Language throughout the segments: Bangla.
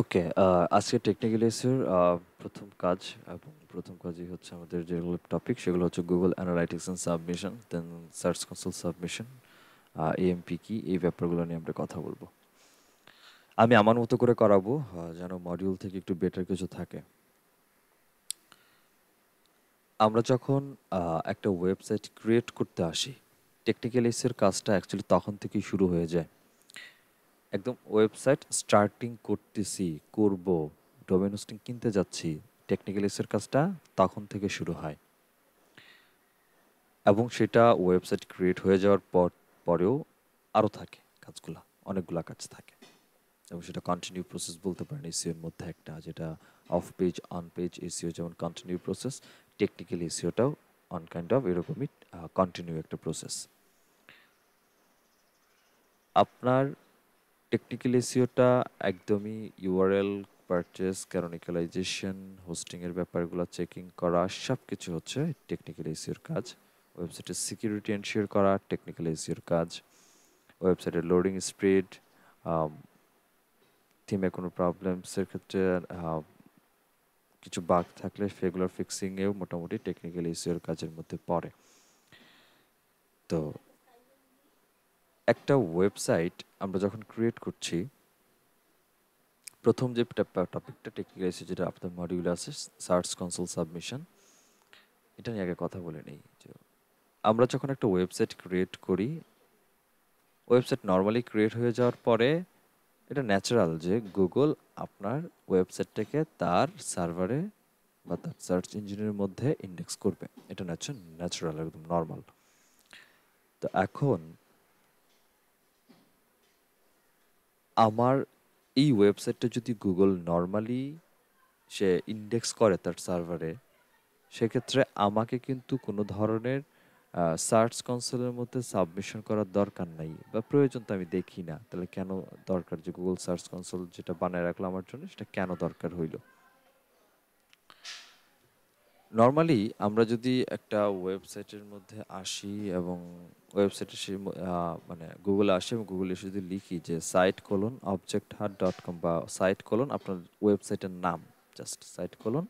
ওকে আজকে টেকনিক্যালি স্যার প্রথম কাজ এবং প্রথম কাজই হচ্ছে আমাদের যেগুলো টপিক সেগুলো হচ্ছে Google Analytics and submission then Search Console submission AMP কি এই ব্যাপারগুলো নিয়ে আমরা কথা বলবো আমি আমার মতো করে করাবো যেন মডিউল থেকে একটু বেটার কিছু থাকে আমরা যখন একটা ওয়েবসাইট ক্রিয়েট করতে আসি টেকনিক্যাল এসের কাজটা অ্যাকচুয়ালি তখন থেকেই শুরু হয়ে যায় একদম ওয়েবসাইট স্টার্টিং করতেছি করব ডোমেন হোস্টিং কিনতে যাচ্ছি টেকনিক্যাল এসের কাজটা তখন থেকে শুরু হয় এবং সেটা ওয়েবসাইট ক্রিয়েট হয়ে যাওয়ার পর পরেও আরও থাকে কাজগুলা অনেকগুলা কাজ থাকে এবং সেটা কন্টিনিউ প্রসেস বলতে পারেন এসিওর মধ্যে একটা যেটা off page on page SEO যেমন কন্টিনিউ প্রসেস টেকনিক্যাল এসিওটাও অন কাইন্ড অফ এরকমই কন্টিনিউ একটা প্রসেস আপনার টেকনিক্যাল এসিওটা e একদমই ইউআরএল পারচেস হোস্টিং হোস্টিংয়ের ব্যাপারগুলো চেকিং করা সব e e um, um, কিছু হচ্ছে টেকনিক্যাল এসিওর কাজ ওয়েবসাইটের সিকিউরিটি এনশিওর করা টেকনিক্যাল এসিওর কাজ ওয়েবসাইটের লোডিং স্পিড থিমে কোনো প্রবলেমসের ক্ষেত্রে কিছু বাঘ থাকলে সেগুলোর ফিক্সিংয়েও মোটামুটি টেকনিক্যাল এসিওর কাজের মধ্যে পড়ে তো একটা ওয়েবসাইট আমরা যখন ক্রিয়েট করছি প্রথম যে টপিকটা টেকনিক্যাল ইস্যু যেটা আপনার মডিউল আছে সার্চ কনসোল সাবমিশন এটা নিয়ে আগে কথা বলে নিই আমরা যখন একটা ওয়েবসাইট ক্রিয়েট করি ওয়েবসাইট নর্মালি ক্রিয়েট হয়ে যাওয়ার পরে এটা ন্যাচারাল যে গুগল আপনার ওয়েবসাইটটাকে তার সার্ভারে বা তার সার্চ ইঞ্জিনের মধ্যে ইন্ডেক্স করবে এটা ন্যাচারাল একদম নর্মাল তো এখন আমার এই ওয়েবসাইটটা যদি গুগল নর্মালি সে ইন্ডেক্স করে তার সার্ভারে সেক্ষেত্রে আমাকে কিন্তু কোনো ধরনের সার্চ কনসোলের মধ্যে সাবমিশন করার দরকার নাই বা প্রয়োজন তো আমি দেখি না তাহলে কেন দরকার যে গুগল সার্চ কনসোল যেটা বানায় রাখলো আমার জন্য সেটা কেন দরকার হইলো নর্মালি আমরা যদি একটা ওয়েবসাইটের মধ্যে আসি এবং ওয়েবসাইটে সে মানে গুগলে আসি এবং গুগলে যদি লিখি যে সাইট কলন অবজেক্ট হাট ডট কম বা সাইট কলন আপনার ওয়েবসাইটের নাম জাস্ট সাইট কলন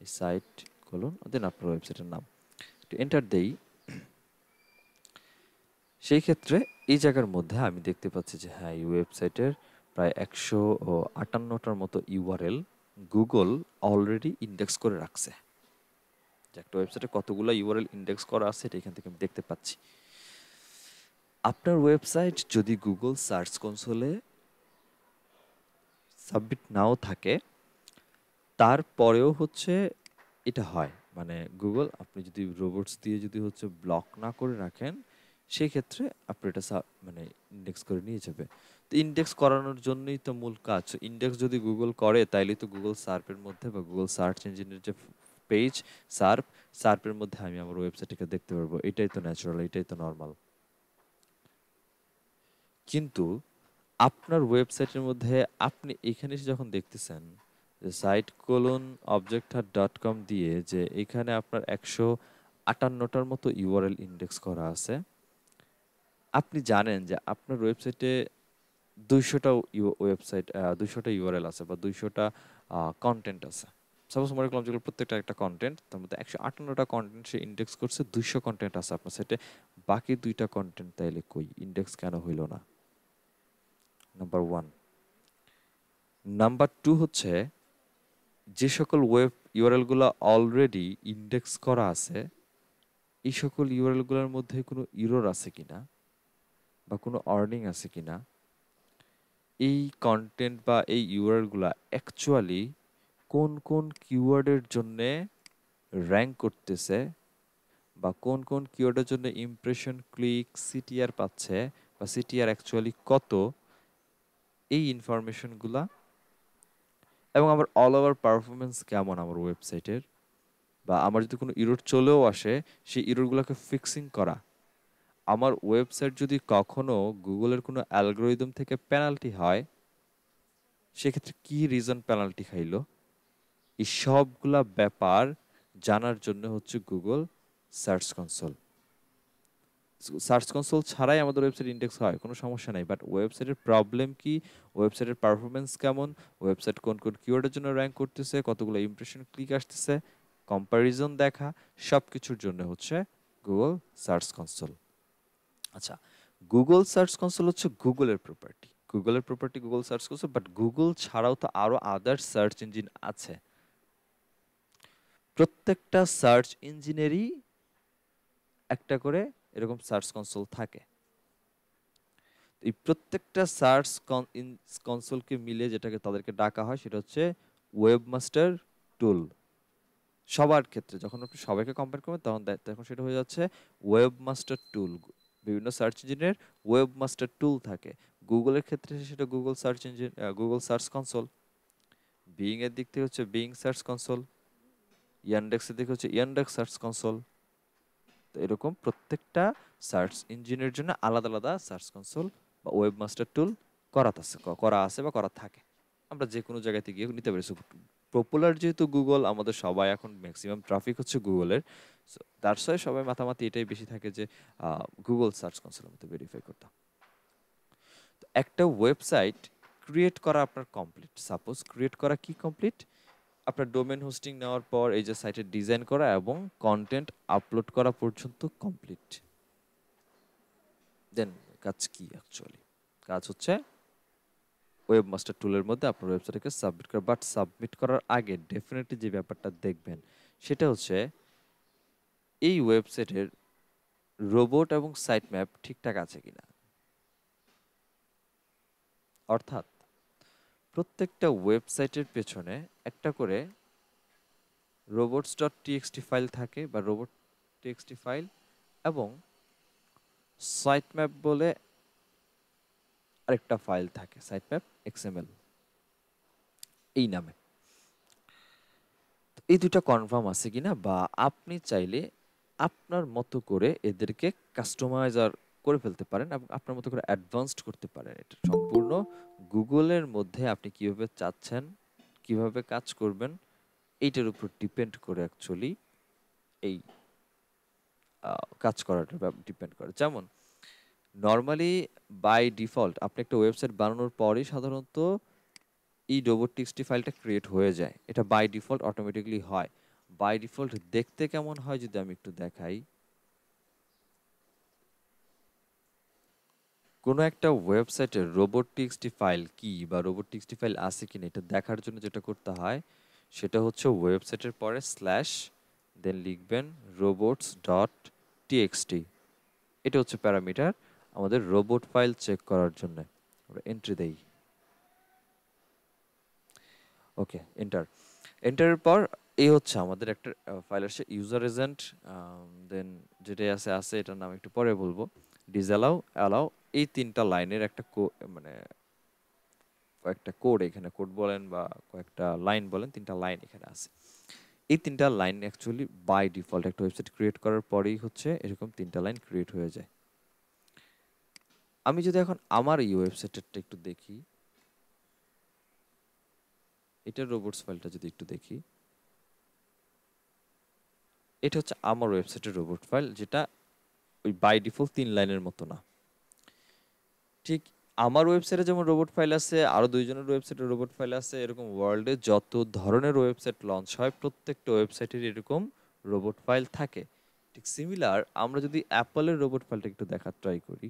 এই সাইট কলন দেন আপনার ওয়েবসাইটের নাম একটু এন্টার দেই সেই ক্ষেত্রে এই জায়গার মধ্যে আমি দেখতে পাচ্ছি যে হ্যাঁ এই ওয়েবসাইটের প্রায় একশো আটান্নটার মতো ইউআরএল গুগল অলরেডি ইন্ডেক্স করে রাখছে যে একটা ওয়েবসাইটে কতগুলো ইউআরএল ইন্ডেক্স করা আছে এটা এখান থেকে আমি দেখতে পাচ্ছি আপনার ওয়েবসাইট যদি গুগল সার্চ কনসোলে সাবমিট নাও থাকে তারপরেও হচ্ছে এটা হয় মানে গুগল আপনি যদি রোবটস দিয়ে যদি হচ্ছে ব্লক না করে রাখেন সেই ক্ষেত্রে আপনি এটা মানে ইন্ডেক্স করে নিয়ে যাবে তো ইন্ডেক্স করানোর জন্যই তো মূল কাজ ইন্ডেক্স যদি গুগল করে তাইলে তো গুগল সার্পের মধ্যে বা গুগল সার্চ ইঞ্জিনের যে পেজ সার্প সার্পের মধ্যে আমি আমার ওয়েবসাইটটাকে দেখতে পারবো এটাই তো ন্যাচারাল এটাই তো নর্মাল কিন্তু আপনার ওয়েবসাইটের মধ্যে আপনি এখানে এসে যখন দেখতেছেন যে সাইট কোলন অবজেক্টার ডট কম দিয়ে যে এখানে আপনার একশো আটান্নটার মতো ইউআরএল ইন্ডেক্স করা আছে আপনি জানেন যে আপনার ওয়েবসাইটে দুইশোটা ওয়েবসাইট দুইশোটা ইউআরএল আছে বা দুইশোটা কন্টেন্ট আছে সাপোজ মনে করলাম যেগুলো প্রত্যেকটা একটা কন্টেন্ট তার মধ্যে একশো আটান্নটা কন্টেন্ট সে ইন্ডেক্স করছে দুইশো কন্টেন্ট আছে আপনার সেটে বাকি দুইটা কন্টেন্ট তাইলে কই ইন্ডেক্স কেন হইল না নাম্বার ওয়ান নাম্বার টু হচ্ছে যে সকল ওয়েব ইউআরএলগুলো অলরেডি ইন্ডেক্স করা আছে এই সকল ইউআরএলগুলোর মধ্যে কোনো ইরোর আছে কি না বা কোনো আর্নিং আছে কি না এই কন্টেন্ট বা এই ইউআরএলগুলো অ্যাকচুয়ালি কোন কোন কিওয়ার্ডের জন্যে র্যাঙ্ক করতেছে বা কোন কোন কিওয়ার্ডের জন্য ইমপ্রেশন ক্লিক সিটিআর পাচ্ছে বা সিটিআর অ্যাকচুয়ালি কত এই ইনফরমেশনগুলা এবং আমার অল ওভার পারফরমেন্স কেমন আমার ওয়েবসাইটের বা আমার যদি কোনো ইরোড চলেও আসে সেই ইরোডগুলোকে ফিক্সিং করা আমার ওয়েবসাইট যদি কখনও গুগলের কোনো অ্যালগোরিদম থেকে পেনাল্টি হয় সেক্ষেত্রে কী রিজন পেনাল্টি খাইলো এই সবগুলা ব্যাপার জানার জন্য হচ্ছে Google search Console Search Console ছাড়াই আমাদের ওয়েবসাইট ইন্ডেক্স হয় কোনো সমস্যা নাই বাট ওয়েবসাইটের প্রবলেম কি ওয়েবসাইটের পারফরমেন্স কেমন ওয়েবসাইট কোন কোন কিওয়ার্ডের জন্য র্যাঙ্ক করতেছে কতগুলো ইমপ্রেশন ক্লিক আসতেছে কম্প্যারিজন দেখা সব কিছুর জন্য হচ্ছে গুগল সার্চ কনসোল আচ্ছা গুগল সার্চ কনসোল হচ্ছে গুগলের প্রপার্টি গুগলের property Google search Console but Google ছাড়াও তো আরও আদার সার্চ ইঞ্জিন আছে প্রত্যেকটা সার্চ ইঞ্জিনেরই একটা করে এরকম সার্চ কনসোল থাকে এই প্রত্যেকটা সার্চ কনসোলকে মিলে যেটাকে তাদেরকে ডাকা হয় সেটা হচ্ছে ওয়েবমাস্টার টুল সবার ক্ষেত্রে যখন আপনি সবাইকে কম্পেয়ার করবেন তখন তখন সেটা হয়ে যাচ্ছে ওয়েবমাস্টার টুল বিভিন্ন সার্চ ইঞ্জিনের ওয়েবমাস্টার টুল থাকে গুগলের ক্ষেত্রে সেটা Google search engine Google search Console বিইংয়ের এর দিক থেকে হচ্ছে বিইং সার্চ কনসোল ইয়ানডেক্সে দেখে হচ্ছে ইয়ানডেক্স সার্চ কনসোল তো এরকম প্রত্যেকটা সার্চ ইঞ্জিনের জন্য আলাদা আলাদা সার্চ কনসোল বা ওয়েব মাস্টার টুল করাতে আছে করা আছে বা করা থাকে আমরা যে কোনো জায়গাতে গিয়ে নিতে পারি পপুলার যেহেতু গুগল আমাদের সবাই এখন ম্যাক্সিমাম ট্রাফিক হচ্ছে গুগলের সো তার সাথে সবাই মাথামাতি এটাই বেশি থাকে যে গুগল সার্চ কনসোলের মধ্যে ভেরিফাই করতাম একটা ওয়েবসাইট ক্রিয়েট করা আপনার কমপ্লিট সাপোজ ক্রিয়েট করা কি কমপ্লিট আপনার ডোমেন হোস্টিং নেওয়ার পর এই যে সাইটের ডিজাইন করা এবং কন্টেন্ট আপলোড করা পর্যন্ত কমপ্লিট দেন কাজ কি অ্যাকচুয়ালি কাজ হচ্ছে ওয়েব মাস্টার টুলের মধ্যে আপনার ওয়েবসাইটকে সাবমিট করা বাট সাবমিট করার আগে ডেফিনেটলি যে ব্যাপারটা দেখবেন সেটা হচ্ছে এই ওয়েবসাইটের রোবট এবং সাইট ম্যাপ ঠিকঠাক আছে কিনা অর্থাৎ প্রত্যেকটা ওয়েবসাইটের পেছনে একটা করে রোবটস ডট টিএক্সটি ফাইল থাকে বা রোবট টিএক্সটি ফাইল এবং সাইট ম্যাপ বলে আরেকটা ফাইল থাকে সাইট ম্যাপ এক্সএমএল এই নামে এই দুটা কনফার্ম আছে কিনা বা আপনি চাইলে আপনার মতো করে এদেরকে কাস্টমাইজার করে ফেলতে পারেন এবং আপনার মতো করে অ্যাডভান্সড করতে পারেন এটা সম্পূর্ণ গুগলের মধ্যে আপনি কিভাবে চাচ্ছেন কিভাবে কাজ করবেন এইটার উপর ডিপেন্ড করে অ্যাকচুয়ালি এই কাজ করাটা ডিপেন্ড করে যেমন নর্মালি বাই ডিফল্ট আপনি একটা ওয়েবসাইট বানানোর পরই সাধারণত ই ডোবর টিক্সটি ফাইলটা ক্রিয়েট হয়ে যায় এটা বাই ডিফল্ট অটোমেটিকলি হয় বাই ডিফল্ট দেখতে কেমন হয় যদি আমি একটু দেখাই কোনো একটা ওয়েবসাইটে রোবট টিক্সটি ফাইল কি বা রোবট টিক্সটি ফাইল আছে কি না এটা দেখার জন্য যেটা করতে হয় সেটা হচ্ছে ওয়েবসাইটের পরে স্ল্যাশ দেন লিখবেন রোবটস ডট টিএক্সটি এটা হচ্ছে প্যারামিটার আমাদের রোবট ফাইল চেক করার জন্য আমরা এন্ট্রি দেই ওকে এন্টার এন্টারের পর এই হচ্ছে আমাদের একটা ফাইল আসছে ইউজার এজেন্ট দেন যেটাই আছে আছে এটার নাম একটু পরে বলবো ডিজ অ্যালাউ অ্যালাউ এই তিনটা লাইনের একটা মানে কয়েকটা কোড এখানে কোড বলেন বা কয়েকটা লাইন বলেন তিনটা লাইন এখানে আছে এই তিনটা লাইন অ্যাকচুয়ালি বাই ডিফল্ট একটা ওয়েবসাইট ক্রিয়েট করার পরেই হচ্ছে এরকম তিনটা লাইন ক্রিয়েট হয়ে যায় আমি যদি এখন আমার এই ওয়েবসাইটটা একটু দেখি এটার রোবটস ফাইলটা যদি একটু দেখি এটা হচ্ছে আমার ওয়েবসাইটের রোবট ফাইল যেটা ওই বাই ডিফল্ট তিন লাইনের মতো না ঠিক আমার ওয়েবসাইটে যেমন রোবট ফাইল আছে আরও দুইজনের ওয়েবসাইটে রোবট ফাইল আছে এরকম ওয়ার্ল্ডে যত ধরনের ওয়েবসাইট লঞ্চ হয় প্রত্যেকটা ওয়েবসাইটের এরকম রোবট ফাইল থাকে ঠিক সিমিলার আমরা যদি অ্যাপলের রোবট ফাইলটা একটু দেখার ট্রাই করি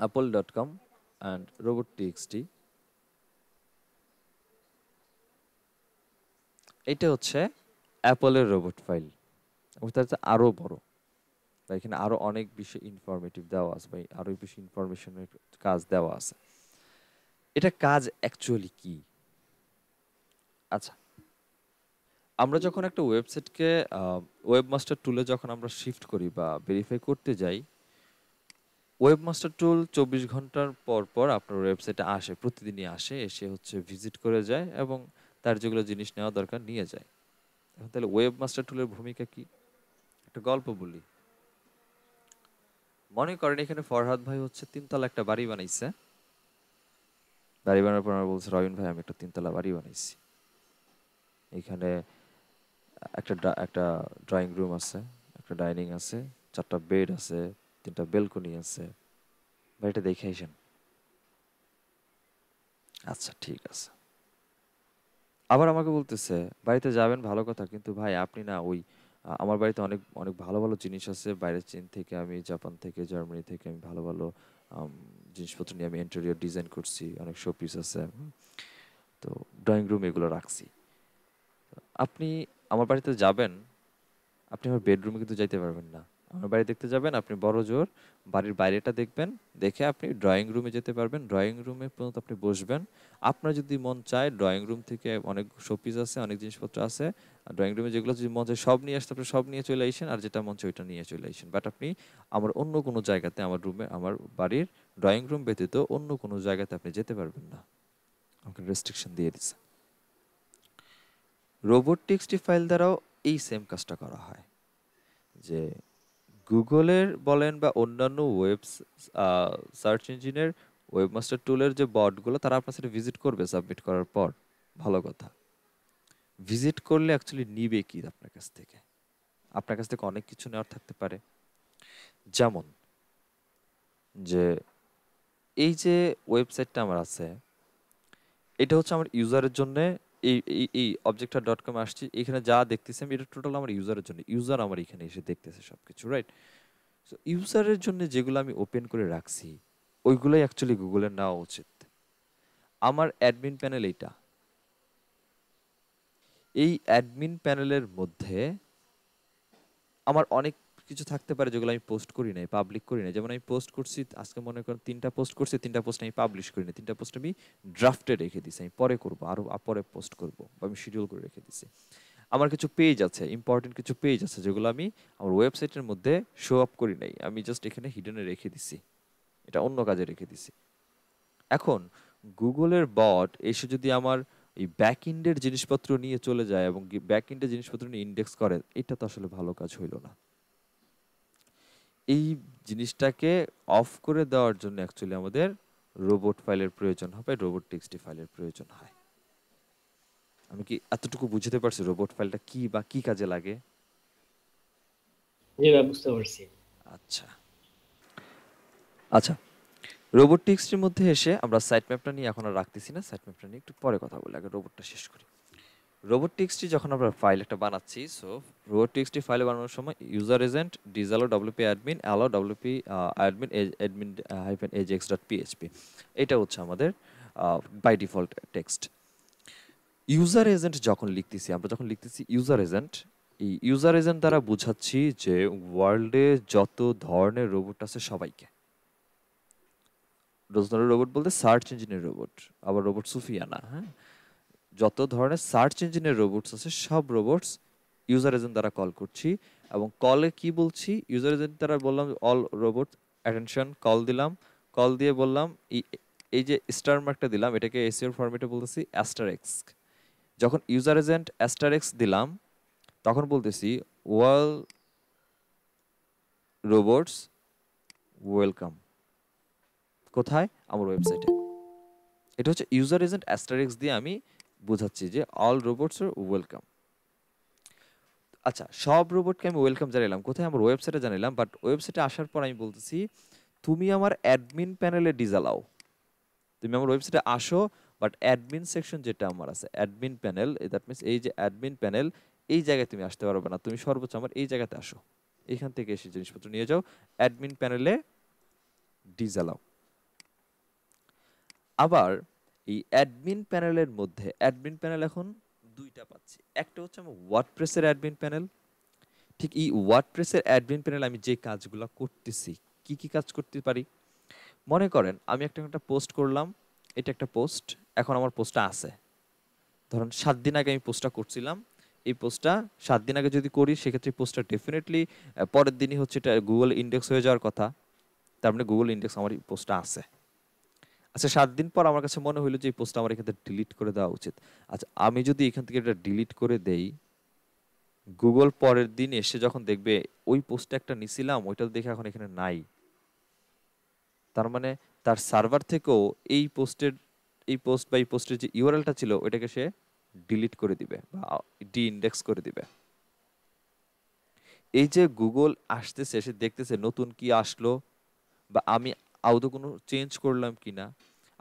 Apple dot com and robot TXT এটা হচ্ছে অ্যাপলের রোবট ফাইল এবং তার আরও বড় তাই এখানে আরো অনেক বেশি ইনফরমেটিভ দেওয়া আছে বা আরো বেশি ইনফরমেশনের কাজ দেওয়া আছে এটা কাজ অ্যাকচুয়ালি কি আচ্ছা আমরা যখন একটা ওয়েবসাইটকে ওয়েব মাস্টার টুলে যখন আমরা শিফট করি বা ভেরিফাই করতে যাই ওয়েব মাস্টার টুল চব্বিশ ঘন্টার পর পর আপনার ওয়েবসাইটে আসে প্রতিদিনই আসে এসে হচ্ছে ভিজিট করে যায় এবং তার যেগুলো জিনিস নেওয়া দরকার নিয়ে যায় তাহলে ওয়েব মাস্টার টুলের ভূমিকা কি একটা গল্প বলি মনে করেন এখানে ফরহাদ ভাই হচ্ছে তিনতলা একটা বাড়ি বানাইছে বাড়ি বানানোর পর বলছে রবিন ভাই আমি একটা তিনতলা বাড়ি বানাইছি এখানে একটা একটা ড্রয়িং রুম আছে একটা ডাইনিং আছে চারটা বেড আছে তিনটা বেলকনি আছে বাড়িটা দেখে আইসেন আচ্ছা ঠিক আছে আবার আমাকে বলতেছে বাড়িতে যাবেন ভালো কথা কিন্তু ভাই আপনি না ওই আমার বাড়িতে অনেক অনেক ভালো, ভালো জিনিস আছে। বাইরের চীন থেকে আমি, জাপান থেকে, জার্মানি থেকে আমি ভালো, ভালো জিনিসপত্র নিয়ে আমি ইন্টেরিয়র ডিজাইন করছি। অনেক শোপিস আছে। তো ড্রয়িং রুম এগুলো রাখছি। আপনি আমার বাড়িতে যাবেন, আপনি আমার বেডরুমে কিন্তু যাইতে পারবেন না। আমার বাড়ি দেখতে যাবেন আপনি বড় জোর বাড়ির বাইরেটা দেখবেন দেখে আপনি ড্রয়িং রুমে যেতে পারবেন ড্রয়িং রুমে পর্যন্ত আপনি বসবেন আপনার যদি মন চায় ড্রয়িং রুম থেকে অনেক শোপিস আছে অনেক জিনিসপত্র আছে ড্রয়িং রুমে যেগুলো যদি মন চায় সব নিয়ে আসতে আপনি সব নিয়ে চলে আসেন আর যেটা মন চায় ওইটা নিয়ে চলে আসেন বাট আপনি আমার অন্য কোনো জায়গাতে আমার রুমে আমার বাড়ির ড্রয়িং রুম ব্যতীত অন্য কোনো জায়গাতে আপনি যেতে পারবেন না আমাকে রেস্ট্রিকশন দিয়ে দিছে রোবট টেক্সটি ফাইল দ্বারাও এই সেম কাজটা করা হয় যে গুগলের বলেন বা অন্যান্য ওয়েব সার্চ ইঞ্জিনের ওয়েবমাস্টার টুলের যে বটগুলো তারা আপনার সাথে ভিজিট করবে সাবমিট করার পর ভালো কথা ভিজিট করলে অ্যাকচুয়ালি নিবে কি আপনার কাছ থেকে আপনার কাছ থেকে অনেক কিছু নেওয়ার থাকতে পারে যেমন যে এই যে ওয়েবসাইটটা আমার আছে এটা হচ্ছে আমার ইউজারের জন্যে এই এই এই অবজেক্টটা ডট কমে আসছি এখানে যা দেখতেছি আমি এটা টোটাল আমার ইউজারের জন্য ইউজার আমার এখানে এসে দেখতেছে সব কিছু রাইট সো ইউজারের জন্য যেগুলো আমি ওপেন করে রাখছি ওইগুলোই অ্যাকচুয়ালি গুগলের নেওয়া উচিত আমার অ্যাডমিন প্যানেল এইটা এই অ্যাডমিন প্যানেলের মধ্যে আমার অনেক কিছু থাকতে পারে যেগুলো আমি পোস্ট করি নাই পাবলিক করি নাই যেমন আমি পোস্ট করছি আজকে মনে করেন তিনটা পোস্ট করছি তিনটা পোস্ট আমি পাবলিশ করি না তিনটা পোস্ট আমি ড্রাফটে রেখে দিছি আমি পরে করবো আরও পরে পোস্ট করবো বা আমি শিডিউল করে রেখে দিছি আমার কিছু পেজ আছে ইম্পর্টেন্ট কিছু পেজ আছে যেগুলো আমি আমার ওয়েবসাইটের মধ্যে শো আপ করি নাই আমি জাস্ট এখানে হিডেনে রেখে দিছি এটা অন্য কাজে রেখে দিছি এখন গুগলের বট এসে যদি আমার এই ব্যাক ইন্ডের জিনিসপত্র নিয়ে চলে যায় এবং ব্যাক ইন্ডের জিনিসপত্র নিয়ে ইন্ডেক্স করে এটা তো আসলে ভালো কাজ হইল না এই জিনিসটাকে অফ করে দেওয়ার জন্য অ্যাকচুয়ালি আমাদের রোবট ফাইলের প্রয়োজন হবে রোবট টেক্সটি ফাইলের প্রয়োজন হয় আমি কি এতটুকু বুঝতে পারছি রোবট ফাইলটা কি বা কি কাজে লাগে বুঝতে পারছি আচ্ছা আচ্ছা রোবট টেক্সটির মধ্যে এসে আমরা সাইট ম্যাপটা নিয়ে এখন আর রাখতেছি না সাইট ম্যাপটা নিয়ে একটু পরে কথা বলি আগে রোবটটা শেষ করি রোবোটিক্সটি যখন আমরা ফাইল একটা বানাচ্ছি সো রোবোটিক্সটি ফাইল বানানোর সময় user agent disallow WP admin allow WP admin admin hyphen ajax dot PHP এটা হচ্ছে আমাদের বাই ডিফল্ট টেক্সট ইউজার এজেন্ট যখন লিখতেছি আমরা যখন লিখতেছি ইউজার এজেন্ট এই ইউজার এজেন্ট দ্বারা বুঝাচ্ছি যে ওয়ার্ল্ডে যত ধরনের রোবট আছে সবাইকে রোজনার রোবট বলতে সার্চ ইঞ্জিনের রোবট আবার রোবট সুফিয়ানা হ্যাঁ যত ধরনের সার্চ ইঞ্জিনের রোবটস আছে সব রোবটস ইউজার এজেন্ট দ্বারা কল করছি এবং কলে কি বলছি ইউজার এজেন্ট দ্বারা বললাম অল রোবট অ্যাটেনশন কল দিলাম কল দিয়ে বললাম এই যে স্টার মার্কটা দিলাম এটাকে e এসিওর ফর্মেটে বলতেছি অ্যাস্টারেক্স যখন ইউজার এজেন্ট অ্যাস্টারেক্স দিলাম তখন বলতেছি ওয়াল রোবটস ওয়েলকাম কোথায় আমার ওয়েবসাইটে এটা হচ্ছে ইউজার এজেন্ট অ্যাস্টারেক্স দিয়ে আমি বোঝাচ্ছি যে অল রোবটস আর ওয়েলকাম আচ্ছা সব রোবটকে আমি ওয়েলকাম জানালাম কোথায় আমার ওয়েবসাইটে জানালাম বাট ওয়েবসাইটে আসার পর আমি বলতেছি তুমি আমার অ্যাডমিন প্যানেলে ডিজালাও তুমি আমার ওয়েবসাইটে আসো বাট অ্যাডমিন সেকশন যেটা আমার আছে অ্যাডমিন প্যানেল দ্যাট মিনস এই যে অ্যাডমিন প্যানেল এই জায়গায় তুমি আসতে পারবে না তুমি সর্বোচ্চ আমার এই জায়গাতে আসো এখান থেকে এসে জিনিসপত্র নিয়ে যাও অ্যাডমিন প্যানেলে ডিজালাও আবার এই অ্যাডমিন প্যানেলের মধ্যে অ্যাডমিন প্যানেল এখন দুইটা পাচ্ছি একটা হচ্ছে আমার ওয়ার্ডপ্রেসের অ্যাডমিন প্যানেল ঠিক এই ওয়ার্ডপ্রেসের অ্যাডমিন প্যানেল আমি যে কাজগুলো করতেছি কি কি কাজ করতে পারি মনে করেন আমি একটা একটা পোস্ট করলাম এটা একটা পোস্ট এখন আমার পোস্টটা আছে ধরুন সাত দিন আগে আমি পোস্টটা করছিলাম এই পোস্টটা সাত দিন আগে যদি করি সেক্ষেত্রে পোস্টটা ডেফিনেটলি পরের দিনই হচ্ছে এটা গুগল ইন্ডেক্স হয়ে যাওয়ার কথা তার মানে গুগল ইন্ডেক্স আমার এই পোস্টটা আছে আচ্ছা সাত দিন পর আমার কাছে মনে হইলো যে এই পোস্টটা আমার এখান থেকে ডিলিট করে দেওয়া উচিত আচ্ছা আমি যদি এখান থেকে এটা ডিলিট করে দেই গুগল পরের দিন এসে যখন দেখবে ওই পোস্টটা একটা নিছিলাম ওইটা দেখে এখন এখানে নাই তার মানে তার সার্ভার থেকেও এই পোস্টের এই পোস্ট বা এই পোস্টের যে ইউআরএলটা ছিল ওইটাকে সে ডিলিট করে দিবে বা ডি ইন্ডেক্স করে দিবে এই যে গুগল আসতেছে সে দেখতেছে নতুন কি আসলো বা আমি আদৌ কোনো চেঞ্জ করলাম কি না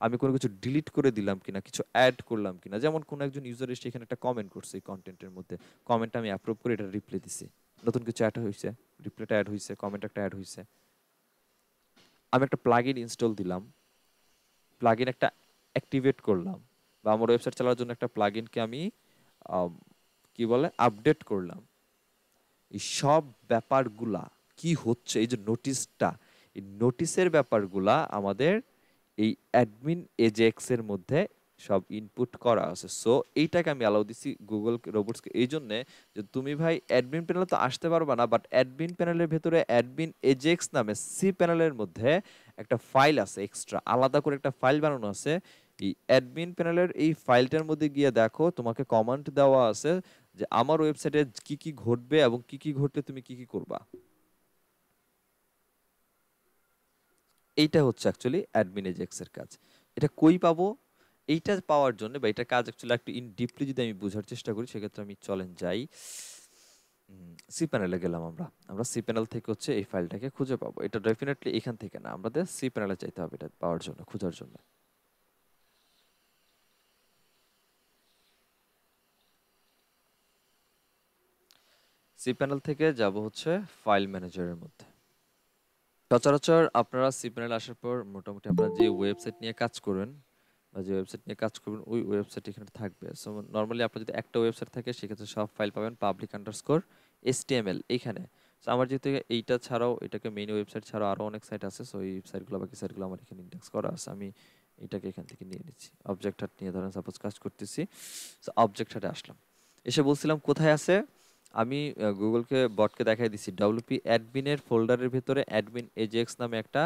আমি কোনো কিছু ডিলিট করে দিলাম কিনা কিছু অ্যাড করলাম কিনা যেমন কোনো একজন ইউজার এসে এখানে একটা কমেন্ট করছে এই কন্টেন্টের মধ্যে কমেন্ট আমি অ্যাপ্রুভ করে এটা রিপ্লে দিছি নতুন কিছু অ্যাড হয়েছে রিপ্লাইটা অ্যাড হয়েছে কমেন্ট একটা অ্যাড হয়েছে আমি একটা প্লাগইন ইনস্টল দিলাম প্লাগইন একটা অ্যাক্টিভেট করলাম বা আমার ওয়েবসাইট চালানোর জন্য একটা প্লাগ আমি কি বলে আপডেট করলাম এই সব ব্যাপারগুলা কি হচ্ছে এই যে নোটিশটা নোটিসের ব্যাপারগুলা আমাদের এই অ্যাডমিন এজেক্সের মধ্যে সব ইনপুট করা আছে সো এইটাকে আমি অ্যালাউ দিচ্ছি গুগল রোবটসকে এই জন্যে যে তুমি ভাই অ্যাডমিন প্যানেল তো আসতে পারবা না বাট অ্যাডমিন প্যানেলের ভেতরে অ্যাডমিন এজেক্স নামে সি প্যানেলের মধ্যে একটা ফাইল আছে এক্সট্রা আলাদা করে একটা ফাইল বানানো আছে এই অ্যাডমিন প্যানেলের এই ফাইলটার মধ্যে গিয়ে দেখো তোমাকে কমান্ড দেওয়া আছে যে আমার ওয়েবসাইটে কি কি ঘটবে এবং কি কি ঘটলে তুমি কি কি করবা এইটা হচ্ছে অ্যাকচুয়ালি অ্যাডমিন এজেক্সের কাজ এটা কই পাবো এইটা পাওয়ার জন্য বা এটা কাজ অ্যাকচুয়ালি একটু ইন ডিপলি যদি আমি বোঝার চেষ্টা করি সেক্ষেত্রে আমি চলেন যাই সি প্যানেলে গেলাম আমরা আমরা সি প্যানেল থেকে হচ্ছে এই ফাইলটাকে খুঁজে পাবো এটা ডেফিনেটলি এখান থেকে না আমাদের সি প্যানেলে চাইতে হবে এটা পাওয়ার জন্য খোঁজার জন্য সি প্যানেল থেকে যাব হচ্ছে ফাইল ম্যানেজারের মধ্যে সচরাচর আপনারা সিপ্যানেল আসার পর মোটামুটি আপনারা যে ওয়েবসাইট নিয়ে কাজ করবেন বা যে ওয়েবসাইট নিয়ে কাজ করবেন ওই ওয়েবসাইট এখানে থাকবে সো নর্মালি আপনার যদি একটা ওয়েবসাইট থাকে সেক্ষেত্রে সব ফাইল পাবেন পাবলিক আন্ডারস্কোর এসটিএমএল এইখানে সো আমার যেহেতু এইটা ছাড়াও এটাকে মেইন ওয়েবসাইট ছাড়াও আরও অনেক সাইট আছে সো এই সাইটগুলো বাকি সাইটগুলো আমার এখানে ইন্ডেক্স করা আছে আমি এটাকে এখান থেকে নিয়ে নিচ্ছি অবজেক্ট হাট নিয়ে ধরেন সাপোজ কাজ করতেছি সো অবজেক্ট হাটে আসলাম এসে বলছিলাম কোথায় আছে আমি গুগলকে বটকে দেখাই দিছি ডাব্লিউপি অ্যাডমিনের ফোল্ডারের ভিতরে অ্যাডমিন এজেক্স নামে একটা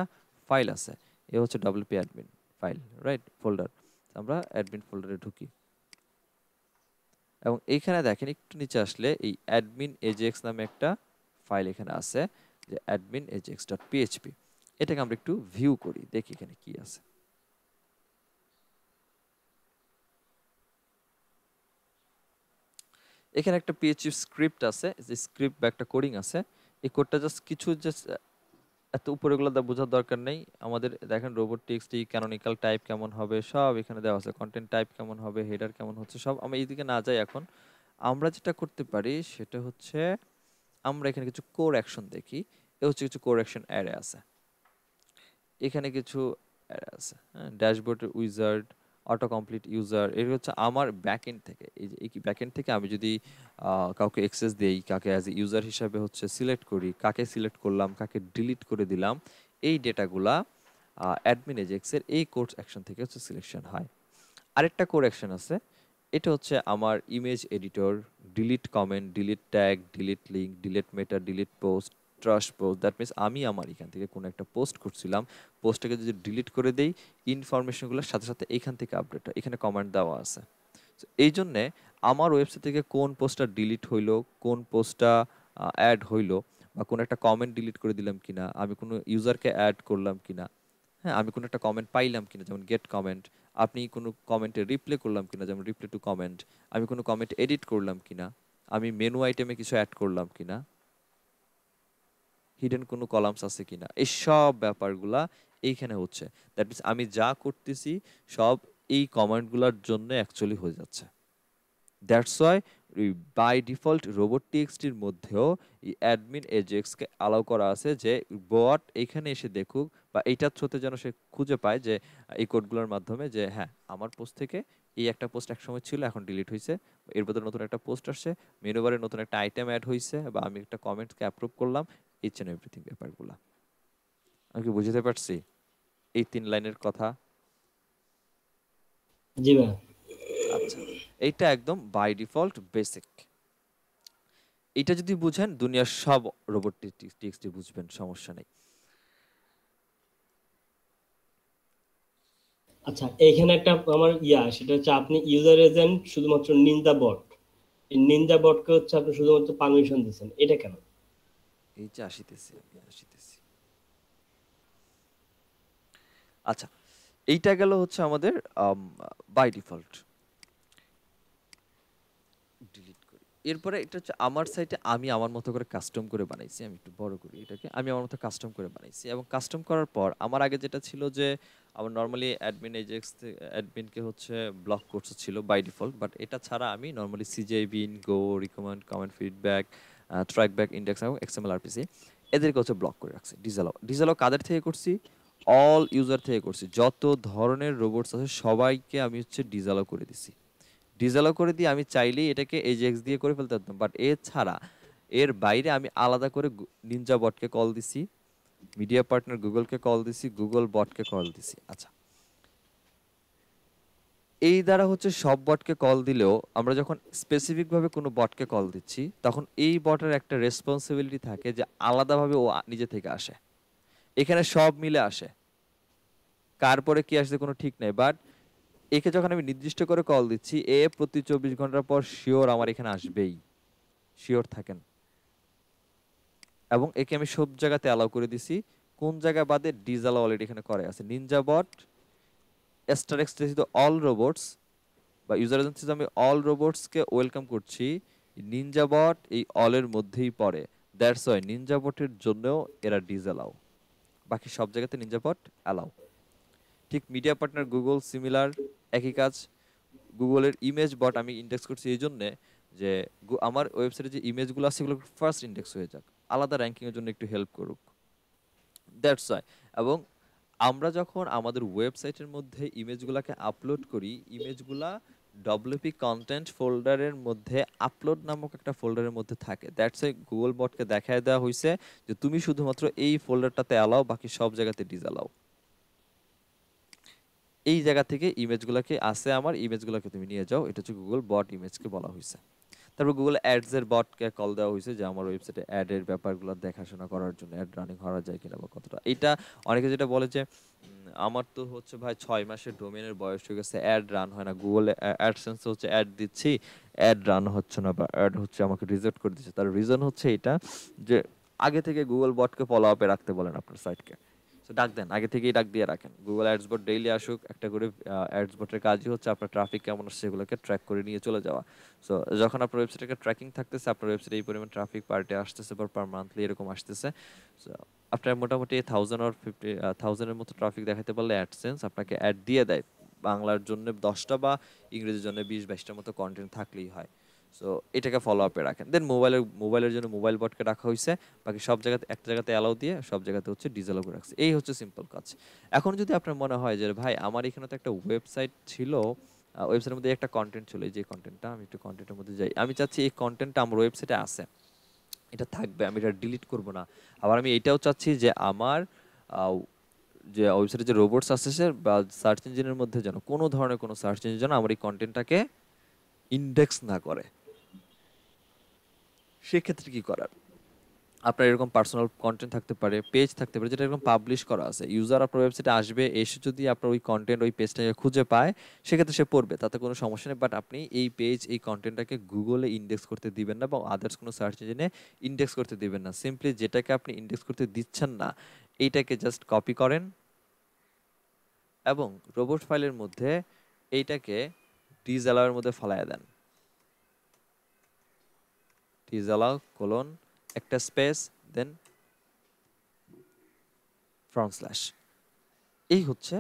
ফাইল আছে এ হচ্ছে WP admin file right folder আমরা অ্যাডমিন ফোল্ডারে ঢুকি এবং এইখানে দেখেন একটু নিচে আসলে এই অ্যাডমিন এজেক্স নামে একটা ফাইল এখানে আছে যে অ্যাডমিন এজেক্স ডট পিএইচপি এটাকে আমরা একটু ভিউ করি দেখি এখানে কি আছে এখানে একটা পিএইচপি স্ক্রিপ্ট আছে যে স্ক্রিপ্ট বা একটা কোডিং আছে এই কোডটা জাস্ট কিছু জাস্ট এত উপরেগুলো বোঝার দরকার নেই আমাদের দেখেন রোবট টেক্সটি ক্যানোনিক্যাল টাইপ কেমন হবে সব এখানে দেওয়া আছে কন্টেন্ট টাইপ কেমন হবে হেডার কেমন হচ্ছে সব আমরা এইদিকে না যাই এখন আমরা যেটা করতে পারি সেটা হচ্ছে আমরা এখানে কিছু কোর অ্যাকশন দেখি এ হচ্ছে কিছু কোর অ্যাকশন অ্যারে আছে এখানে কিছু অ্যারে আছে হ্যাঁ ড্যাশবোর্ডের উইজার্ড অটো কমপ্লিট ইউজার এটা হচ্ছে আমার ব্যাকএন্ড থেকে এই যে এই ব্যাকএন্ড থেকে আমি যদি কাউকে অ্যাক্সেস দেই কাকে অ্যাজ এ ইউজার হিসাবে হচ্ছে সিলেক্ট করি কাকে সিলেক্ট করলাম কাকে ডিলিট করে দিলাম এই ডেটাগুলা অ্যাডমিন এজেক্সের এই কোর্স অ্যাকশন থেকে হচ্ছে সিলেকশন হয় আরেকটা কোর অ্যাকশন আছে এটা হচ্ছে আমার image editor delete comment delete tag delete link delete meta delete post trust post that means আমি আমার এখান থেকে কোনো একটা পোস্ট করছিলাম পোস্টটাকে যদি ডিলিট করে দেই ইনফরমেশনগুলোর সাথে সাথে এখান থেকে আপডেট হয় এখানে কমেন্ট দেওয়া আছে এই জন্যে আমার ওয়েবসাইট থেকে কোন পোস্টটা ডিলিট হইলো কোন পোস্টটা অ্যাড হইলো বা কোনো একটা কমেন্ট ডিলিট করে দিলাম কিনা আমি কোনো ইউজারকে অ্যাড করলাম কিনা হ্যাঁ আমি কোনো একটা কমেন্ট পাইলাম কিনা যেমন গেট কমেন্ট আপনি কোনো কমেন্টে রিপ্লে করলাম কিনা যেমন রিপ্লে টু কমেন্ট আমি কোনো কমেন্ট এডিট করলাম কিনা আমি মেনু আইটেমে কিছু অ্যাড করলাম কিনা হিডেন কোনো কলামস আছে না এই সব ব্যাপারগুলা এইখানে হচ্ছে দ্যাট মিনস আমি যা করতেছি সব এই কমান্ডগুলোর জন্য অ্যাকচুয়ালি হয়ে যাচ্ছে that's why by default robot টিএক্সটির মধ্যেও অ্যাডমিন এজেক্সকে অ্যালাউ করা আছে যে বট এইখানে এসে দেখুক বা এইটার থ্রোতে যেন সে খুঁজে পায় যে এই কোডগুলোর মাধ্যমে যে হ্যাঁ আমার পোস্ট থেকে এই একটা পোস্ট একসময় ছিল এখন ডিলিট হয়েছে এর বদলে নতুন একটা পোস্ট আসছে মেনুবারে নতুন একটা আইটেম অ্যাড হয়েছে বা আমি একটা কমেন্টকে অ্যাপ্রুভ করলাম ইচ অ্যান্ড এভরিথিং ব্যাপারগুলো আমি কি বুঝতে পারছি এই তিন লাইনের কথা জি ভাই আচ্ছা, এইটা একদম বাই ডিফল্ট বেসিক এটা যদি বুঝেন দুনিয়ার সব রোবোটিক্সটি বুঝবেন সমস্যা নেই আচ্ছা এখানে একটা আমার ইয়া সেটা হচ্ছে আপনি ইউজার এজেন্ট শুধুমাত্র নিন্দা বট এই নিন্দা বটকে হচ্ছে আপনি শুধুমাত্র পারমিশন দিচ্ছেন এটা কেন এই যে আসিতেছি আমি আসিতেছি আচ্ছা এইটা গেল হচ্ছে আমাদের বাই ডিফল্ট ডিলিট করি এরপরে এটা হচ্ছে আমার সাইটে আমি আমার মতো করে কাস্টম করে বানাইছি আমি একটু বড় করি এটাকে আমি আমার মতো কাস্টম করে বানাইছি এবং কাস্টম করার পর আমার আগে যেটা ছিল যে আমার নর্মালি অ্যাডমিন এজেক্স অ্যাডমিনকে হচ্ছে ব্লক করছে ছিল বাই ডিফল্ট বাট এটা ছাড়া আমি নর্মালি বিন গো recommend comment feedback track back index এবং এক্সএমএল আরপিসি এদেরকে হচ্ছে ব্লক করে রাখছে ডিজেল ডিজেল কাদের থেকে করছি অল ইউজার থেকে করছি যত ধরনের রোবটস আছে সবাইকে আমি হচ্ছে ডিজেল করে দিছি ডিজেল করে দিয়ে আমি চাইলেই এটাকে এজেক্স দিয়ে করে ফেলতে পারতাম বাট এছাড়া এর বাইরে আমি আলাদা করে নিনজা বটকে কল দিছি মিডিয়া পার্টনার গুগলকে কল দিছি গুগল বটকে কল দিছি আচ্ছা এই দ্বারা হচ্ছে সব বটকে কল দিলেও আমরা যখন স্পেসিফিকভাবে কোনো বটকে কল দিচ্ছি তখন এই বটের একটা রেসপন্সিবিলিটি থাকে যে আলাদাভাবে ও নিজে থেকে আসে এখানে সব মিলে আসে কার পরে কি আসছে কোনো ঠিক নেই বাট একে যখন আমি নির্দিষ্ট করে কল দিচ্ছি এ প্রতি চব্বিশ ঘন্টার পর শিওর আমার এখানে আসবেই শিওর থাকেন এবং একে আমি সব জায়গাতে অ্যালাউ করে দিছি কোন জায়গা বাদে ডিজাল অলরেডি এখানে করে আছে ninja bot star X all robots বা ইউজার এজেন্সিজ আমি অল রোবটসকে ওয়েলকাম করছি নিনজাবট এই অলের মধ্যেই পড়ে দ্যাটস ওয়াই নিনজাবটের জন্যও এরা ডিজ অ্যালাউ বাকি সব জায়গাতে নিনজাবট অ্যালাউ ঠিক মিডিয়া পার্টনার গুগল সিমিলার একই কাজ গুগলের ইমেজ বট আমি ইন্ডেক্স করছি এই জন্যে যে আমার ওয়েবসাইটে যে ইমেজগুলো আছে সেগুলো ফার্স্ট ইন্ডেক্স হয়ে যাক আলাদা র্যাঙ্কিংয়ের জন্য একটু হেল্প করুক দ্যাটস ওয়াই এবং আমরা যখন আমাদের ওয়েবসাইটের মধ্যে ইমেজগুলোকে আপলোড করি ইমেজগুলা ডব্লিউপি কন্টেন্ট ফোল্ডারের মধ্যে আপলোড নামক একটা ফোল্ডারের মধ্যে থাকে দ্যাটস এ গুগল বটকে দেখায় দেওয়া হয়েছে যে তুমি শুধুমাত্র এই ফোল্ডারটাতে অ্যালাও বাকি সব জায়গাতে ডিজালাও এই জায়গা থেকে ইমেজগুলোকে আছে আমার ইমেজগুলোকে তুমি নিয়ে যাও এটা হচ্ছে গুগল বট ইমেজকে বলা হয়েছে তারপর গুগল অ্যাডসের বটকে কল দেওয়া হয়েছে যে আমার ওয়েবসাইটে অ্যাড এর ব্যাপারগুলো দেখাশোনা করার জন্য অ্যাড রানিং করা যায় কিনা বা কতটা এটা অনেকে যেটা বলে যে আমার তো হচ্ছে ভাই ছয় মাসের ডোমেনের বয়স হয়ে গেছে অ্যাড রান হয় না গুগল অ্যাডসেন্স হচ্ছে অ্যাড দিচ্ছি অ্যাড রান হচ্ছে না বা অ্যাড হচ্ছে আমাকে রিজেক্ট করে দিচ্ছে তার রিজন হচ্ছে এটা যে আগে থেকে গুগল বটকে ফলো আপে রাখতে বলেন আপনার সাইটকে ডাক দেন আগে থেকেই ডাক দিয়ে রাখেন গুগল অ্যাডসবট ডেইলি আসুক একটা করে অ্যাডসবটের কাজই হচ্ছে আপনার ট্রাফিক কেমন আসছে সেগুলোকে ট্র্যাক করে নিয়ে চলে যাওয়া সো যখন আপনার ওয়েবসাইটে ট্র্যাকিং থাকতেছে আপনার ওয়েবসাইটে এই পরিমাণ ট্রাফিক পার ডে আসতেছে বা পার মান্থলি এরকম আসতেছে সো আপনার মোটামুটি থাউজেন্ড অর ফিফটি থাউজেন্ডের মতো ট্রাফিক দেখাতে পারলে অ্যাডসেন্স আপনাকে অ্যাড দিয়ে দেয় বাংলার জন্য দশটা বা ইংরেজির জন্য বিশ বাইশটার মতো কন্টেন্ট থাকলেই হয় সো এটাকে ফলো আপে রাখেন দেন মোবাইলের মোবাইলের জন্য মোবাইল বটকে রাখা হয়েছে বাকি সব জায়গাতে একটা জায়গাতে অ্যালাউ দিয়ে সব জায়গাতে হচ্ছে ডিজেল করে রাখছে এই হচ্ছে সিম্পল কাজ এখন যদি আপনার মনে হয় যে ভাই আমার এখানে তো একটা ওয়েবসাইট ছিল ওয়েবসাইটের মধ্যে একটা কন্টেন্ট ছিল যে কন্টেন্টটা আমি একটু কন্টেন্টের মধ্যে যাই আমি চাচ্ছি এই কন্টেন্টটা আমার ওয়েবসাইটে আছে এটা থাকবে আমি এটা ডিলিট করব না আবার আমি এটাও চাচ্ছি যে আমার যে ওয়েবসাইটে যে রোবটস আসছে বা সার্চ ইঞ্জিনের মধ্যে যেন কোনো ধরনের কোনো সার্চ ইঞ্জিন যেন আমার এই কন্টেন্টটাকে ইন্ডেক্স না করে সেক্ষেত্রে কী করার আপনার এরকম পার্সোনাল কন্টেন্ট থাকতে পারে পেজ থাকতে পারে যেটা এরকম পাবলিশ করা আছে ইউজার আপনার ওয়েবসাইটে আসবে এসে যদি আপনার ওই কন্টেন্ট ওই পেজটা খুঁজে পায় সেক্ষেত্রে সে পড়বে তাতে কোনো সমস্যা নেই বাট আপনি এই পেজ এই কন্টেন্টটাকে গুগলে ইন্ডেক্স করতে দিবেন না বা আদার্স কোনো সার্চ ইঞ্জিনে ইন্ডেক্স করতে দিবেন না সিম্পলি যেটাকে আপনি ইন্ডেক্স করতে দিচ্ছেন না এইটাকে জাস্ট কপি করেন এবং রোবট ফাইলের মধ্যে এইটাকে ডিজ অ্যালাওয়ের মধ্যে ফলাইয়া দেন তিজালা কোলন একটা স্পেস দেন ফ্রন্ট স্ল্যাশ এই হচ্ছে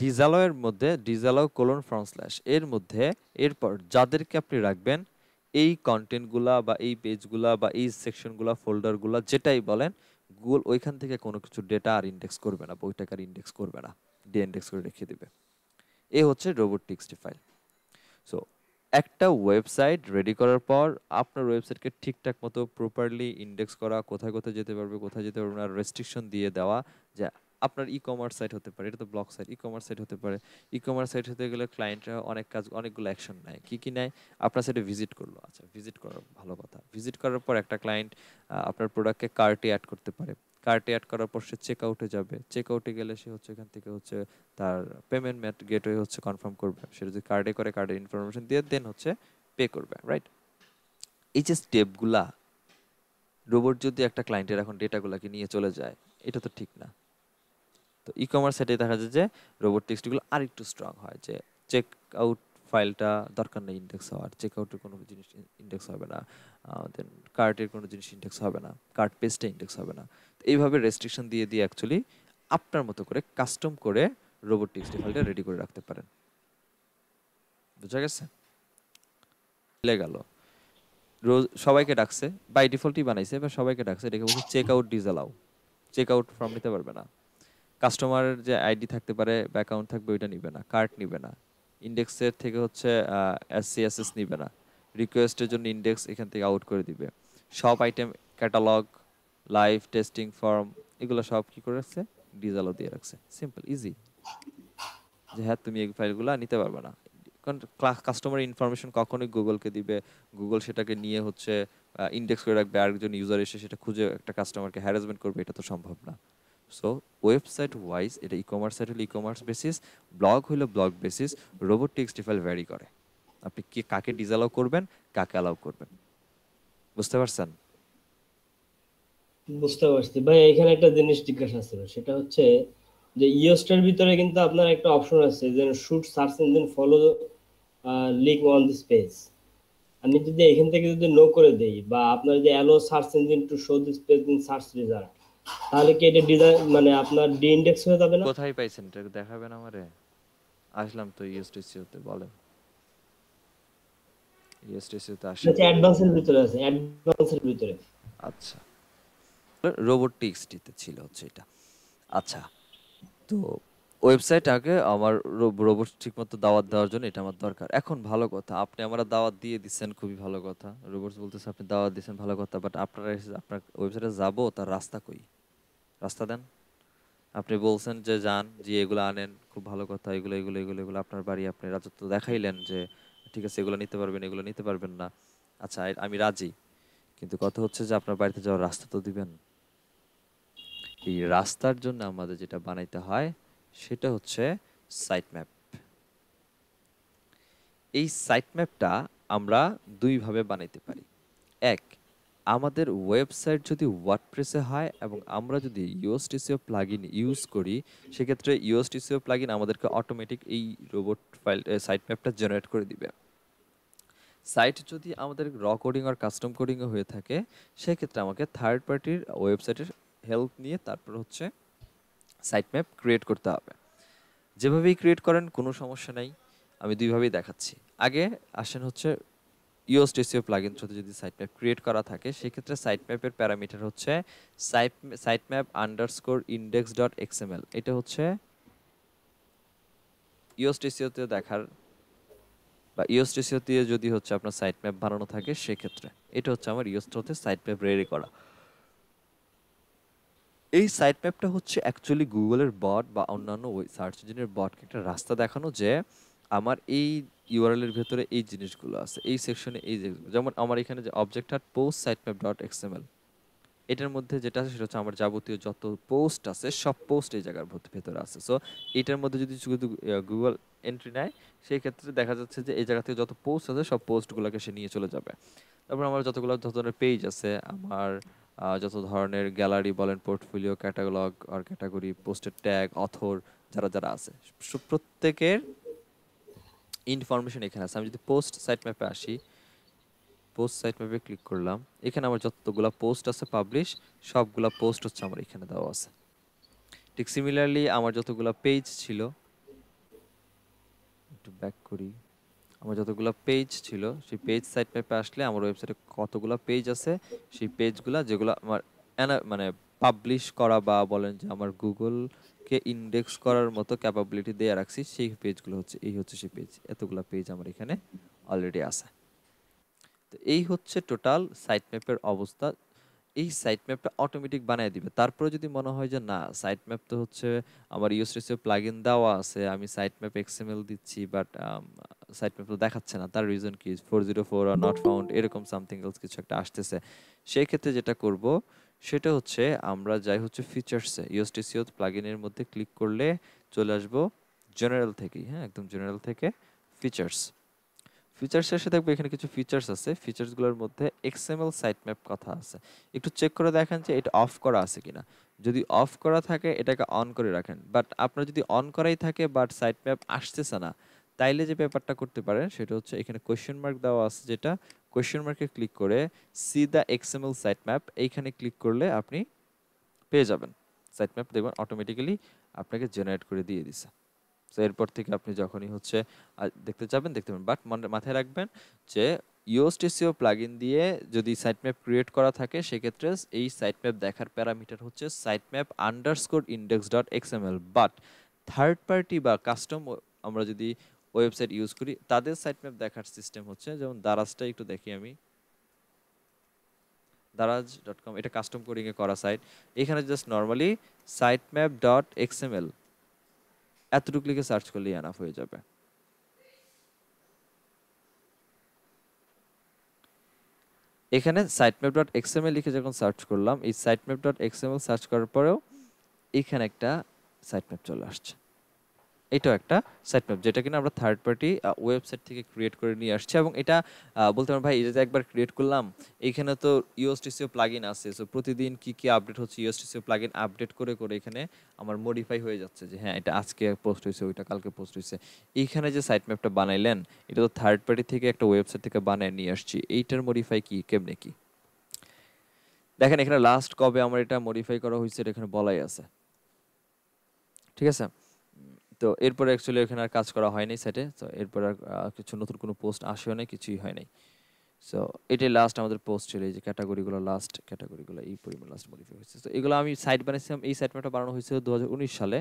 ডিজালয়ের মধ্যে ডিজালয় কোলন ফ্রন্ট স্ল্যাশ এর মধ্যে এরপর যাদেরকে আপনি রাখবেন এই কন্টেন্টগুলা বা এই পেজগুলা বা এই সেকশনগুলা ফোল্ডারগুলা যেটাই বলেন গুগল ওইখান থেকে কোনো কিছু ডেটা আর ইন্ডেক্স করবে না বইটাকে আর ইন্ডেক্স করবে না ডি ইন্ডেক্স করে রেখে দেবে এ হচ্ছে রোবট টিক্সটি ফাইল সো একটা ওয়েবসাইট রেডি করার পর আপনার ওয়েবসাইটকে ঠিকঠাক মতো প্রপারলি ইন্ডেক্স করা কোথায় কোথায় যেতে পারবে কোথায় যেতে পারবে না রেস্ট্রিকশন দিয়ে দেওয়া যে আপনার ই কমার্স সাইট হতে পারে এটা তো block site e commerce site হতে পারে ই কমার্স সাইট হতে গেলে ক্লায়েন্টরা অনেক কাজ অনেকগুলো অ্যাকশন নেয় কী কী নেয় আপনার সাইটে ভিজিট করলো আচ্ছা ভিজিট করার ভালো কথা ভিজিট করার পর একটা ক্লায়েন্ট আপনার প্রোডাক্টকে কার্টে অ্যাড করতে পারে কার্ডে অ্যাড করার পর সে চেক আউটে যাবে চেক আউটে গেলে সে হচ্ছে এখান থেকে হচ্ছে তার পেমেন্ট মেট গেটওয়ে হচ্ছে কনফার্ম করবে সে যদি কার্ডে করে কার্ডের ইনফরমেশন দিয়ে দেন হচ্ছে পে করবে রাইট এই যে স্টেপগুলা রোবট যদি একটা ক্লায়েন্টের এখন ডেটাগুলোকে নিয়ে চলে যায় এটা তো ঠিক না তো ই কমার্স সাইটে দেখা যায় যে আর একটু স্ট্রং হয় যে চেক আউট ফাইলটা দরকার নেই ইন্ডেক্স হওয়ার চেক আউটের কোনো জিনিস ইন্ডেক্স হবে না দেন কার্টের কোনো জিনিস ইন্ডেক্স হবে না কার্ট পেস্টে ইন্ডেক্স হবে না এইভাবে রেস্ট্রিকশন দিয়ে দিয়ে অ্যাকচুয়ালি আপনার মতো করে কাস্টম করে রোবোটিক্স ডিফল্টটা রেডি করে রাখতে পারেন বুঝা গেছে চলে গেল রোজ সবাইকে ডাকছে বাই ডিফল্টই বানাইছে বা সবাইকে ডাকছে এটাকে বলছে checkout disallow checkout form নিতে পারবে না কাস্টমার যে আইডি থাকতে পারে বা অ্যাকাউন্ট থাকবে ওইটা নিবে না কার্ড নিবে না ইন্ডেক্সের থেকে হচ্ছে এস সি এস এস নিবে না রিকোয়েস্টের জন্য ইন্ডেক্স এখান থেকে আউট করে দিবে সব item catalogue live testing form এগুলো সব কি করে রাখছে ডিজালও দিয়ে রাখছে সিম্পল ইজি যে হ্যাঁ তুমি এই ফাইলগুলো নিতে পারবে না কারণ কাস্টমার ইনফরমেশন কখনোই গুগলকে দিবে গুগল সেটাকে নিয়ে হচ্ছে ইন্ডেক্স করে রাখবে আরেকজন ইউজার এসে সেটা খুঁজে একটা কাস্টমারকে হ্যারাসমেন্ট করবে এটা তো সম্ভব না সো ওয়েবসাইট ওয়াইজ এটা ই কমার্স সাইট হলে ই কমার্স বেসিস ব্লগ হলে blog basis robot TXT file vary করে আপনি কি কাকে ডিজালাও করবেন কাকে অ্যালাউ করবেন বুঝতে পারছেন বুঝতে পারছি ভাই এখানে একটা জিনিস জিজ্ঞাসা আছে সেটা হচ্ছে যে ইওস্টার ভিতরে কিন্তু আপনার একটা অপশন আছে যে should search engine follow link on this page আমি যদি এখান থেকে যদি নো করে দেই বা আপনার যে allow search engine to show this page in search result তাহলে কি এটা ডিজাইন মানে আপনার ডি ইনডেক্স হয়ে যাবে না কোথায় পাইছেন এটা দেখাবেন আমারে আসলাম তো ইউএসটিসি হতে বলেন আচ্ছা। আচ্ছা, এখন ভালো কথা আপনি দাওয়াত দিয়ে দিচ্ছেন খুবই ভালো কথা রোবট বলতেছে আপনি দাওয়াত দিচ্ছেন ভালো কথা বাট আপনারা আপনার ওয়েবসাইটে যাবো তার রাস্তা কই রাস্তা দেন আপনি বলছেন যে যান যে এগুলো আনেন খুব ভালো কথা এগুলো এগুলো এগুলো এগুলো আপনার বাড়ি আপনি রাজত্ব দেখাইলেন যে ঠিক আছে এগুলো নিতে পারবেন এগুলো নিতে পারবেন না আচ্ছা আমি রাজি কিন্তু কথা হচ্ছে যে আপনার বাড়িতে যাওয়ার রাস্তা তো দিবেন এই রাস্তার জন্য আমাদের যেটা বানাইতে হয় সেটা হচ্ছে সাইট ম্যাপ এই সাইট ম্যাপটা আমরা দুইভাবে বানাইতে পারি এক আমাদের ওয়েবসাইট যদি ওয়ার্ডপ্রেসে হয় এবং আমরা যদি ইউএসটিসিও প্লাগইন ইউজ করি সেক্ষেত্রে ইউএসটিসিও প্লাগইন আমাদেরকে অটোমেটিক এই রোবট ফাইল সাইট ম্যাপটা জেনারেট করে দিবে সাইট যদি আমাদের র কোডিং আর কাস্টম কোডিংও হয়ে থাকে সেক্ষেত্রে আমাকে থার্ড পার্টির ওয়েবসাইটের হেল্প নিয়ে তারপর হচ্ছে সাইট ম্যাপ ক্রিয়েট করতে হবে যেভাবেই ক্রিয়েট করেন কোনো সমস্যা নাই আমি দুইভাবেই দেখাচ্ছি আগে আসেন হচ্ছে ইওস্টেসিও প্লাগিন সাথে যদি সাইট ম্যাপ ক্রিয়েট করা থাকে সেক্ষেত্রে সাইট ম্যাপের প্যারামিটার হচ্ছে site site map underscore index dot XML এটা হচ্ছে ইওস্টেসিওতে দেখার বা ইওস্টেসিও দিয়ে যদি হচ্ছে আপনার সাইট ম্যাপ বানানো থাকে সেক্ষেত্রে এটা হচ্ছে আমার ইওস্টোতে সাইট ম্যাপ রেডি করা এই সাইট ম্যাপটা হচ্ছে অ্যাকচুয়ালি গুগলের বট বা অন্যান্য ওই সার্চ ইঞ্জিনের বটকে একটা রাস্তা দেখানো যে আমার এই ইউআরএলের ভেতরে এই জিনিসগুলো আছে এই সেকশনে এই যেমন আমার এখানে যে অবজেক্ট আর post site map dot XML এটার মধ্যে যেটা আছে সেটা হচ্ছে আমার যাবতীয় যত পোস্ট আছে সব পোস্ট এই জায়গার ভেতরে আছে সো এটার মধ্যে যদি শুধু গুগল এন্ট্রি নেয় সেই ক্ষেত্রে দেখা যাচ্ছে যে এই জায়গা থেকে যত পোস্ট আছে সব পোস্টগুলোকে সে নিয়ে চলে যাবে তারপর আমার যতগুলো যত ধরনের পেজ আছে আমার যত ধরনের গ্যালারি বলেন পোর্টফোলিও ক্যাটাগলগ আর ক্যাটাগরি পোস্টের ট্যাগ অথর যারা যারা আছে প্রত্যেকের ইনফরমেশন এখানে আছে আমি যদি পোস্ট সাইট ম্যাপে আসি পোস্ট সাইট ম্যাপে ক্লিক করলাম এখানে আমার যতগুলো পোস্ট আছে পাবলিশ সবগুলো পোস্ট হচ্ছে আমার এখানে দেওয়া আছে ঠিক সিমিলারলি আমার যতগুলো পেজ ছিল একটু ব্যাক করি আমার যতগুলো পেজ ছিল সেই পেজ সাইট ম্যাপে আসলে আমার ওয়েবসাইটে কতগুলো পেজ আছে সেই পেজগুলো যেগুলো আমার মানে পাবলিশ করা বা বলেন যে আমার গুগলকে ইন্ডেক্স করার মতো ক্যাপাবিলিটি দেওয়া রাখছি সেই পেজগুলো হচ্ছে এই হচ্ছে সেই পেজ এতগুলো পেজ আমার এখানে অলরেডি আছে তো এই হচ্ছে টোটাল সাইট ম্যাপের অবস্থা এই সাইট ম্যাপটা অটোমেটিক বানিয়ে দিবে তারপরে যদি মনে হয় যে না সাইট ম্যাপ তো হচ্ছে আমার ইউসরেসিও প্লাগইন দেওয়া আছে আমি সাইট ম্যাপ এক্সএমএল দিচ্ছি বাট সাইট ম্যাপ তো দেখাচ্ছে না তার রিজন কি ফোর জিরো ফোর আর নট ফাউন্ড এরকম সামথিং এলস কিছু একটা আসতেছে সেই ক্ষেত্রে যেটা করব সেটা হচ্ছে আমরা যাই হচ্ছে ফিচার্সে ইউএসটিসিও প্লাগইনের মধ্যে ক্লিক করলে চলে আসবো জেনারেল থেকেই হ্যাঁ একদম জেনারেল থেকে ফিচার্স ফিচার্স শেষে থাকবে এখানে কিছু ফিচার্স আছে ফিচার্সগুলোর মধ্যে এক্সএমএল সাইট ম্যাপ কথা আছে একটু চেক করে দেখেন যে এটা অফ করা আছে কিনা যদি অফ করা থাকে এটাকে অন করে রাখেন বাট আপনার যদি অন করাই থাকে বাট সাইট ম্যাপ আসতেছে না তাইলে যে ব্যাপারটা করতে পারেন সেটা হচ্ছে এখানে কোয়েশ্চেন মার্ক দেওয়া আছে যেটা কোয়েশ্চেন মার্কে ক্লিক করে see the XML sitemap এইখানে ক্লিক করলে আপনি পেয়ে যাবেন সাইট ম্যাপ দেখবেন অটোমেটিক্যালি আপনাকে জেনারেট করে দিয়ে দিছে সো এরপর থেকে আপনি যখনই হচ্ছে দেখতে যাবেন দেখতে পাবেন বাট মাথায় রাখবেন যে প্লাগ ইন দিয়ে যদি সাইট ম্যাপ ক্রিয়েট করা থাকে সেক্ষেত্রে এই সাইট ম্যাপ দেখার প্যারামিটার হচ্ছে site map underscore index dot XML but third party বা কাস্টম আমরা যদি ওয়েবসাইট ইউজ করি তাদের ম্যাপ দেখার সিস্টেম হচ্ছে যেমন দারাজটা একটু দেখি আমি দারাজ ডট কম এটা কাস্টম কোডিংয়ে করা সাইট এখানে just normally site map dot X M L এতটুকু লিখে সার্চ করলেই এনাফ হয়ে যাবে এখানে সাইটম্যাপ ডট এক্সএমএল লিখে যখন সার্চ করলাম এই সাইটম্যাপ ডট এক্সএমএল সার্চ করার পরেও এখানে একটা সাইটম্যাপ চলে আসছে এটাও একটা সাইট ম্যাপ যেটা কিনা আমরা থার্ড পার্টি ওয়েবসাইট থেকে ক্রিয়েট করে নিয়ে আসছি এবং এটা বলতে পারেন ভাই এটা একবার ক্রিয়েট করলাম এখানে তো ইউএসটিসিও প্লাগইন আছে সো প্রতিদিন কি কি আপডেট হচ্ছে ইউএসটিসিও প্লাগইন আপডেট করে করে এখানে আমার মডিফাই হয়ে যাচ্ছে যে হ্যাঁ এটা আজকে পোস্ট হয়েছে ওইটা কালকে পোস্ট হয়েছে এইখানে যে সাইট ম্যাপটা বানাইলেন এটা তো থার্ড পার্টি থেকে একটা ওয়েবসাইট থেকে বানায় নিয়ে আসছি এইটার মডিফাই কি কেমনে কি দেখেন এখানে লাস্ট কবে আমার এটা মডিফাই করা হয়েছে এটা এখানে বলাই আছে ঠিক আছে তো এরপরে অ্যাকচুয়ালি ওখানে আর কাজ করা হয়নি সেটে তো এরপর আর কিছু নতুন কোনো পোস্ট আসেও না কিছুই হয় নাই সো এটাই লাস্ট আমাদের পোস্ট ছিল এই যে ক্যাটাগরিগুলো লাস্ট ক্যাটাগরিগুলো এই পরিমাণ লাস্ট মডিফাই হয়েছে তো এগুলো আমি সাইট বানিয়েছিলাম এই সাইট ম্যাপটা বানানো হয়েছিল দু সালে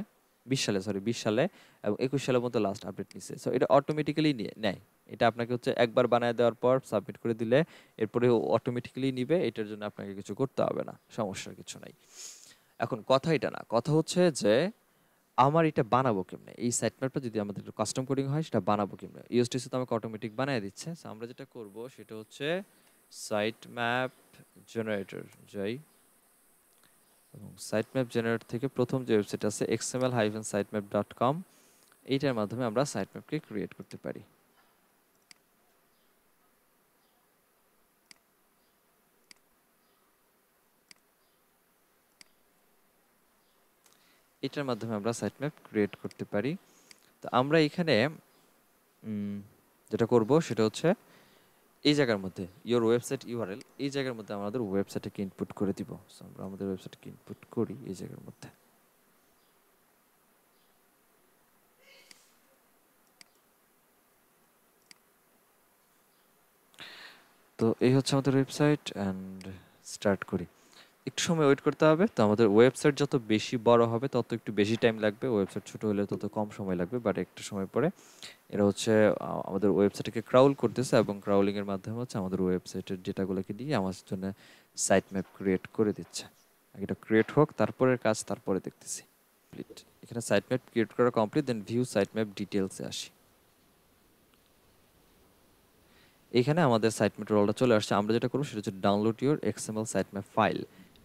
বিশ সালে সরি বিশ সালে এবং একুশ সালে পর্যন্ত লাস্ট আপডেট নিচ্ছে সো এটা অটোমেটিক্যালি নিয়ে নেয় এটা আপনাকে হচ্ছে একবার বানিয়ে দেওয়ার পর সাবমিট করে দিলে এরপরে অটোমেটিক্যালি নিবে এটার জন্য আপনাকে কিছু করতে হবে না সমস্যার কিছু নাই এখন কথা এটা না কথা হচ্ছে যে আমার এটা বানাবো কেমনে এই সাইট ম্যাপটা যদি আমাদের কাস্টম কোডিং হয় সেটা বানাবো কেমনে ইউএসটিসি তো আমাকে অটোমেটিক বানিয়ে দিচ্ছে সো আমরা যেটা করব সেটা হচ্ছে সাইট ম্যাপ জেনারেটর যাই এবং সাইট ম্যাপ জেনারেটর থেকে প্রথম যে ওয়েবসাইট আছে XML hyphen site map dot com এইটার মাধ্যমে আমরা সাইট ম্যাপকে ক্রিয়েট করতে পারি এটার মাধ্যমে আমরা সাইট ম্যাপ ক্রিয়েট করতে পারি তো আমরা এখানে যেটা করব সেটা হচ্ছে এই জায়গার মধ্যে ইয়োর ওয়েবসাইট ইউআরএল এই জায়গার মধ্যে আমাদের ওয়েবসাইটটাকে ইনপুট করে দিব সো আমরা আমাদের ওয়েবসাইটকে ইনপুট করি এই জায়গার মধ্যে তো এই হচ্ছে আমাদের ওয়েবসাইট অ্যান্ড স্টার্ট করি একটু সময় ওয়েট করতে হবে তো আমাদের ওয়েবসাইট যত বেশি বড় হবে তত একটু বেশি টাইম লাগবে ওয়েবসাইট ছোট হলে তত কম সময় লাগবে বাট একটু সময় পরে এরা হচ্ছে আমাদের ওয়েবসাইটকে ক্রাউল করতেছে এবং ক্রাউলিং এর মাধ্যমে হচ্ছে আমাদের ওয়েবসাইটের ডেটাগুলোকে দিয়ে আমাদের জন্য সাইট ম্যাপ ক্রিয়েট করে দিচ্ছে আগে এটা ক্রিয়েট হোক তারপরের কাজ তারপরে দেখতেছি কমপ্লিট এখানে সাইট ম্যাপ ক্রিয়েট করা complete then view sitemap ডিটেলসে আসি এখানে আমাদের সাইট ম্যাপ রোলটা চলে আসছে আমরা যেটা করবো সেটা হচ্ছে download your XML sitemap file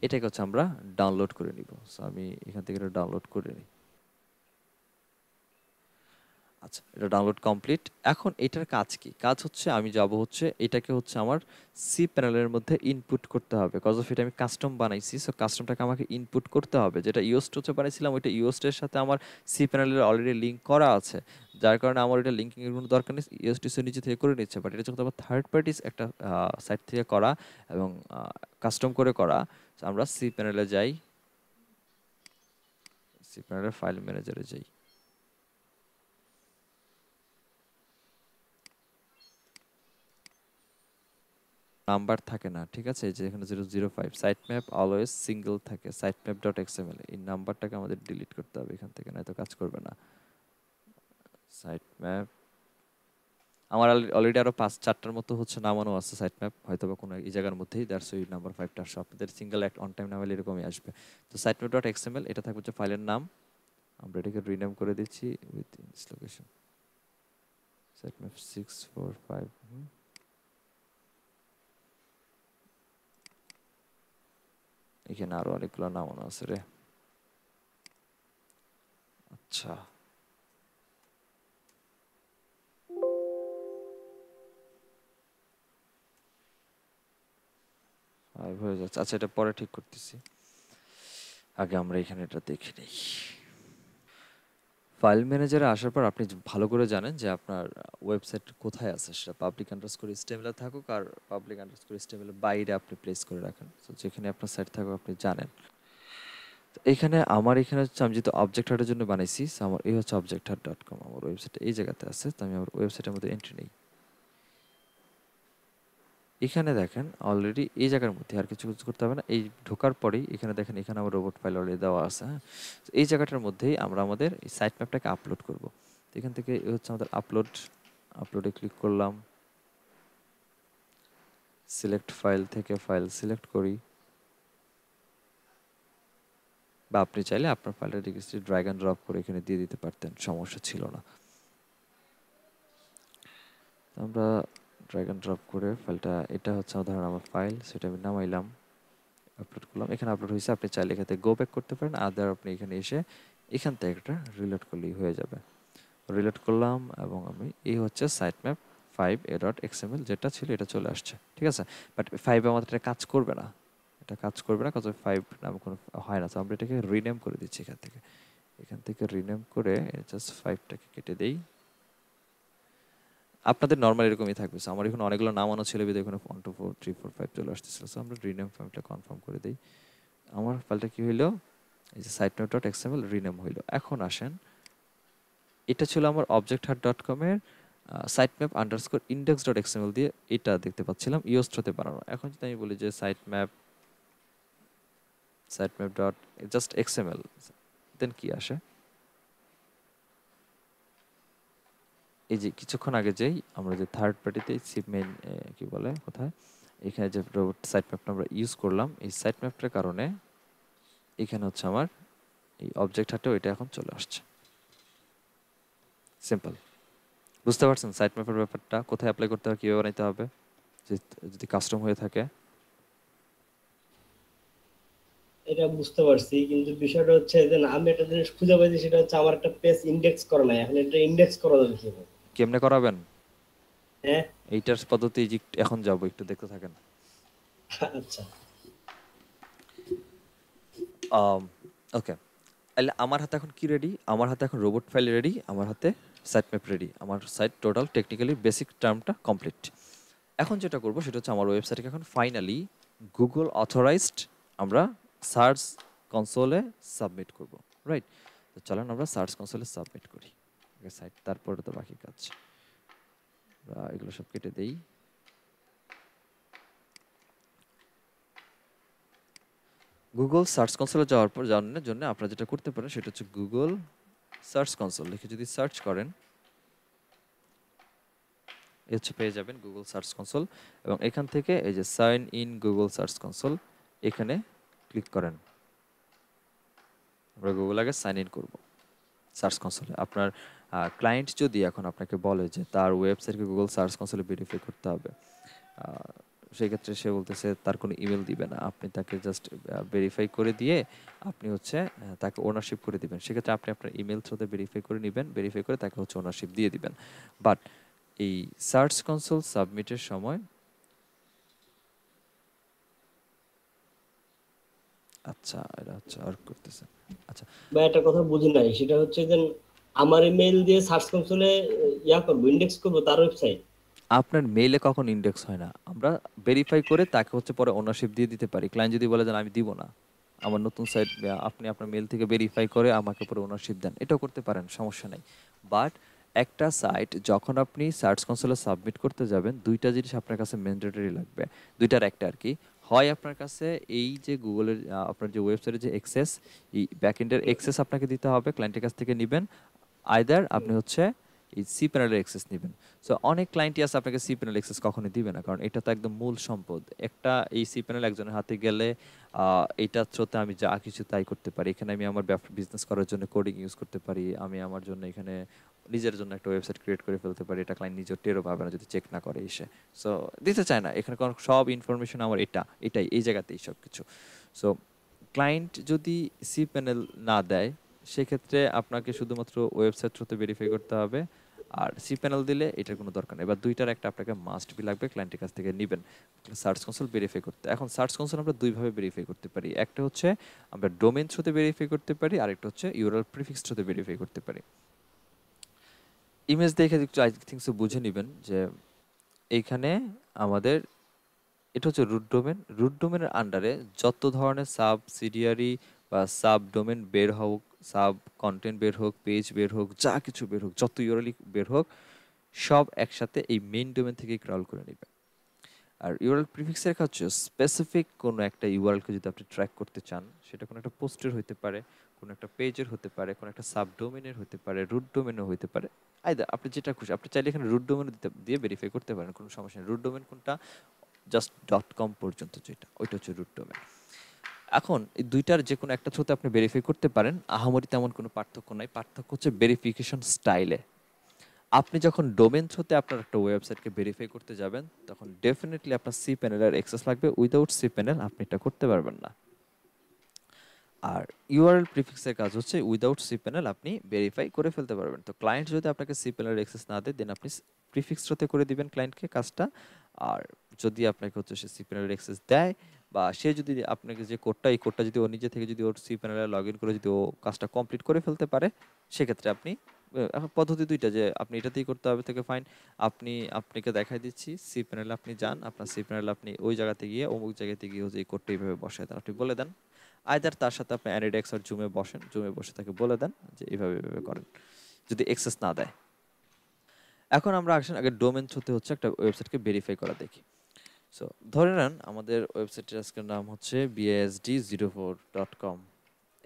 এটাকে হচ্ছে আমরা ডাউনলোড করে নিব সো আমি এখান থেকে এটা ডাউনলোড করে নিই আচ্ছা এটা ডাউনলোড কমপ্লিট এখন এটার কাজ কি কাজ হচ্ছে আমি যাব হচ্ছে এটাকে হচ্ছে আমার সি প্যানেলের মধ্যে ইনপুট করতে হবে কজ অফ এটা আমি কাস্টম বানাইছি সো কাস্টমটাকে আমাকে ইনপুট করতে হবে যেটা ইউএসট হচ্ছে বানাইছিলাম ওইটা ইউএসটের সাথে আমার সি প্যানেলের অলরেডি লিঙ্ক করা আছে যার কারণে আমার এটা লিঙ্কিংয়ের কোনো দরকার নেই ইউএসটিসি নিজে থেকে করে নিচ্ছে বাট এটা যখন আমার থার্ড পার্টিস একটা সাইট থেকে করা এবং কাস্টম করে করা আমরা সি প্যানেলে যাই সি প্যানেলের ফাইল ম্যানেজারে যাই নাম্বার থাকে না ঠিক আছে যেখানে zero zero five sitemap always single থাকে সাইট ম্যাপ ডট এক্সএমএল এই নাম্বারটাকে আমাদের ডিলিট করতে হবে এখান থেকে না কাজ করবে না সাইট ম্যাপ আমার অলরেডি আরও পাঁচ চারটার মতো হচ্ছে নামানো আছে সাইট ম্যাপ হয়তো বা কোনো এই জায়গার মধ্যেই দ্যাটস ওই নাম্বার ফাইভটা আসবে আপনাদের সিঙ্গেল অ্যাক্ট অন টাইম নামালে এরকমই আসবে তো সাইট ম্যাপ ডট এক্সএমএল এটা থাকবে হচ্ছে ফাইলের নাম আমরা এটাকে রিনেম করে দিচ্ছি উইথ ইনস location sitemap six four five এখানে আরও অনেকগুলো নামানো আছে রে আচ্ছা আর হয়ে যাচ্ছে আচ্ছা এটা পরে ঠিক করতেছি আগে আমরা এখানে এটা দেখি নিই ফাইল ম্যানেজারে আসার পর আপনি ভালো করে জানেন যে আপনার ওয়েবসাইট কোথায় আছে সেটা পাবলিক আন্ডারস্কোর স্টেমেলে থাকুক আর পাবলিক আন্ডারস্কোর স্টেমেলের বাইরে আপনি প্লেস করে রাখেন তো যেখানে আপনার সাইট থাকুক আপনি জানেন এখানে আমার এখানে হচ্ছে আমি যেহেতু অবজেক্ট হাটের জন্য বানাইছি আমার এই হচ্ছে অবজেক্ট হাট ডট কম আমার ওয়েবসাইট এই জায়গাতে আছে তো আমি আমার ওয়েবসাইটের মধ্যে এন্ট্রি নেই এখানে দেখেন অলরেডি এই জায়গার মধ্যে আর কিছু কিছু করতে হবে না এই ঢোকার পরেই এখানে দেখেন এখানে আমার রোবট ফাইল অলরেডি দেওয়া আছে হ্যাঁ এই জায়গাটার মধ্যেই আমরা আমাদের এই সাইট ম্যাপটাকে আপলোড করব এখান থেকে হচ্ছে আমাদের আপলোড আপলোডে ক্লিক করলাম সিলেক্ট ফাইল থেকে ফাইল সিলেক্ট করি বা আপনি চাইলে আপনার ফাইলটা রেজিস্ট্রি ড্রাগ অ্যান্ড ড্রপ করে এখানে দিয়ে দিতে পারতেন সমস্যা ছিল না আমরা ড্র্যাগ এন্ড ড্রপ করে ফাইলটা এটা হচ্ছে ধরেন আমার ফাইল সেটা আমি নামাইলাম আপলোড করলাম এখানে আপলোড হয়েছে আপনি চাইলে এখান থেকে গো ব্যাক করতে পারেন আদার আপনি এখানে এসে এখান থেকে একটা রিলোড করলেই হয়ে যাবে রিলোড করলাম এবং আমি এই হচ্ছে sitemap five A dot XML যেটা ছিল এটা চলে আসছে ঠিক আছে বাট ফাইভে আমাদের এটা কাজ করবে না এটা কাজ করবে না কাজ ফাইভ নামে কোনো হয় না তো আমরা এটাকে রিনেম করে দিচ্ছি এখান থেকে এখান থেকে রিনেম করে জাস্ট ফাইভটাকে কেটে দেই আপনাদের নর্মাল এরকমই থাকবে সো আমার এখানে অনেকগুলো নামানো ছিল বিধে এখানে one two four three four five চলে আসতেছিল সো আমরা রিনেম ফাইলটা কনফার্ম করে দিই আমার ফাইলটা কী হইলো এই যে site note dot XML rename হইলো এখন আসেন এটা ছিল আমার অবজেক্ট হাট ডট কমের site map underscore index dot XML দিয়ে এটা দেখতে পাচ্ছিলাম ইওস্ট্রোতে বানানো এখন যদি আমি বলি যে site map site map dot just XML then কী আসে এই যে কিছুক্ষণ আগে যেই আমরা যে থার্ড পার্টিতে সিপমেইন কি বলে কোথায় এখানে যে রোবট সাইট ম্যাপটা আমরা ইউজ করলাম এই সাইট ম্যাপটার কারণে এখানে হচ্ছে আমার এই অবজেক্ট হাটে ওইটা এখন চলে আসছে সিম্পল বুঝতে পারছেন সাইট ম্যাপের ব্যাপারটা কোথায় অ্যাপ্লাই করতে হবে কীভাবে নিতে হবে যদি কাস্টম হয়ে থাকে এটা বুঝতে পারছি কিন্তু বিষয়টা হচ্ছে যে আমি একটা জিনিস খুঁজে পাইছি সেটা হচ্ছে আমার একটা পেজ ইন্ডেক্স করা নাই এখন এটা ইন্ডেক্স করা যাবে কিভাবে কেমনে করাবেন এইটার পদ্ধতি এখন যাব একটু দেখতে থাকেন আচ্ছা ওকে তাহলে আমার হাতে এখন কি রেডি আমার হাতে এখন রোবট ফাইল রেডি আমার হাতে সাইট ম্যাপ রেডি আমার সাইট টোটাল টেকনিক্যালি বেসিক টার্মটা কমপ্লিট এখন যেটা করব সেটা হচ্ছে আমার ওয়েবসাইটকে এখন ফাইনালি গুগল অথরাইজড আমরা সার্চ কনসোলে সাবমিট করব রাইট তো চলেন আমরা সার্চ কনসোলে সাবমিট করি সাইড তারপরে তো বাকি কাজ এগুলো সব কেটে দেই গুগল সার্চ কনসোলে যাওয়ার পর জানার জন্য আপনারা যেটা করতে পারেন সেটা হচ্ছে গুগল সার্চ কনসোল লিখে যদি সার্চ করেন হচ্ছে পেয়ে যাবেন গুগল সার্চ কনসোল এবং এখান থেকে এই যে sign in Google search console এখানে ক্লিক করেন আমরা গুগল আগে সাইন ইন করব সার্চ কনসোলে আপনার ক্লায়েন্ট যদি এখন আপনাকে বলে যে তার ওয়েবসাইটকে গুগল সার্চ কনসোলে ভেরিফাই করতে হবে সেক্ষেত্রে সে বলতেছে তার কোনো ইমেল দিবে না আপনি তাকে জাস্ট ভেরিফাই করে দিয়ে আপনি হচ্ছে তাকে ওনারশিপ করে দিবেন সেক্ষেত্রে আপনি আপনার ইমেল থ্রুতে ভেরিফাই করে নেবেন ভেরিফাই করে তাকে হচ্ছে ওনারশিপ দিয়ে দিবেন বাট এই সার্চ কনসোল সাবমিটের সময় আচ্ছা এটা হচ্ছে আর করতেছে আচ্ছা ভাই একটা কথা বুঝি নাই সেটা হচ্ছে যে আমার মেইল দিয়ে সার্চ কনসোলে ইয়া করব ইনডেক্স করব তার ওয়েবসাইট আপনার মেইলে কখন ইনডেক্স হয় না আমরা ভেরিফাই করে তাকে হচ্ছে পরে ওনারশিপ দিয়ে দিতে পারি ক্লায়েন্ট যদি বলে যান আমি দিব না আমার নতুন সাইট আপনি আপনার মেইল থেকে ভেরিফাই করে আমাকে পরে ওনারশিপ দেন এটাও করতে পারেন সমস্যা নাই বাট একটা সাইট যখন আপনি সার্চ কনসোলে সাবমিট করতে যাবেন দুইটা জিনিস আপনার কাছে ম্যান্ডেটরি লাগবে দুইটার একটা আর কি হয় আপনার কাছে এই যে গুগলের আপনার যে ওয়েবসাইটের যে এক্সেস এই ব্যাকএন্ডের এক্সেস আপনাকে দিতে হবে ক্লায়েন্টের কাছ থেকে নেবেন আইদার আপনি হচ্ছে এই সি প্যানেলের এক্সেস নেবেন সো অনেক ক্লায়েন্টই আছে আপনাকে সি প্যানেল এক্সেস কখনোই দিবে না কারণ এটা তো একদম মূল সম্পদ একটা এই সি প্যানেল একজনের হাতে গেলে এটা থ্রোতে আমি যা কিছু তাই করতে পারি এখানে আমি আমার বিজনেস করার জন্য কোডিং ইউজ করতে পারি আমি আমার জন্য এখানে নিজের জন্য একটা ওয়েবসাইট ক্রিয়েট করে ফেলতে পারি এটা ক্লায়েন্ট নিজের টেরও পাবে না যদি চেক না করে এসে সো দিতে চায় না এখানে সব ইনফরমেশন আমার এটা এটাই এই জায়গাতেই সব কিছু সো ক্লায়েন্ট যদি সি প্যানেল না দেয় সেক্ষেত্রে আপনাকে শুধুমাত্র ওয়েবসাইট থ্রুতে ভেরিফাই করতে হবে আর সি প্যানেল দিলে এটার কোনো দরকার নেই এবার দুইটার একটা আপনাকে মাস্ট বি লাগবে ক্লায়েন্টের কাছ থেকে নেবেন সার্চ কনসোল ভেরিফাই করতে এখন সার্চ কনসোল আমরা দুইভাবে ভেরিফাই করতে পারি একটা হচ্ছে আমরা ডোমেন থ্রুতে ভেরিফাই করতে পারি আর একটা হচ্ছে ইউরাল প্রিফিক্স থ্রুতে ভেরিফাই করতে পারি ইমেজ দেখে একটু আই থিংস বুঝে নেবেন যে এইখানে আমাদের এটা হচ্ছে রুট ডোমেন রুট ডোমেনের আন্ডারে যত ধরনের সাব সিডিয়ারি e বা সাব ডোমেন বের হোক সাব কন্টেন্ট বের হোক পেজ বের হোক যা কিছু বের হোক যত ইউরালি বের হোক সব একসাথে এই মেইন ডোমেন থেকে ক্রল করে নেবে আর ইউরাল প্রিফিক্সের কাজ স্পেসিফিক কোনো একটা ইউআরএলকে যদি আপনি ট্র্যাক করতে চান সেটা কোনো একটা পোস্টের হতে পারে কোনো একটা পেজের হতে পারে কোনো একটা সাব ডোমেনের হতে পারে রুট ডোমেনও হতে পারে আয়দা আপনি যেটা খুশি আপনি চাইলে এখানে রুট ডোমেন দিয়ে ভেরিফাই করতে পারেন কোনো সমস্যা নেই রুট ডোমেন কোনটা জাস্ট ডট কম পর্যন্ত যেটা ওইটা হচ্ছে রুট ডোমেন এখন এই দুইটার যে কোনো একটা থ্রুতে আপনি ভেরিফাই করতে পারেন আহামরি তেমন কোনো পার্থক্য নাই পার্থক্য হচ্ছে ভেরিফিকেশন স্টাইলে আপনি যখন ডোমেন থ্রুতে আপনার একটা ওয়েবসাইটকে ভেরিফাই করতে যাবেন তখন ডেফিনেটলি আপনার সি প্যানেলের এক্সেস লাগবে উইদাউট সি প্যানেল আপনি এটা করতে পারবেন না আর ইউআরএল প্রিফিক্সের কাজ হচ্ছে উইদাউট সি প্যানেল আপনি ভেরিফাই করে ফেলতে পারবেন তো ক্লায়েন্ট যদি আপনাকে সি প্যানেলের এক্সেস না দেয় দেন আপনি প্রিফিক্স থ্রুতে করে দিবেন ক্লায়েন্টকে কাজটা আর যদি আপনাকে হচ্ছে সে সি প্যানেলের এক্সেস দেয় বা সে যদি আপনাকে যে কোডটা এই কোডটা যদি ও নিজে থেকে যদি ওর সি প্যানেলে লগ ইন করে যদি ও কাজটা কমপ্লিট করে ফেলতে পারে সেক্ষেত্রে আপনি পদ্ধতি দুইটা যে আপনি এটাতেই করতে হবে থেকে ফাইন আপনি আপনাকে দেখাই দিচ্ছি সি প্যানেলে আপনি যান আপনার সি প্যানেলে আপনি ওই জায়গাতে গিয়ে অমুক জায়গাতে গিয়ে যে এই কোডটা এইভাবে বসে দেন আপনি বলে দেন আয়দার তার সাথে আপনি অ্যানিডেক্স আর জুমে বসেন জুমে বসে তাকে বলে দেন যে এইভাবে এইভাবে করেন যদি এক্সেস না দেয় এখন আমরা আসেন আগে ডোমেন থ্রুতে হচ্ছে একটা ওয়েবসাইটকে ভেরিফাই করা দেখি সো ধরে নেন আমাদের ওয়েবসাইটের আজকের নাম হচ্ছে BSD zero four dot com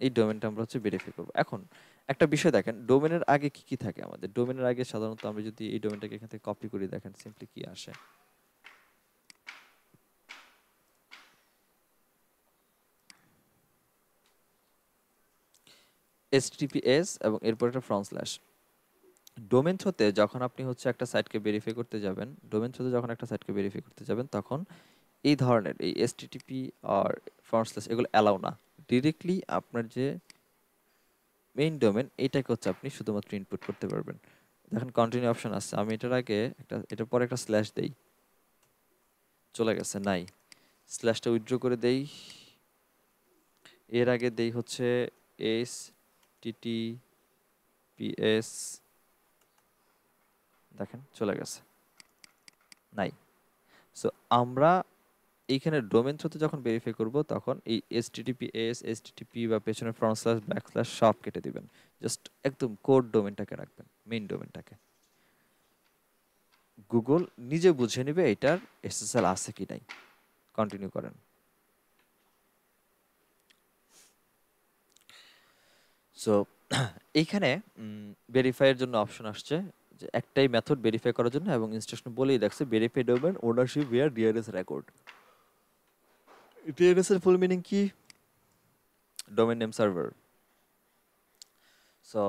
এই ডোমেনটা আমরা হচ্ছে ভেরিফাই করবো এখন একটা বিষয় দেখেন ডোমেনের আগে কি কি থাকে আমাদের ডোমেনের আগে সাধারণত আমরা যদি এই ডোমেনটাকে এখান থেকে কপি করি দেখেন সিম্পলি কি আসে https এবং এরপর একটা ফ্রন্ট স্ল্যাশ ডোমেন থ্রোতে যখন আপনি হচ্ছে একটা সাইটকে ভেরিফাই করতে যাবেন ডোমেন থ্রোতে যখন একটা সাইটকে ভেরিফাই করতে যাবেন তখন এই ধরনের এই এসটিটিপি আর ফর্মসলেস এগুলো অ্যালাউ না ডিরেক্টলি আপনার যে মেইন ডোমেন এটাকে হচ্ছে আপনি শুধুমাত্র ইনপুট করতে পারবেন দেখেন কন্টিনিউ অপশন আছে আমি এটার আগে একটা এটার পরে একটা স্ল্যাশ দেই চলে গেছে নাই স্ল্যাশটা উইথড্র করে দেই এর আগে দেই হচ্ছে এস এস দেখেন চলে গেছে নাই সো আমরা এইখানে ডোমেন থ্রুতে যখন ভেরিফাই করব তখন এই এস টিপি এস এস টিপি বা পেছনের ফ্রন্ট স্ল্যাশ ব্যাক স্ল্যাশ সব কেটে দিবেন জাস্ট একদম কোড ডোমেনটাকে রাখবেন মেইন ডোমেনটাকে গুগল নিজে বুঝে নেবে এটার এসএসএল আছে কি নাই কন্টিনিউ করেন সো এইখানে ভেরিফাইয়ের জন্য অপশন আসছে একটাই মেথড ভেরিফাই করার জন্য এবং ইনস্ট্রাকশন বলেই দেখছে verify domain ownership via DNS record DNS এর ফুল মিনিং কি ডোমেন নেম সার্ভার সো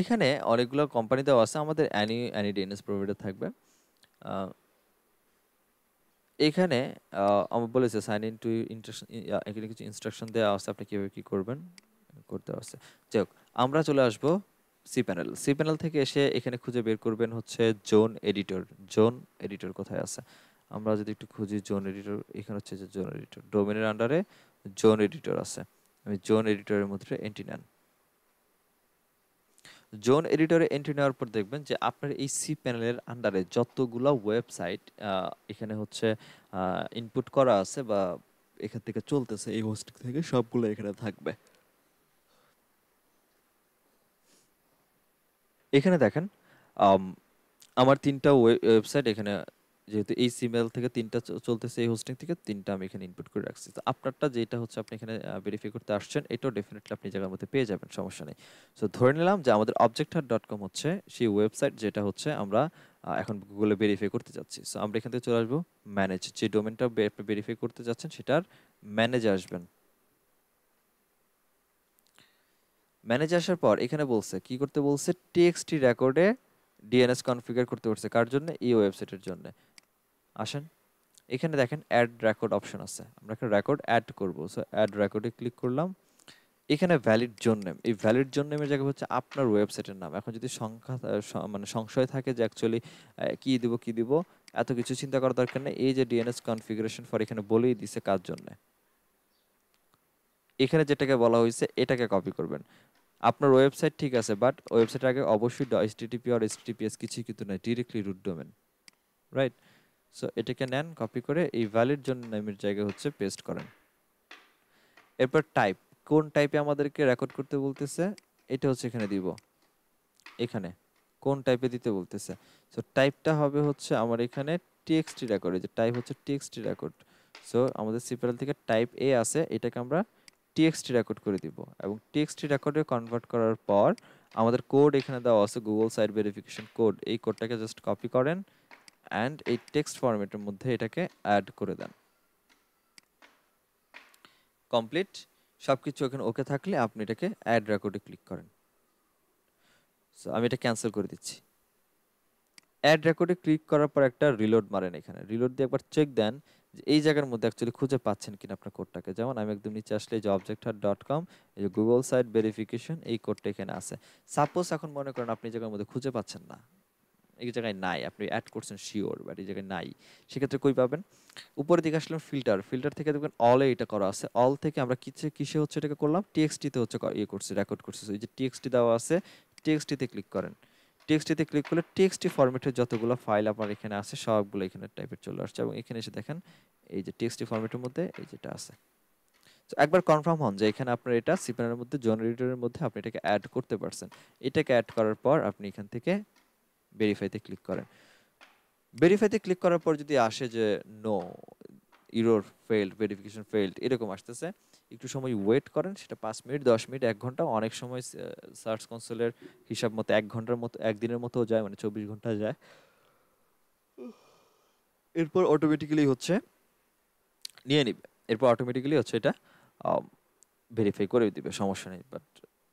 এখানে অনেকগুলো দেওয়া আছে আমাদের অ্যানি অ্যানি ডিএনএস প্রোভাইডার থাকবে এখানে আমার বলেছে সাইন ইন টু এখানে কিছু ইনস্ট্রাকশন দেওয়া আছে আপনি কীভাবে কী করবেন করতে আসছে যাই হোক আমরা চলে আসবো সি প্যানেল সি প্যানেল থেকে এসে এখানে খুঁজে বের করবেন হচ্ছে জোন এডিটর জোন এডিটর কোথায় আছে আমরা যদি একটু খুঁজি জোন এডিটর এখানে হচ্ছে যে জোন এডিটর ডোমেনের আন্ডারে জোন এডিটর আছে আমি জোন এডিটরের মধ্যে এন্ট্রি নেন জোন এডিটরে এন্ট্রি নেওয়ার পর দেখবেন যে আপনার এই সি প্যানেলের আন্ডারে যতগুলো ওয়েবসাইট এখানে হচ্ছে ইনপুট করা আছে বা এখান থেকে চলতেছে এই হোস্ট থেকে সবগুলো এখানে থাকবে এখানে দেখেন আমার তিনটা ওয়েবসাইট এখানে যেহেতু এই সিমেল থেকে তিনটা চলতেছে এই হোস্টিং থেকে তিনটা আমি এখানে ইনপুট করে রাখছি তো আপনারটা যেটা হচ্ছে আপনি এখানে ভেরিফাই করতে আসছেন এটাও ডেফিনেটলি আপনি জায়গার মধ্যে পেয়ে যাবেন সমস্যা নেই সো ধরে নিলাম যে আমাদের অবজেক্ট হাট ডট কম হচ্ছে সেই ওয়েবসাইট যেটা হচ্ছে আমরা এখন গুগলে ভেরিফাই করতে যাচ্ছি সো আমরা এখান থেকে চলে আসবো ম্যানেজ যে ডোমেনটা আপনি ভেরিফাই করতে যাচ্ছেন সেটার ম্যানেজে আসবেন ম্যানেজ আসার পর এখানে বলছে কি করতে বলছে টিএক্সটি রেকর্ডে ডিএনএস কনফিগার করতে বলছে কার জন্য এই ওয়েবসাইটের জন্য আসেন এখানে দেখেন অ্যাড রেকর্ড অপশন আছে আমরা একটা রেকর্ড অ্যাড করবো সো অ্যাড রেকর্ডে ক্লিক করলাম এখানে ভ্যালিড জোন নেম এই ভ্যালিড জোন নেমের জায়গা হচ্ছে আপনার ওয়েবসাইটের নাম এখন যদি সংখ্যা মানে সংশয় থাকে যে অ্যাকচুয়ালি কি দিব কি দিব এত কিছু চিন্তা করার দরকার নেই এই যে ডিএনএস কনফিগারেশন ফর এখানে বলেই দিছে কার জন্য এখানে যেটাকে বলা হয়েছে এটাকে কপি করবেন আপনার ওয়েবসাইট ঠিক আছে বাট ওয়েবসাইট আগে অবশ্যই এইচটিটিপি আর এইচটিটিপিএস কিছু কিন্তু নাই directly root domain right so এটাকে নেন কপি করে এই ভ্যালিড জন্য নামের জায়গা হচ্ছে পেস্ট করেন এরপর টাইপ কোন টাইপে আমাদেরকে রেকর্ড করতে বলতেছে এটা হচ্ছে এখানে দিব এখানে কোন টাইপে দিতে বলতেছে সো টাইপটা হবে হচ্ছে আমার এখানে টিএক্সটি রেকর্ড যে টাইপ হচ্ছে টিএক্সটি রেকর্ড সো আমাদের সিপারেল থেকে টাইপ এ আছে এটাকে আমরা টিএক্সটি রেকর্ড করে দিব এবং টিএক্সটি রেকর্ডে কনভার্ট করার পর আমাদের কোড এখানে দেওয়া আছে গুগল সাইট ভেরিফিকেশন কোড এই কোডটাকে জাস্ট কপি করেন অ্যান্ড এই টেক্সট ফরম্যাটের মধ্যে এটাকে অ্যাড করে দেন কমপ্লিট সব কিছু ওখানে ওকে থাকলে আপনি এটাকে অ্যাড রেকর্ডে ক্লিক করেন সো আমি এটা ক্যান্সেল করে দিচ্ছি অ্যাড রেকর্ডে ক্লিক করার পর একটা রিলোড মারেন এখানে রিলোড দিয়ে একবার চেক দেন এই জায়গার মধ্যে অ্যাকচুয়ালি খুঁজে পাচ্ছেন কিনা আপনার কোডটাকে যেমন আমি একদম নিচে আসলে যে অবজেক্ট হাট ডট কম এই যে গুগল সাইট ভেরিফিকেশন এই কোডটা এখানে আছে সাপোজ এখন মনে করেন আপনি এই জায়গার মধ্যে খুঁজে পাচ্ছেন না এই জায়গায় নাই আপনি অ্যাড করছেন শিওর বাট এই জায়গায় নাই সেক্ষেত্রে কই পাবেন উপরের দিকে আসলাম ফিল্টার ফিল্টার থেকে দেখবেন অলে এটা করা আছে অল থেকে আমরা কিসে কিসে হচ্ছে এটাকে করলাম টিএক্সটিতে হচ্ছে ইয়ে করছি রেকর্ড করছি এই যে টিএক্সটি দেওয়া আছে টিএক্সটিতে ক্লিক করেন টেক্সটিতে ক্লিক করলে টেক্সটি ফরম্যাটের যতগুলো ফাইল আপনার এখানে আছে সবগুলো এখানে টাইপের চলে আসছে এবং এখানে এসে দেখেন এই যে টেক্সটি ফরম্যাটের মধ্যে এই যেটা আছে তো একবার কনফার্ম হন যে এখানে আপনার এটা সিপেনের মধ্যে জেনারেটরের মধ্যে আপনি এটাকে অ্যাড করতে পারছেন এটাকে অ্যাড করার পর আপনি এখান থেকে ভেরিফাইতে ক্লিক করেন ভেরিফাইতে ক্লিক করার পর যদি আসে যে no error failed verification failed এরকম আসতেছে একটু সময় ওয়েট করেন সেটা পাঁচ মিনিট দশ মিনিট এক ঘন্টা অনেক সময় সার্চ কনসোলের হিসাব মতো এক ঘন্টার মতো একদিনের মতো যায় মানে চব্বিশ ঘন্টা যায় এরপর অটোমেটিক্যালি হচ্ছে নিয়ে নিবে এরপর অটোমেটিক্যালি হচ্ছে এটা ভেরিফাই করে দিবে সমস্যা নেই বাট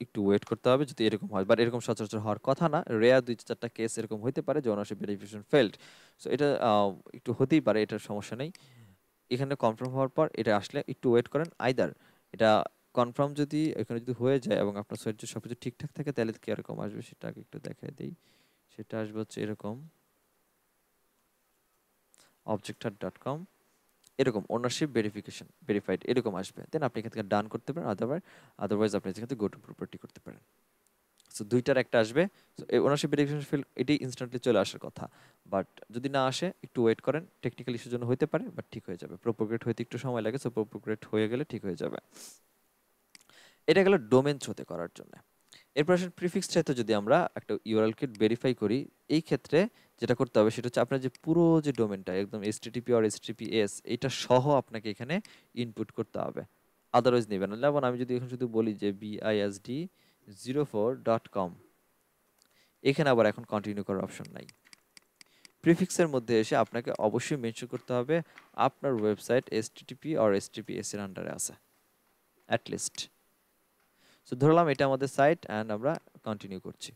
একটু ওয়েট করতে হবে যদি এরকম হয় বাট এরকম সচরাচর হওয়ার কথা না রেয়ার দুই চারটা কেস এরকম হইতে পারে যে অনার্সিপ ভেরিফিকেশন ফেল্ড সো এটা একটু হতেই পারে এটার সমস্যা নেই এখানে কনফার্ম হওয়ার পর এটা আসলে একটু ওয়েট করেন আইদার এটা কনফার্ম যদি এখানে যদি হয়ে যায় এবং আপনার সাইট যদি সব কিছু ঠিকঠাক থাকে তাহলে কীরকম আসবে সেটা আগে একটু দেখাই দিই সেটা আসবে হচ্ছে এরকম অবজেক্টার ডট কম এরকম ওনারশিপ ভেরিফিকেশন ভেরিফাইড এরকম আসবে দেন আপনি এখান থেকে ডান করতে পারেন আদারওয়াইজ আদারওয়াইজ আপনি এখান থেকে গো টু প্রপার্টি করতে পারেন সো দুইটার একটা আসবে সো ওনারশিপ ভেরিফিকেশন ফিল এটি ইনস্ট্যান্টলি চলে আসার কথা বাট যদি না আসে একটু ওয়েট করেন টেকনিক্যাল ইস্যুর জন্য হতে পারে বাট ঠিক হয়ে যাবে প্রোপোগ্রেট হইতে একটু সময় লাগে সো প্রোপোগ্রেট হয়ে গেলে ঠিক হয়ে যাবে এটা গেল ডোমেন ছোতে করার জন্য এরপর আসেন প্রিফিক্স চাইতে যদি আমরা একটা ইউআরএল কিট ভেরিফাই করি এই ক্ষেত্রে যেটা করতে হবে সেটা হচ্ছে আপনার যে পুরো যে ডোমেনটা একদম এসটিটিপি আর এস এটা সহ আপনাকে এখানে ইনপুট করতে হবে আদারওয়াইজ নেবেন যেমন আমি যদি এখন শুধু বলি যে BISD D zero four dot com এখানে আবার এখন কন্টিনিউ করার অপশন নাই প্রিফিক্সের মধ্যে এসে আপনাকে অবশ্যই মেনশন করতে হবে আপনার ওয়েবসাইট এস টিটিপি আর এস এস এর আন্ডারে আছে অ্যাট লিস্ট সো ধরলাম এটা আমাদের সাইট অ্যান্ড আমরা কন্টিনিউ করছি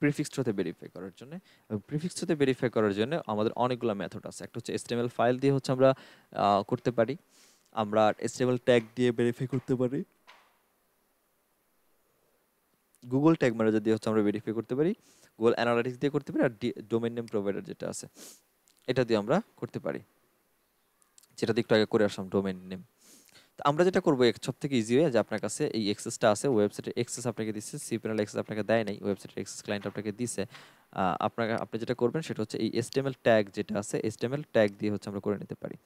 প্রিফিক্সড হতে ভেরিফাই করার জন্য প্রিফিক্সড হতে ভেরিফাই করার জন্য আমাদের অনেকগুলো মেথড আছে একটা হচ্ছে এস্টেমেল ফাইল দিয়ে হচ্ছে আমরা করতে পারি আমরা এস্টেমেল ট্যাগ দিয়ে ভেরিফাই করতে পারি গুগল ট্যাগ ম্যানেজার দিয়ে হচ্ছে আমরা ভেরিফাই করতে পারি গুগল অ্যানালিটিক্স দিয়ে করতে পারি আর ডোমেন নেম প্রোভাইডার যেটা আছে এটা দিয়ে আমরা করতে পারি যেটা দিয়ে একটু আগে করে আসলাম ডোমেন নেম তো আমরা যেটা করবো সব থেকে ইজি হয়ে যে আপনার কাছে এই এক্সেসটা আছে ওয়েবসাইটের এক্সেস আপনাকে দিচ্ছে সি এক্সেস আপনাকে দেয় নাই ওয়েবসাইটের এক্সেস ক্লায়েন্ট আপনাকে দিছে আপনাকে আপনি যেটা করবেন সেটা হচ্ছে এই এস ট্যাগ যেটা আছে এস ট্যাগ দিয়ে হচ্ছে আমরা করে নিতে পারি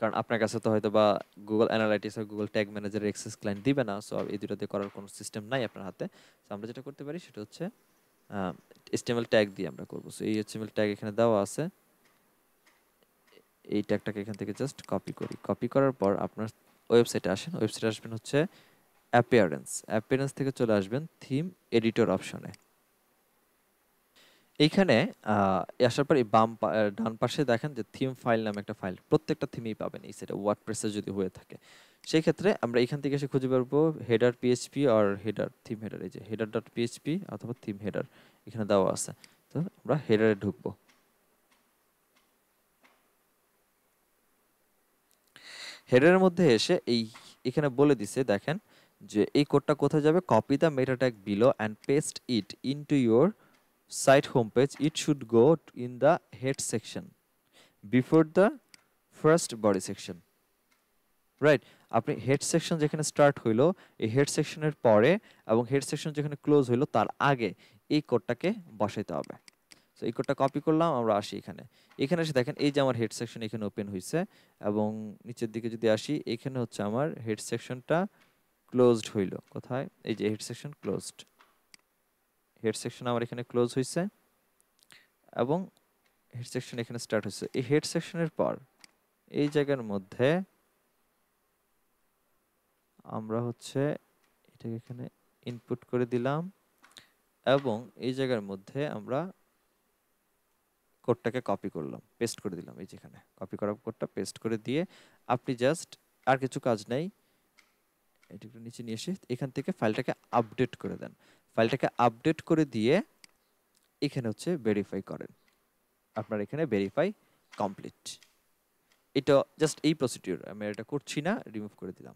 কারণ আপনার কাছে তো হয়তো বা গুগল অ্যানালাইটিক্স আর গুগল ট্যাগ ম্যানেজারের এক্সেস ক্লায়েন্ট দিবে না সো এই দুটোতে করার কোনো সিস্টেম নাই আপনার হাতে সো আমরা যেটা করতে পারি সেটা হচ্ছে এসটিএমএল ট্যাগ দিয়ে আমরা করবো সো এই এসটিএমএল ট্যাগ এখানে দেওয়া আছে এই ট্যাগটাকে এখান থেকে জাস্ট কপি করি কপি করার পর আপনার ওয়েবসাইটে আসেন ওয়েবসাইটে আসবেন হচ্ছে অ্যাপিয়ারেন্স অ্যাপিয়ারেন্স থেকে চলে আসবেন থিম এডিটর অপশনে এইখানে আসার পর এই বাম ডান পাশে দেখেন যে থিম ফাইল নামে একটা ফাইল। প্রত্যেকটা থিমই পাবেন এই সেটা ওয়ার্ড প্রেসে যদি হয়ে থাকে। সেই ক্ষেত্রে আমরা এখান থেকে এসে খুঁজে পারবো হেডার পিএইচপি আর হেডার থিম হেডার এই যে হেডার পিএইচপি অথবা থিম হেডার এখানে দেওয়া আছে। তো আমরা হেডারে ঢুকবো। হেডারের মধ্যে এসে এই এখানে বলে দিছে দেখেন যে এই কোডটা কোথায় যাবে copy the meta tag below and paste it into your site homepage, it should go in the head section before the first body section. Right আপনি হেড সেকশন যেখানে স্টার্ট হইলো এই হেড সেকশনের পরে এবং হেড সেকশন যেখানে ক্লোজ হইলো তার আগে এই কোডটাকে বসাইতে হবে তো এই কোডটা কপি করলাম আমরা আসি এখানে এখানে এসে দেখেন এই যে আমার হেড সেকশন এখানে ওপেন হয়েছে এবং নিচের দিকে যদি আসি এখানে হচ্ছে আমার হেড সেকশনটা ক্লোজড হইল কোথায় এই যে head section closed head section আমার এখানে ক্লোজ হয়েছে এবং হেড সেকশন এখানে স্টার্ট হয়েছে এই হেড সেকশনের পর এই জায়গার মধ্যে আমরা হচ্ছে এটাকে এখানে ইনপুট করে দিলাম এবং এই জায়গার মধ্যে আমরা কোডটাকে কপি করলাম পেস্ট করে দিলাম এই যেখানে কপি করা কোডটা পেস্ট করে দিয়ে আপনি জাস্ট আর কিছু কাজ নেই এটা একটু নিচে নিয়ে এসে এখান থেকে ফাইলটাকে আপডেট করে দেন ফাইলটাকে আপডেট করে দিয়ে এখানে হচ্ছে ভেরিফাই করেন আপনার এখানে ভেরিফাই কমপ্লিট এটা জাস্ট এই প্রসিডিউর আমি এটা করছি না রিমুভ করে দিলাম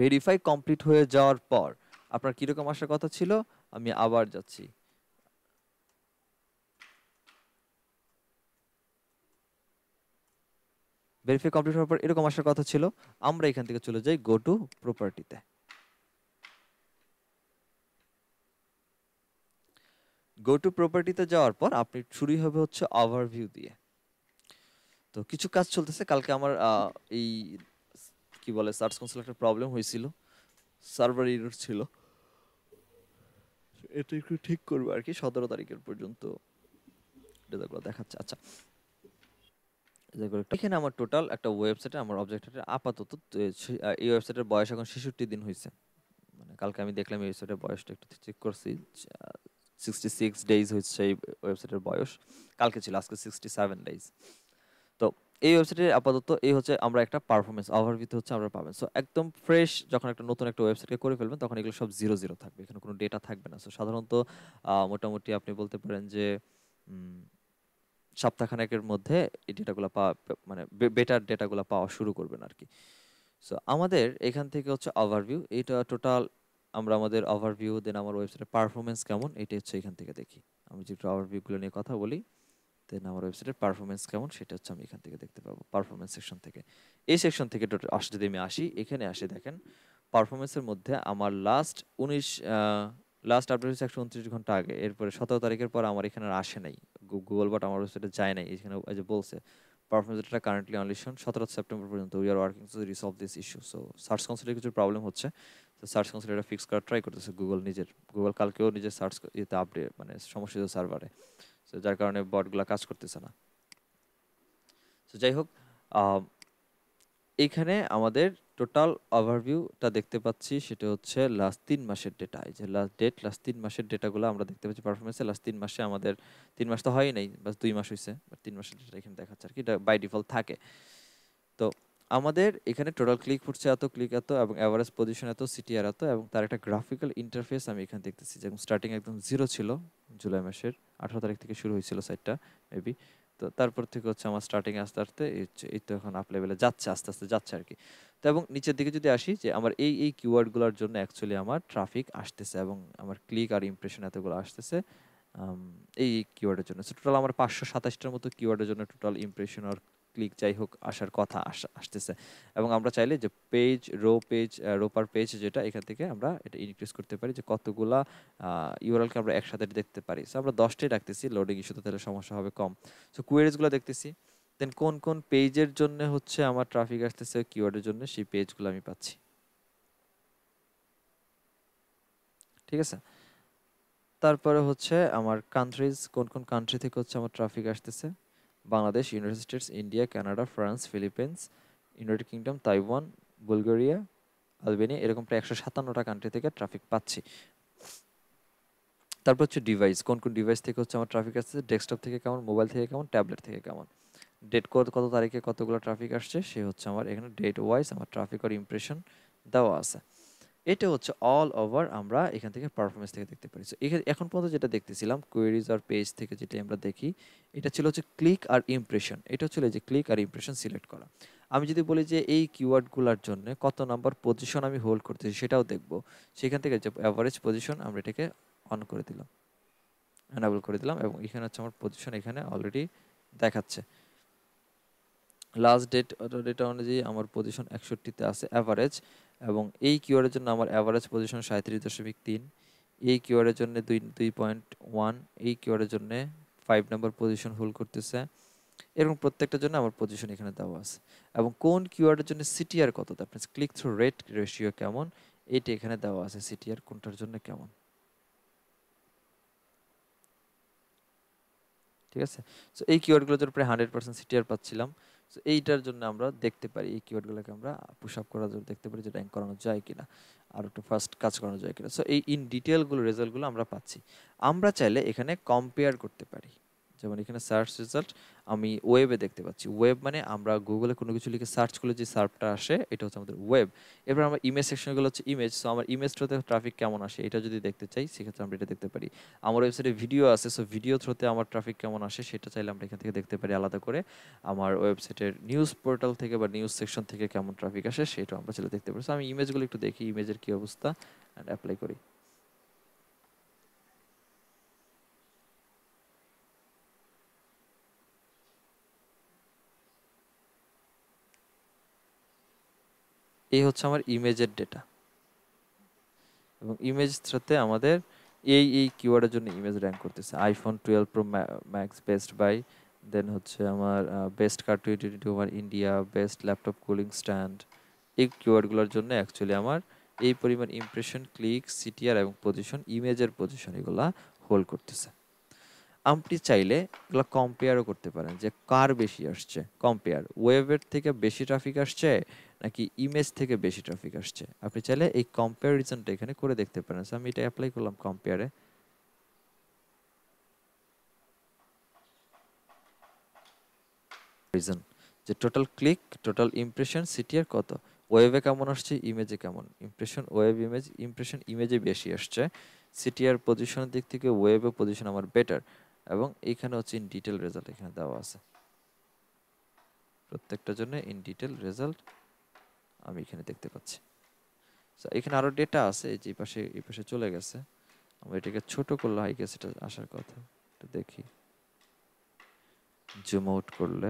ভেরিফাই কমপ্লিট হয়ে যাওয়ার পর আপনার কীরকম আসার কথা ছিল আমি আবার যাচ্ছি ভেরিফাই কমপ্লিট হওয়ার পর এরকম আসার কথা ছিল আমরা এখান থেকে চলে যাই গো টু প্রপার্টিতে গো টু প্রপার্টিতে যাওয়ার পর আপনি শুরুই হবে হচ্ছে ওভারভিউ দিয়ে তো কিছু কাজ চলতেছে কালকে আমার এই কি বলে সার্চ কনসোল একটা প্রবলেম হয়েছিল সার্ভার এরর ছিল এটা একটু ঠিক করবো আর কি সতেরো তারিখের পর্যন্ত দেখো দেখাচ্ছে আচ্ছা এখানে আমার টোটাল একটা ওয়েবসাইটে আমার অবজেক্টটা আপাতত এই ওয়েবসাইটের বয়স এখন ছেষট্টি দিন হয়েছে মানে কালকে আমি দেখলাম এই ওয়েবসাইটের বয়সটা একটু চেক করছি সিক্সটি সিক্স ডেজ হচ্ছে এই ওয়েবসাইটের বয়স কালকে ছিল আজকে সিক্সটি সেভেন ডেজ তো এই ওয়েবসাইটের আপাতত এই হচ্ছে আমরা একটা পারফরমেন্স ওভারভিউতে হচ্ছে আমরা পাবেন সো একদম ফ্রেশ যখন একটা নতুন একটা ওয়েবসাইটকে করে ফেলবেন তখন এগুলো সব জিরো জিরো থাকবে এখানে কোনো ডেটা থাকবে না সো সাধারণত মোটামুটি আপনি বলতে পারেন যে সপ্তাহখানেকের মধ্যে এই ডেটাগুলো পাওয়া মানে বেটার ডেটাগুলো পাওয়া শুরু করবেন আর কি সো আমাদের এখান থেকে হচ্ছে ওভারভিউ এটা টোটাল আমরা আমাদের ওভারভিউ দেন আমার ওয়েবসাইটের পারফরমেন্স কেমন এটা হচ্ছে এখান থেকে দেখি আমি যে ওভারভিউগুলো নিয়ে কথা বলি দেন আমার ওয়েবসাইটের পারফরমেন্স কেমন সেটা হচ্ছে আমি এখান থেকে দেখতে পাবো পারফরমেন্স সেকশন থেকে এই সেকশন থেকে আস যদি আমি আসি এখানে আসে দেখেন পারফরমেন্সের মধ্যে আমার লাস্ট উনিশ লাস্ট আপডেট হচ্ছে একশো উনত্রিশ ঘন্টা আগে এরপরে সতেরো তারিখের পর আমার এখানে আর আসে নাই গুগল বাট আমার ওয়েবসাইটে যায় নাই এখানে যে বলছে পারফরমেন্স ডেটা কারেন্টলি অনলিশন সতেরো সেপ্টেম্বর পর্যন্ত we are working to resolve this issue so search কাউন্সিলের কিছু প্রবলেম হচ্ছে তো সার্চ কাউন্সিল এটা ফিক্স করার ট্রাই করতেছে গুগল নিজের গুগল কালকেও নিজের সার্চ ইয়েতে আপডেট মানে সমস্যা সার্ভারে সো যার কারণে বটগুলো কাজ করতেছে না সো যাই হোক এখানে আমাদের টোটাল ওভারভিউটা দেখতে পাচ্ছি সেটা হচ্ছে লাস্ট তিন মাসের ডেটা এই যে লাস্ট ডেট লাস্ট তিন মাসের ডেটাগুলো আমরা দেখতে পাচ্ছি পারফরমেন্সে লাস্ট তিন মাসে আমাদের তিন মাস তো হয় নাই বাস দুই মাস হয়েছে তিন মাসের ডেটা এখানে দেখাচ্ছে আর কি এটা বাই ডিফল্ট থাকে তো আমাদের এখানে টোটাল ক্লিক পড়ছে এত ক্লিক এত এবং অ্যাভারেজ পজিশন এত সিটিআর এত এবং তার একটা গ্রাফিক্যাল ইন্টারফেস আমি এখানে দেখতেছি যেমন স্টার্টিং একদম জিরো ছিল জুলাই মাসের আঠারো তারিখ থেকে শুরু হয়েছিল সাইটটা মেবি তো তারপর থেকে হচ্ছে আমার স্টার্টিং আস্তে আস্তে এই তো এখন আপ লেভেলে যাচ্ছে আস্তে আস্তে যাচ্ছে আর কি তো এবং নিচের দিকে যদি আসি যে আমার এই এই কিওয়ার্ডগুলোর জন্য অ্যাকচুয়ালি আমার ট্রাফিক আসতেছে এবং আমার ক্লিক আর ইমপ্রেশন এতগুলো আসতেছে এই কিওয়ার্ডের জন্য টোটাল আমার পাঁচশো সাতাশটার মতো কিওয়ার্ডের জন্য টোটাল ইমপ্রেশন আর ক্লিক যাই হোক আসার কথা আসতেছে এবং আমরা চাইলে যে পেজ রো পেজ রোপার পেজ যেটা এখান থেকে আমরা এটা ইনক্রিজ করতে পারি যে কতগুলা ইউরালকে আমরা একসাথে দেখতে পারি সো আমরা দশটাই রাখতেছি লোডিং ইস্যুতে তাহলে সমস্যা হবে কম সো কুয়েরিজগুলো দেখতেছি দেন কোন কোন পেজের জন্য হচ্ছে আমার ট্রাফিক আসতেছে কিওয়ার্ডের জন্য সেই পেজগুলো আমি পাচ্ছি ঠিক আছে তারপরে হচ্ছে আমার কান্ট্রিজ কোন কোন কান্ট্রি থেকে হচ্ছে আমার ট্রাফিক আসতেছে Bangladesh United States India Canada France Philippines United Kingdom Taiwan Bulgaria Albania এরকম প্রায় একশো সাতান্নটা কান্ট্রি থেকে ট্রাফিক পাচ্ছি তারপর হচ্ছে ডিভাইস কোন কোন ডিভাইস থেকে হচ্ছে আমার ট্রাফিক আসছে ডেস্কটপ থেকে কেমন মোবাইল থেকে কেমন ট্যাবলেট থেকে কেমন ডেট কত কত তারিখে কতগুলো ট্রাফিক আসছে সে হচ্ছে আমার এখানে ডেট ওয়াইজ আমার ট্রাফিক আর ইমপ্রেশন দেওয়া আছে এটা হচ্ছে অল ওভার আমরা এখান থেকে পারফরমেন্স থেকে দেখতে পারি সো এখন পর্যন্ত যেটা দেখতেছিলাম কোয়েরিজ আর পেজ থেকে যেটা আমরা দেখি এটা ছিল হচ্ছে ক্লিক আর ইমপ্রেশন এটা হচ্ছে যে ক্লিক আর ইমপ্রেশন সিলেক্ট করা আমি যদি বলি যে এই কিওয়ার্ডগুলোর জন্য কত নাম্বার পজিশন আমি হোল্ড করতেছি সেটাও দেখব সেখান থেকে যে অ্যাভারেজ পজিশন আমরা এটাকে অন করে দিলাম অ্যানাবল করে দিলাম এবং এখানে হচ্ছে আমার পজিশন এখানে অলরেডি দেখাচ্ছে লাস্ট ডেট ডেটা অনুযায়ী আমার পজিশন একষট্টিতে আছে অ্যাভারেজ এবং এই কিওয়ার্ডের জন্য আমার অ্যাভারেজ পজিশন সাঁত্রিশ দশমিক তিন এই কিওয়ার্ডের জন্য দুই দুই পয়েন্ট ওয়ান এই কিওয়ার্ডের জন্য ফাইভ নাম্বার পজিশন হোল্ড করতেছে এরকম প্রত্যেকটার জন্য আমার পজিশন এখানে দেওয়া আছে এবং কোন কিওয়ার্ডের জন্য সিটিআর কত আপনার ক্লিক থ্রু রেট রেশিও কেমন এটা এখানে দেওয়া আছে সিটিআর কোনটার জন্য কেমন ঠিক আছে সো এই কিওয়ার্ডগুলোর জন্য প্রায় হান্ড্রেড পার্সেন্ট সিটিআর পাচ্ছিলাম সো এইটার জন্য আমরা দেখতে পারি এই কিওয়ার্ডগুলোকে আমরা পুশ আপ করার জন্য দেখতে পারি যে র্যাঙ্ক করানো যায় কিনা আর একটু ফার্স্ট কাজ করানো যায় কিনা সো এই ইন ডিটেলগুলো রেজাল্টগুলো আমরা পাচ্ছি আমরা চাইলে এখানে কম্পেয়ার করতে পারি যেমন এখানে সার্চ রেজাল্ট আমি ওয়েবে দেখতে পাচ্ছি ওয়েব মানে আমরা গুগলে কোনো কিছু লিখে সার্চ করলে যে সার্ভটা আসে এটা হচ্ছে আমাদের ওয়েব এবার আমার ইমেজ সেকশনগুলো হচ্ছে ইমেজ সো আমার ইমেজ থ্রোতে ট্রাফিক কেমন আসে এটা যদি দেখতে চাই সেক্ষেত্রে আমরা এটা দেখতে পারি আমার ওয়েবসাইটে ভিডিও আছে সো ভিডিও থ্রোতে আমার ট্রাফিক কেমন আসে সেটা চাইলে আমরা এখান থেকে দেখতে পারি আলাদা করে আমার ওয়েবসাইটের নিউজ পোর্টাল থেকে বা নিউজ সেকশন থেকে কেমন ট্রাফিক আসে সেটাও আমরা চাইলে দেখতে পারি সো আমি ইমেজগুলো একটু দেখি ইমেজের কী অবস্থা অ্যান্ড অ্যাপ্লাই করি এই হচ্ছে আমার ইমেজের ডেটা এবং ইমেজ সাথে আমাদের এই এই কিওয়ার্ডের জন্য ইমেজ র্যাঙ্ক করতেছে iPhone twelve pro max best buy then হচ্ছে আমার best car twenty over India best laptop cooling stand এই কিওয়ার্ডগুলোর জন্য অ্যাকচুয়ালি আমার এই পরিমাণ ইমপ্রেশন ক্লিক সিটিআর এবং পজিশন ইমেজের পজিশন এগুলা হোল্ড করতেছে আপনি চাইলে এগুলো কম্পেয়ারও করতে পারেন যে কার বেশি আসছে কম্পেয়ার ওয়েবের থেকে বেশি ট্রাফিক আসছে নাকি ইমেজ থেকে বেশি ট্রাফিক আসছে আপনি চাইলে এই কম্প্যারিজনটা এখানে করে দেখতে পারেন আমি এটা অ্যাপ্লাই করলাম কম্পেয়ারে রিজন যে total click total impression CTR কত ওয়েভে কেমন আসছে ইমেজে কেমন ইমপ্রেশন ওয়েভ ইমেজ ইমপ্রেশন ইমেজে বেশি আসছে সিটিআর পজিশনের দিক থেকে ওয়েভে পজিশন আমার বেটার এবং এখানে হচ্ছে ইন ডিটেল রেজাল্ট এখানে দেওয়া আছে প্রত্যেকটার জন্য ইন ডিটেল রেজাল্ট আমি এখানে দেখতে পাচ্ছি এখানে আরো ডেটা আছে যে পাশে এই পাশে চলে গেছে আমরা এটাকে ছোট করলে হাই গেছে এটা আসার কথা একটু দেখি জুম আউট করলে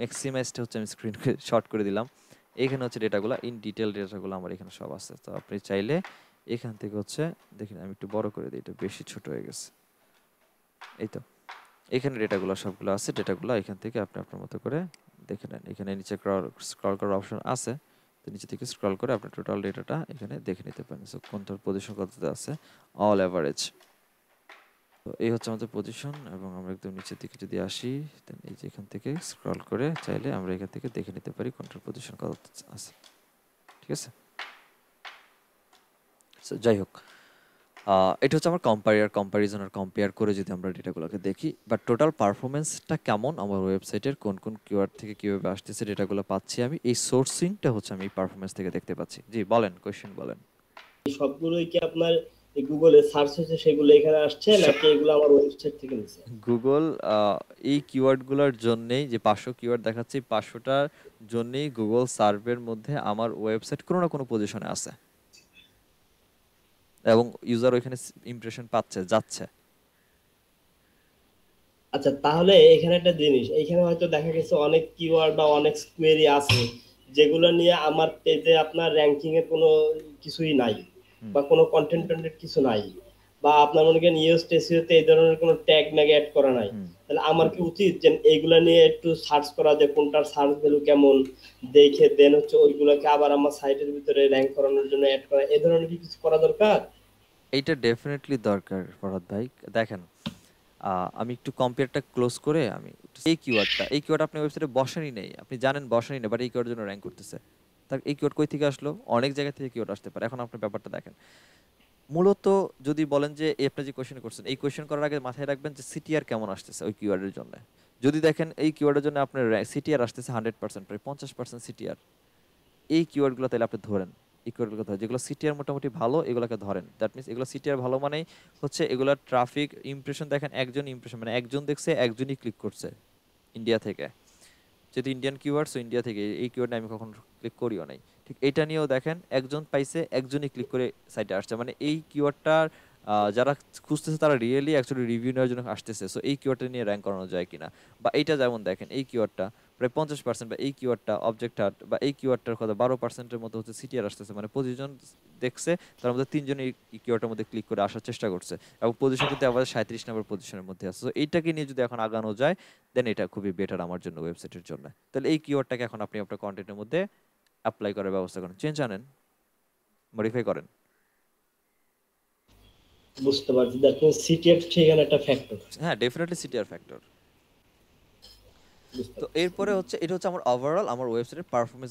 ম্যাক্সিমাইজটা হচ্ছে আমি স্ক্রিনকে শর্ট করে দিলাম এখানে হচ্ছে ডেটাগুলো ইন ডিটেল ডেটাগুলো আমার এখানে সব আছে তো আপনি চাইলে এখান থেকে হচ্ছে দেখেন আমি একটু বড় করে দিই এটা বেশি ছোট হয়ে গেছে এই তো এখানে ডেটাগুলো সবগুলো আছে ডেটাগুলো এখান থেকে আপনি আপনার মতো করে দেখে নেন এখানে নিচে স্ক্রল করার অপশন আছে তো নিচে থেকে স্ক্রল করে আপনার টোটাল ডেটাটা এখানে দেখে নিতে পারেন সো কোন ধর পজিশন কততে আছে অল অ্যাভারেজ তো এই হচ্ছে আমাদের পজিশন এবং আমরা একদম নিচের দিকে যদি আসি দেন এই যে এখান থেকে স্ক্রল করে চাইলে আমরা এখান থেকে দেখে নিতে পারি কোনটার পজিশন কত আছে ঠিক আছে সো যাই হোক এটা হচ্ছে আমার কম্পারিয়ার কম্পারিজন আর কম্পেয়ার করে যদি আমরা ডেটাগুলোকে দেখি বাট টোটাল পারফরমেন্সটা কেমন আমার ওয়েবসাইটের কোন কোন কিউআর থেকে কীভাবে আসতেছে ডেটাগুলো পাচ্ছি আমি এই সোর্সিংটা হচ্ছে আমি পারফরমেন্স থেকে দেখতে পাচ্ছি জি বলেন কোয়েশ্চেন বলেন সবগুলোই কি আপনার গুগলে সার্চ সেগুলো এখানে আসছে নাকি এগুলো আমার ওয়েবসাইট থেকে নিছে গুগল এই কিওয়ার্ডগুলোর জন্যই যে 500 কিওয়ার্ড দেখাচ্ছি 500টার জন্যই গুগল সার্ভের মধ্যে আমার ওয়েবসাইট কোনো না কোনো পজিশনে আছে এবং ইউজার ওইখানে ইমপ্রেশন পাচ্ছে যাচ্ছে আচ্ছা তাহলে এখানে একটা জিনিস এখানে হয়তো দেখা গেছে অনেক কিওয়ার্ড বা অনেক কোয়েরি আছে যেগুলো নিয়ে আমার পেজে আপনার র্যাঙ্কিং এর কোনো কিছুই নাই বা কোনো কন্টেন্ট টন্টেন্ট কিছু নাই বা আপনার মনে করেন ইউএস টেসিওতে এই ধরনের কোনো ট্যাগ ম্যাগ অ্যাড করা নাই তাহলে আমার কি উচিত যে এইগুলা নিয়ে একটু সার্চ করা যে কোনটার সার্চ ভ্যালু কেমন দেখে দেন হচ্ছে ওইগুলোকে আবার আমার সাইটের ভিতরে র্যাঙ্ক করানোর জন্য অ্যাড করা এ ধরনের কি কিছু করা দরকার এইটা ডেফিনেটলি দরকার ফরহাদ ভাই দেখেন আমি একটু কম্পিউটারটা ক্লোজ করে আমি এই কিওয়ার্ডটা এই কিওয়ার্ড আপনি ওয়েবসাইটে বসানি নেই আপনি জানেন বসানি নেই বাট এই কিওয়ার্ডের জন্য র্যাঙ্ক করতেছে তার এই কিওয়ার্ড কই থেকে আসলো অনেক জায়গা থেকে কিওয়ার্ড আসতে পারে এখন আপনি ব্যাপারটা দেখেন মূলত যদি বলেন যে আপনি যে কোয়েশ্চেন করছেন এই কোয়েশ্চেন করার আগে মাথায় রাখবেন যে সিটিআর কেমন আসতেছে ওই কিওয়ার্ডের জন্য যদি দেখেন এই কিওয়ার্ডের জন্য আপনার সিটিআর আসতেছে হান্ড্রেড পার্সেন্ট প্রায় পঞ্চাশ পার্সেন্ট সিটিআর এই কিওয়ার্ডগুলো তাহলে আপনি ধরেন ইকুয়াল কথা যেগুলো সিটিআর মোটামুটি ভালো এগুলোকে ধরেন দ্যাট মিনস এগুলো সিটিআর ভালো মানে হচ্ছে এগুলোর ট্রাফিক ইমপ্রেশন দেখেন একজন ইমপ্রেশন মানে একজন দেখছে একজনই ক্লিক করছে ইন্ডিয়া থেকে যেহেতু ইন্ডিয়ান কিওয়ার্ড সো ইন্ডিয়া থেকে এই কিওয়ার্ডে আমি কখনো ক্লিক করিও নাই ঠিক এটা নিয়েও দেখেন একজন পাইছে একজনই ক্লিক করে সাইটে আসছে মানে এই কিওয়ার্ডটার যারা খুঁজতেছে তারা রিয়েলি অ্যাকচুয়ালি রিভিউ নেওয়ার জন্য আসতেছে সো এই কিওয়ার্ডটা নিয়ে র্যাঙ্ক করানো যায় কিনা বা এইটা যেমন দেখেন এই কিওয়ার্ডটা প্রায় পঞ্চাশ পার্সেন্ট বা এই কিওয়ার্ডটা অবজেক্ট আর্ট বা এই কিওয়ার্ডটার কথা বারো পার্সেন্টের মতো হচ্ছে সিটিআর আসতেছে মানে পজিশন দেখছে তার মধ্যে তিনজন এই কিওয়ার্ডের মধ্যে ক্লিক করে আসার চেষ্টা করছে এবং পজিশন কিন্তু আমাদের সাঁত্রিশ নম্বর পজিশনের মধ্যে আছে তো এইটাকে নিয়ে যদি এখন আগানো যায় দেন এটা খুবই বেটার আমার জন্য ওয়েবসাইটের জন্য তাহলে এই কিওয়ার্ডটাকে এখন আপনি আপনার কন্টেন্টের মধ্যে অ্যাপ্লাই করার ব্যবস্থা করেন চেঞ্জ আনেন মডিফাই করেন বুঝতে পারছি দ্যাট মিন্স সিটিআর ঠিক একটা ফ্যাক্টর হ্যাঁ ডেফিনেটলি সিটিআর ফ্যাক্টর তো এরপরে হচ্ছে এটা হচ্ছে আমার ওভারঅল আমার ওয়েবসাইটের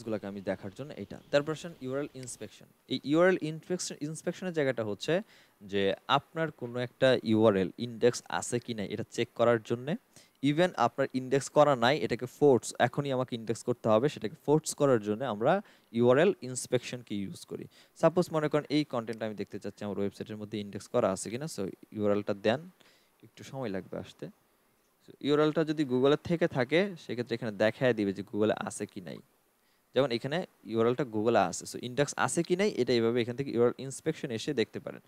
গুলোকে আমি দেখার জন্য এটা তারপর আসেন ইউআরএল ইন্সপেকশন এই ইউআরএল ইনস্পেকশন ইন্সপেকশনের জায়গাটা হচ্ছে যে আপনার কোনো একটা ইউআরএল ইন্ডেক্স আছে কি না এটা চেক করার জন্যে ইভেন আপনার ইন্ডেক্স করা নাই এটাকে ফোর্স এখনই আমাকে ইন্ডেক্স করতে হবে সেটাকে ফোর্স করার জন্য আমরা ইউআরএল ইন্সপেকশনকে ইউজ করি সাপোজ মনে করেন এই কন্টেন্ট আমি দেখতে চাচ্ছি আমার ওয়েবসাইটের মধ্যে ইন্ডেক্স করা আছে কিনা সো ইউআরএলটা দেন একটু সময় লাগবে আসতে ইউআরএলটা যদি গুগলের থেকে থাকে সেক্ষেত্রে এখানে দেখায় দিবে যে গুগলে আছে কি নাই যেমন এখানে ইউআরএলটা গুগলে আছে সো ইন্ডেক্স আছে কি নাই এটা এইভাবে এখান থেকে ইউরাল ইন্সপেকশন এসে দেখতে পারেন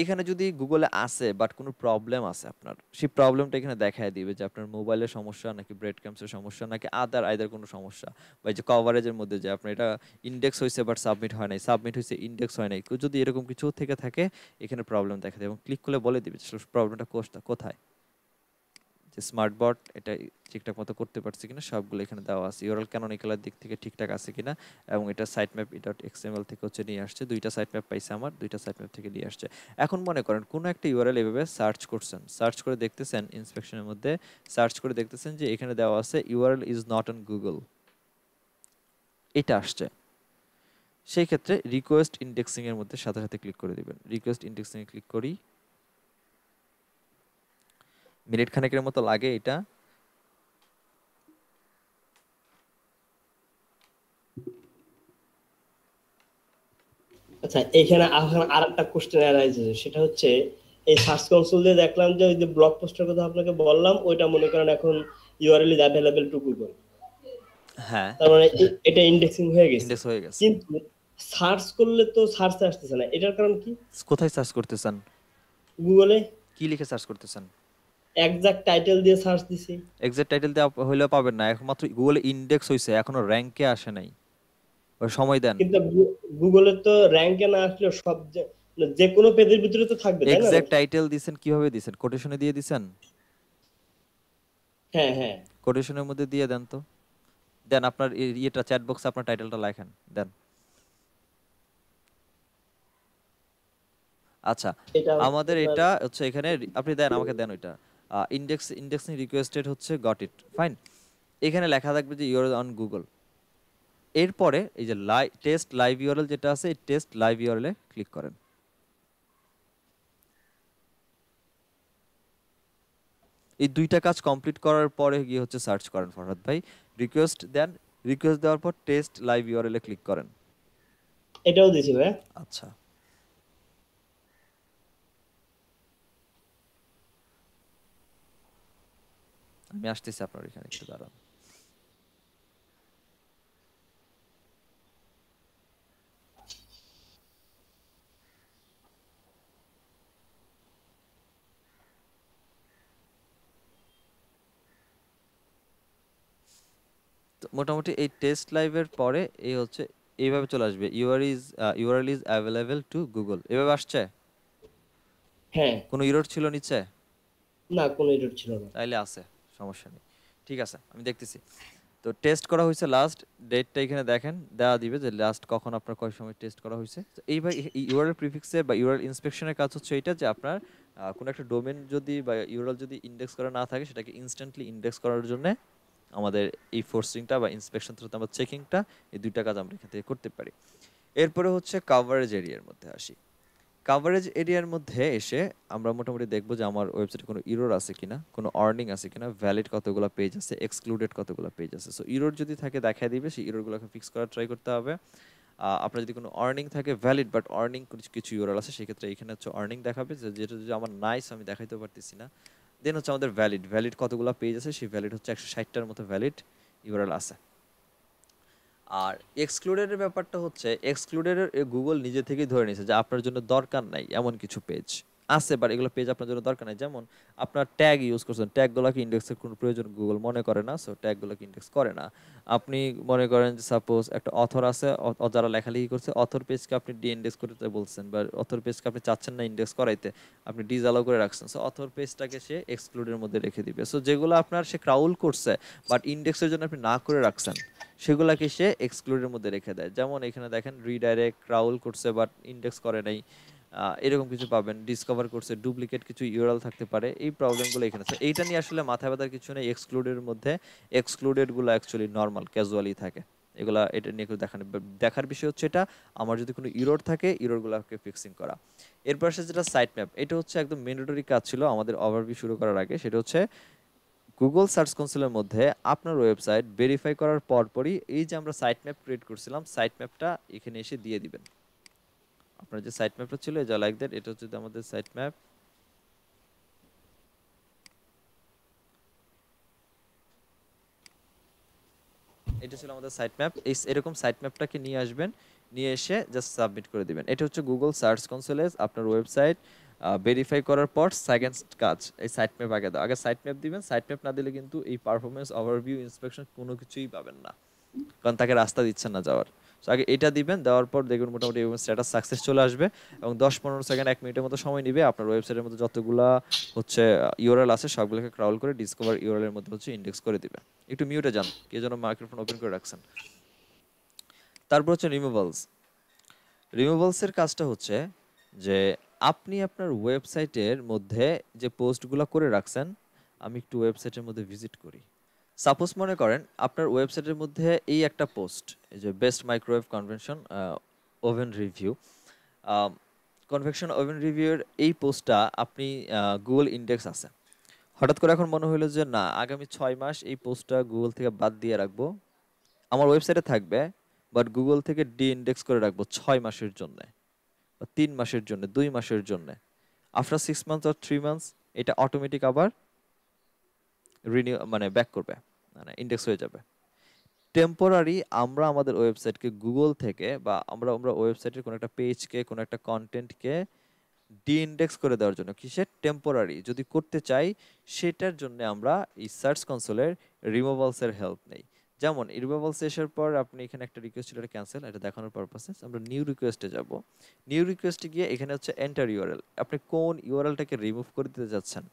এখানে যদি গুগলে আছে বাট কোনো প্রবলেম আছে আপনার সেই প্রবলেমটা এখানে দেখায় দিবে যে আপনার মোবাইলের সমস্যা নাকি ব্রেড ক্যাম্পসের সমস্যা নাকি আদার আইদার কোনো সমস্যা বা যে কভারেজের মধ্যে যে আপনার এটা ইন্ডেক্স হয়েছে বাট সাবমিট হয় নাই সাবমিট হয়েছে ইন্ডেক্স হয় নাই যদি এরকম কিছু থেকে থাকে এখানে প্রবলেম দেখা দেয় এবং ক্লিক করলে বলে দিবে প্রবলেমটা কোথায় যে স্মার্ট বোর্ড এটা ঠিকঠাক মতো করতে পারছে কিনা সবগুলো এখানে দেওয়া আছে ইউরাল ক্যানোনিক্যালের দিক থেকে ঠিকঠাক আছে কিনা এবং এটা সাইট ম্যাপ ডট এক্সএমএল থেকে হচ্ছে নিয়ে আসছে দুইটা সাইট ম্যাপ পাইছে আমার দুইটা সাইট ম্যাপ থেকে নিয়ে আসছে এখন মনে করেন কোনো একটা ইউরাল এভাবে সার্চ করছেন সার্চ করে দেখতেছেন ইন্সপেকশনের মধ্যে সার্চ করে দেখতেছেন যে এখানে দেওয়া আছে URL is not on Google এটা আসছে সেই ক্ষেত্রে রিকোয়েস্ট ইন্ডেক্সিংয়ের মধ্যে সাথে সাথে ক্লিক করে দেবেন রিকোয়েস্ট ইন্ডেক্সিংয়ে ক্লিক করি মিনিট খানেকের মতো লাগে এটা আচ্ছা এখানে আর একটা কোশ্চেন সেটা হচ্ছে এই সার্চ কনসোল দিয়ে দেখলাম যে ওই যে ব্লগ পোস্টের কথা আপনাকে বললাম ওইটা মনে করেন এখন URL is available to Google হ্যাঁ তার মানে এটা ইন্ডেক্সিং হয়ে গেছে ইন্ডেক্স হয়ে গেছে কিন্তু সার্চ করলে তো সার্চ আসতেছে না এটার কারণ কি কোথায় সার্চ করতেছেন গুগলে কি লিখে সার্চ করতেছেন এক্সাক্ট টাইটেল দিয়ে সার্চ দিছি এক্সাক্ট টাইটেল দিয়ে হইলেও পাবেন না এখন মাত্র গুগলে ইনডেক্স হইছে এখনো র‍্যাঙ্কে আসে নাই ওই সময় দেন কিন্তু গুগলে তো র‍্যাঙ্কে না আসলে সব মানে যে কোনো পেজের ভিতরে তো থাকবে তাই না এক্সাক্ট টাইটেল দিবেন কিভাবে দিবেন কোটেশনে দিয়ে দিবেন হ্যাঁ হ্যাঁ কোটেশনের মধ্যে দিয়ে দেন তো দেন আপনার ইয়েটা চ্যাট বক্সে আপনার টাইটেলটা লেখেন দেন আচ্ছা আমাদের এটা হচ্ছে এখানে আপনি দেন আমাকে দেন ওইটা ইন্ডেক্স ইন্ডেক্সিং রিকোয়েস্টেড হচ্ছে গট ইট ফাইন এখানে লেখা থাকবে যে ইউর অন গুগল এরপরে এই যে লাই টেস্ট লাইভ ইউআরএল যেটা আছে এই টেস্ট লাইভ ইউআরএলে ক্লিক করেন এই দুইটা কাজ কমপ্লিট করার পরে গিয়ে হচ্ছে সার্চ করেন ফরহাদ ভাই রিকোয়েস্ট দেন রিকোয়েস্ট দেওয়ার পর টেস্ট লাইভ ইউআরএলে ক্লিক করেন এটাও দিছি ভাই আচ্ছা আমি আসতেছি আপনার এখানে একটু দাঁড়ান মোটামুটি এই টেস্ট লাইভের পরে এই হচ্ছে এইভাবে চলে আসবে URL is URL is available to Google এভাবে আসছে হ্যাঁ কোনো ইরর ছিল নিচে না কোনো এডিট ছিল না তাইলে আছে সমস্যা নেই ঠিক আছে আমি দেখতেছি তো টেস্ট করা হয়েছে লাস্ট ডেটটা এখানে দেখেন দেওয়া দিবে যে লাস্ট কখন আপনার কয় সময় টেস্ট করা হয়েছে তো বা ইউরাল প্রিফিক্সে বা ইউরাল ইন্সপেকশনের কাজ হচ্ছে এটা যে আপনার কোনো একটা ডোমেন যদি বা ইউরাল যদি ইন্ডেক্স করা না থাকে সেটাকে ইনস্ট্যান্টলি ইন্ডেক্স করার জন্য আমাদের এই ফোর্সিংটা বা ইন্সপেকশন থ্রুতে আমরা চেকিংটা এই দুইটা কাজ আমরা এখান থেকে করতে পারি এরপরে হচ্ছে কাভারেজ এরিয়ার মধ্যে আসি কাভারেজ এরিয়ার মধ্যে এসে আমরা মোটামুটি দেখব যে আমার ওয়েবসাইটে কোনো ইরোর আছে কিনা কোনো আর্নিং আছে কিনা ভ্যালিড কতগুলো পেজ আছে এক্সক্লুডেড কতগুলো পেজ আছে সো ইরোর যদি থাকে দেখা দিবে সেই ইরোরগুলোকে ফিক্স করার ট্রাই করতে হবে আপনার যদি কোনো আর্নিং থাকে ভ্যালিড বাট আর্নিং কিছু ইউরাল আছে সেক্ষেত্রে এখানে হচ্ছে আর্নিং দেখাবে যেটা যদি আমার নাইস আমি দেখাইতে পারতেছি না দেন হচ্ছে আমাদের ভ্যালিড ভ্যালিড কতগুলো পেজ আছে সেই ভ্যালিড হচ্ছে একশো ষাটটার মতো ভ্যালিড ইউরাল আছে আর এক্সক্লুডেডের ব্যাপারটা হচ্ছে এক্সক্লুডেডের গুগল নিজে থেকেই ধরে নিয়েছে যে আপনার জন্য দরকার নাই এমন কিছু পেজ আছে বাট এগুলো পেজ আপনার জন্য দরকার নেই যেমন আপনার ট্যাগ ইউজ করছেন ট্যাগগুলোকে ইন্ডেক্সের কোনো প্রয়োজন গুগল মনে করে না সো ট্যাগগুলোকে ইন্ডেক্স করে না আপনি মনে করেন যে সাপোজ একটা অথর আছে যারা লেখালেখি করছে অথর পেজকে আপনি ডি ইন্ডেক্স করতে বলছেন বা অথর পেজকে আপনি চাচ্ছেন না ইন্ডেক্স করাইতে আপনি ডিজালো করে রাখছেন সো অথর পেজটাকে সে এক্সক্লুডের মধ্যে রেখে দিবে সো যেগুলো আপনার সে ক্রাউল করছে বাট ইন্ডেক্সের জন্য আপনি না করে রাখছেন সেগুলোকে সে এক্সক্লুডের মধ্যে রেখে দেয় যেমন এখানে দেখেন রিডাইরেক্ট ক্রাউল করছে বাট ইন্ডেক্স করে নাই এরকম কিছু পাবেন ডিসকভার করছে ডুপ্লিকেট কিছু ইউরাল থাকতে পারে এই প্রবলেমগুলো এখানে আছে এইটা নিয়ে আসলে মাথা ব্যথার কিছু নেই এক্সক্লুডের মধ্যে এক্সক্লুডেডগুলো অ্যাকচুয়ালি নর্মাল ক্যাজুয়ালি থাকে এগুলো এটা নিয়ে একটু দেখানো দেখার বিষয় হচ্ছে এটা আমার যদি কোনো ইরোর থাকে ইরোরগুলোকে ফিক্সিং করা এরপর আসে যেটা সাইট ম্যাপ এটা হচ্ছে একদম মেন্ডেটরি কাজ ছিল আমাদের ওভারভিউ শুরু করার আগে সেটা হচ্ছে গুগল সার্চ কনসোলের মধ্যে আপনার ওয়েবসাইট ভেরিফাই করার পরপরই এই যে আমরা সাইট ম্যাপ ক্রিয়েট করছিলাম সাইট ম্যাপটা এখানে এসে দিয়ে দিবেন আপনার যে সাইট ম্যাপটা ছিল যা লাইক দ্যাট এটা হচ্ছে আমাদের সাইট ম্যাপ এটা ছিল আমাদের সাইট ম্যাপ এই এরকম সাইট ম্যাপটাকে নিয়ে আসবেন নিয়ে এসে জাস্ট সাবমিট করে দিবেন এটা হচ্ছে গুগল সার্চ কনসোলে আপনার ওয়েবসাইট ভেরিফাই করার পর সেকেন্ড কাজ এই সাইট ম্যাপ আগে দাও আগে সাইট ম্যাপ দিবেন সাইট ম্যাপ না দিলে কিন্তু এই পারফরমেন্স ওভারভিউ ইন্সপেকশন কোনো কিছুই পাবেন না কারণ তাকে রাস্তা দিচ্ছেন না যাওয়ার তো আগে এটা দিবেন দেওয়ার পর দেখবেন মোটামুটি স্ট্যাটাস সাকসেস চলে আসবে এবং দশ পনেরো সেকেন্ড এক মিনিটের মতো সময় নিবে আপনার ওয়েবসাইটের মধ্যে যতগুলা হচ্ছে ইউরাল আছে সবগুলোকে ক্রাউল করে ডিসকভার ইউরালের মধ্যে হচ্ছে ইন্ডেক্স করে দিবে একটু মিউটে যান কে যেন মাইক্রোফোন ওপেন করে রাখছেন তারপর হচ্ছে রিমুভালস রিমুভালসের কাজটা হচ্ছে যে আপনি আপনার ওয়েবসাইটের মধ্যে যে পোস্টগুলো করে রাখছেন আমি একটু ওয়েবসাইটের মধ্যে ভিজিট করি সাপোজ মনে করেন আপনার ওয়েবসাইটের মধ্যে এই একটা পোস্ট এই যে best microwave convention oven review convection oven রিভিউয়ের এই পোস্টটা আপনি গুগল ইন্ডেক্স আছে হঠাৎ করে এখন মনে হলো যে না আগামী ছয় মাস এই পোস্টটা গুগল থেকে বাদ দিয়ে রাখবো আমার ওয়েবসাইটে থাকবে বাট গুগল থেকে ডি ইন্ডেক্স করে রাখবো ছয় মাসের জন্য বা তিন মাসের জন্য দুই মাসের জন্য after six months or three months এটা অটোমেটিক আবার রিনিউ মানে ব্যাক করবে মানে ইন্ডেক্স হয়ে যাবে টেম্পোরারি আমরা আমাদের ওয়েবসাইটকে গুগল থেকে বা আমরা আমরা ওয়েবসাইটের কোনো একটা পেজকে কোনো একটা কন্টেন্টকে ডি ইন্ডেক্স করে দেওয়ার জন্য কিসের টেম্পোরারি যদি করতে চাই সেটার জন্য আমরা এই সার্চ কনসোলের রিমুভালসের হেল্প নেই যেমন রিমুভালস এসার পর আপনি এখানে একটা রিকোয়েস্ট ছিল ক্যান্সেল এটা দেখানোর পারপাসে আমরা নিউ রিকোয়েস্টে যাব নিউ রিকোয়েস্টে গিয়ে এখানে হচ্ছে এন্টার ইউআরএল আপনি কোন ইউআরএলটাকে রিমুভ করে দিতে যাচ্ছেন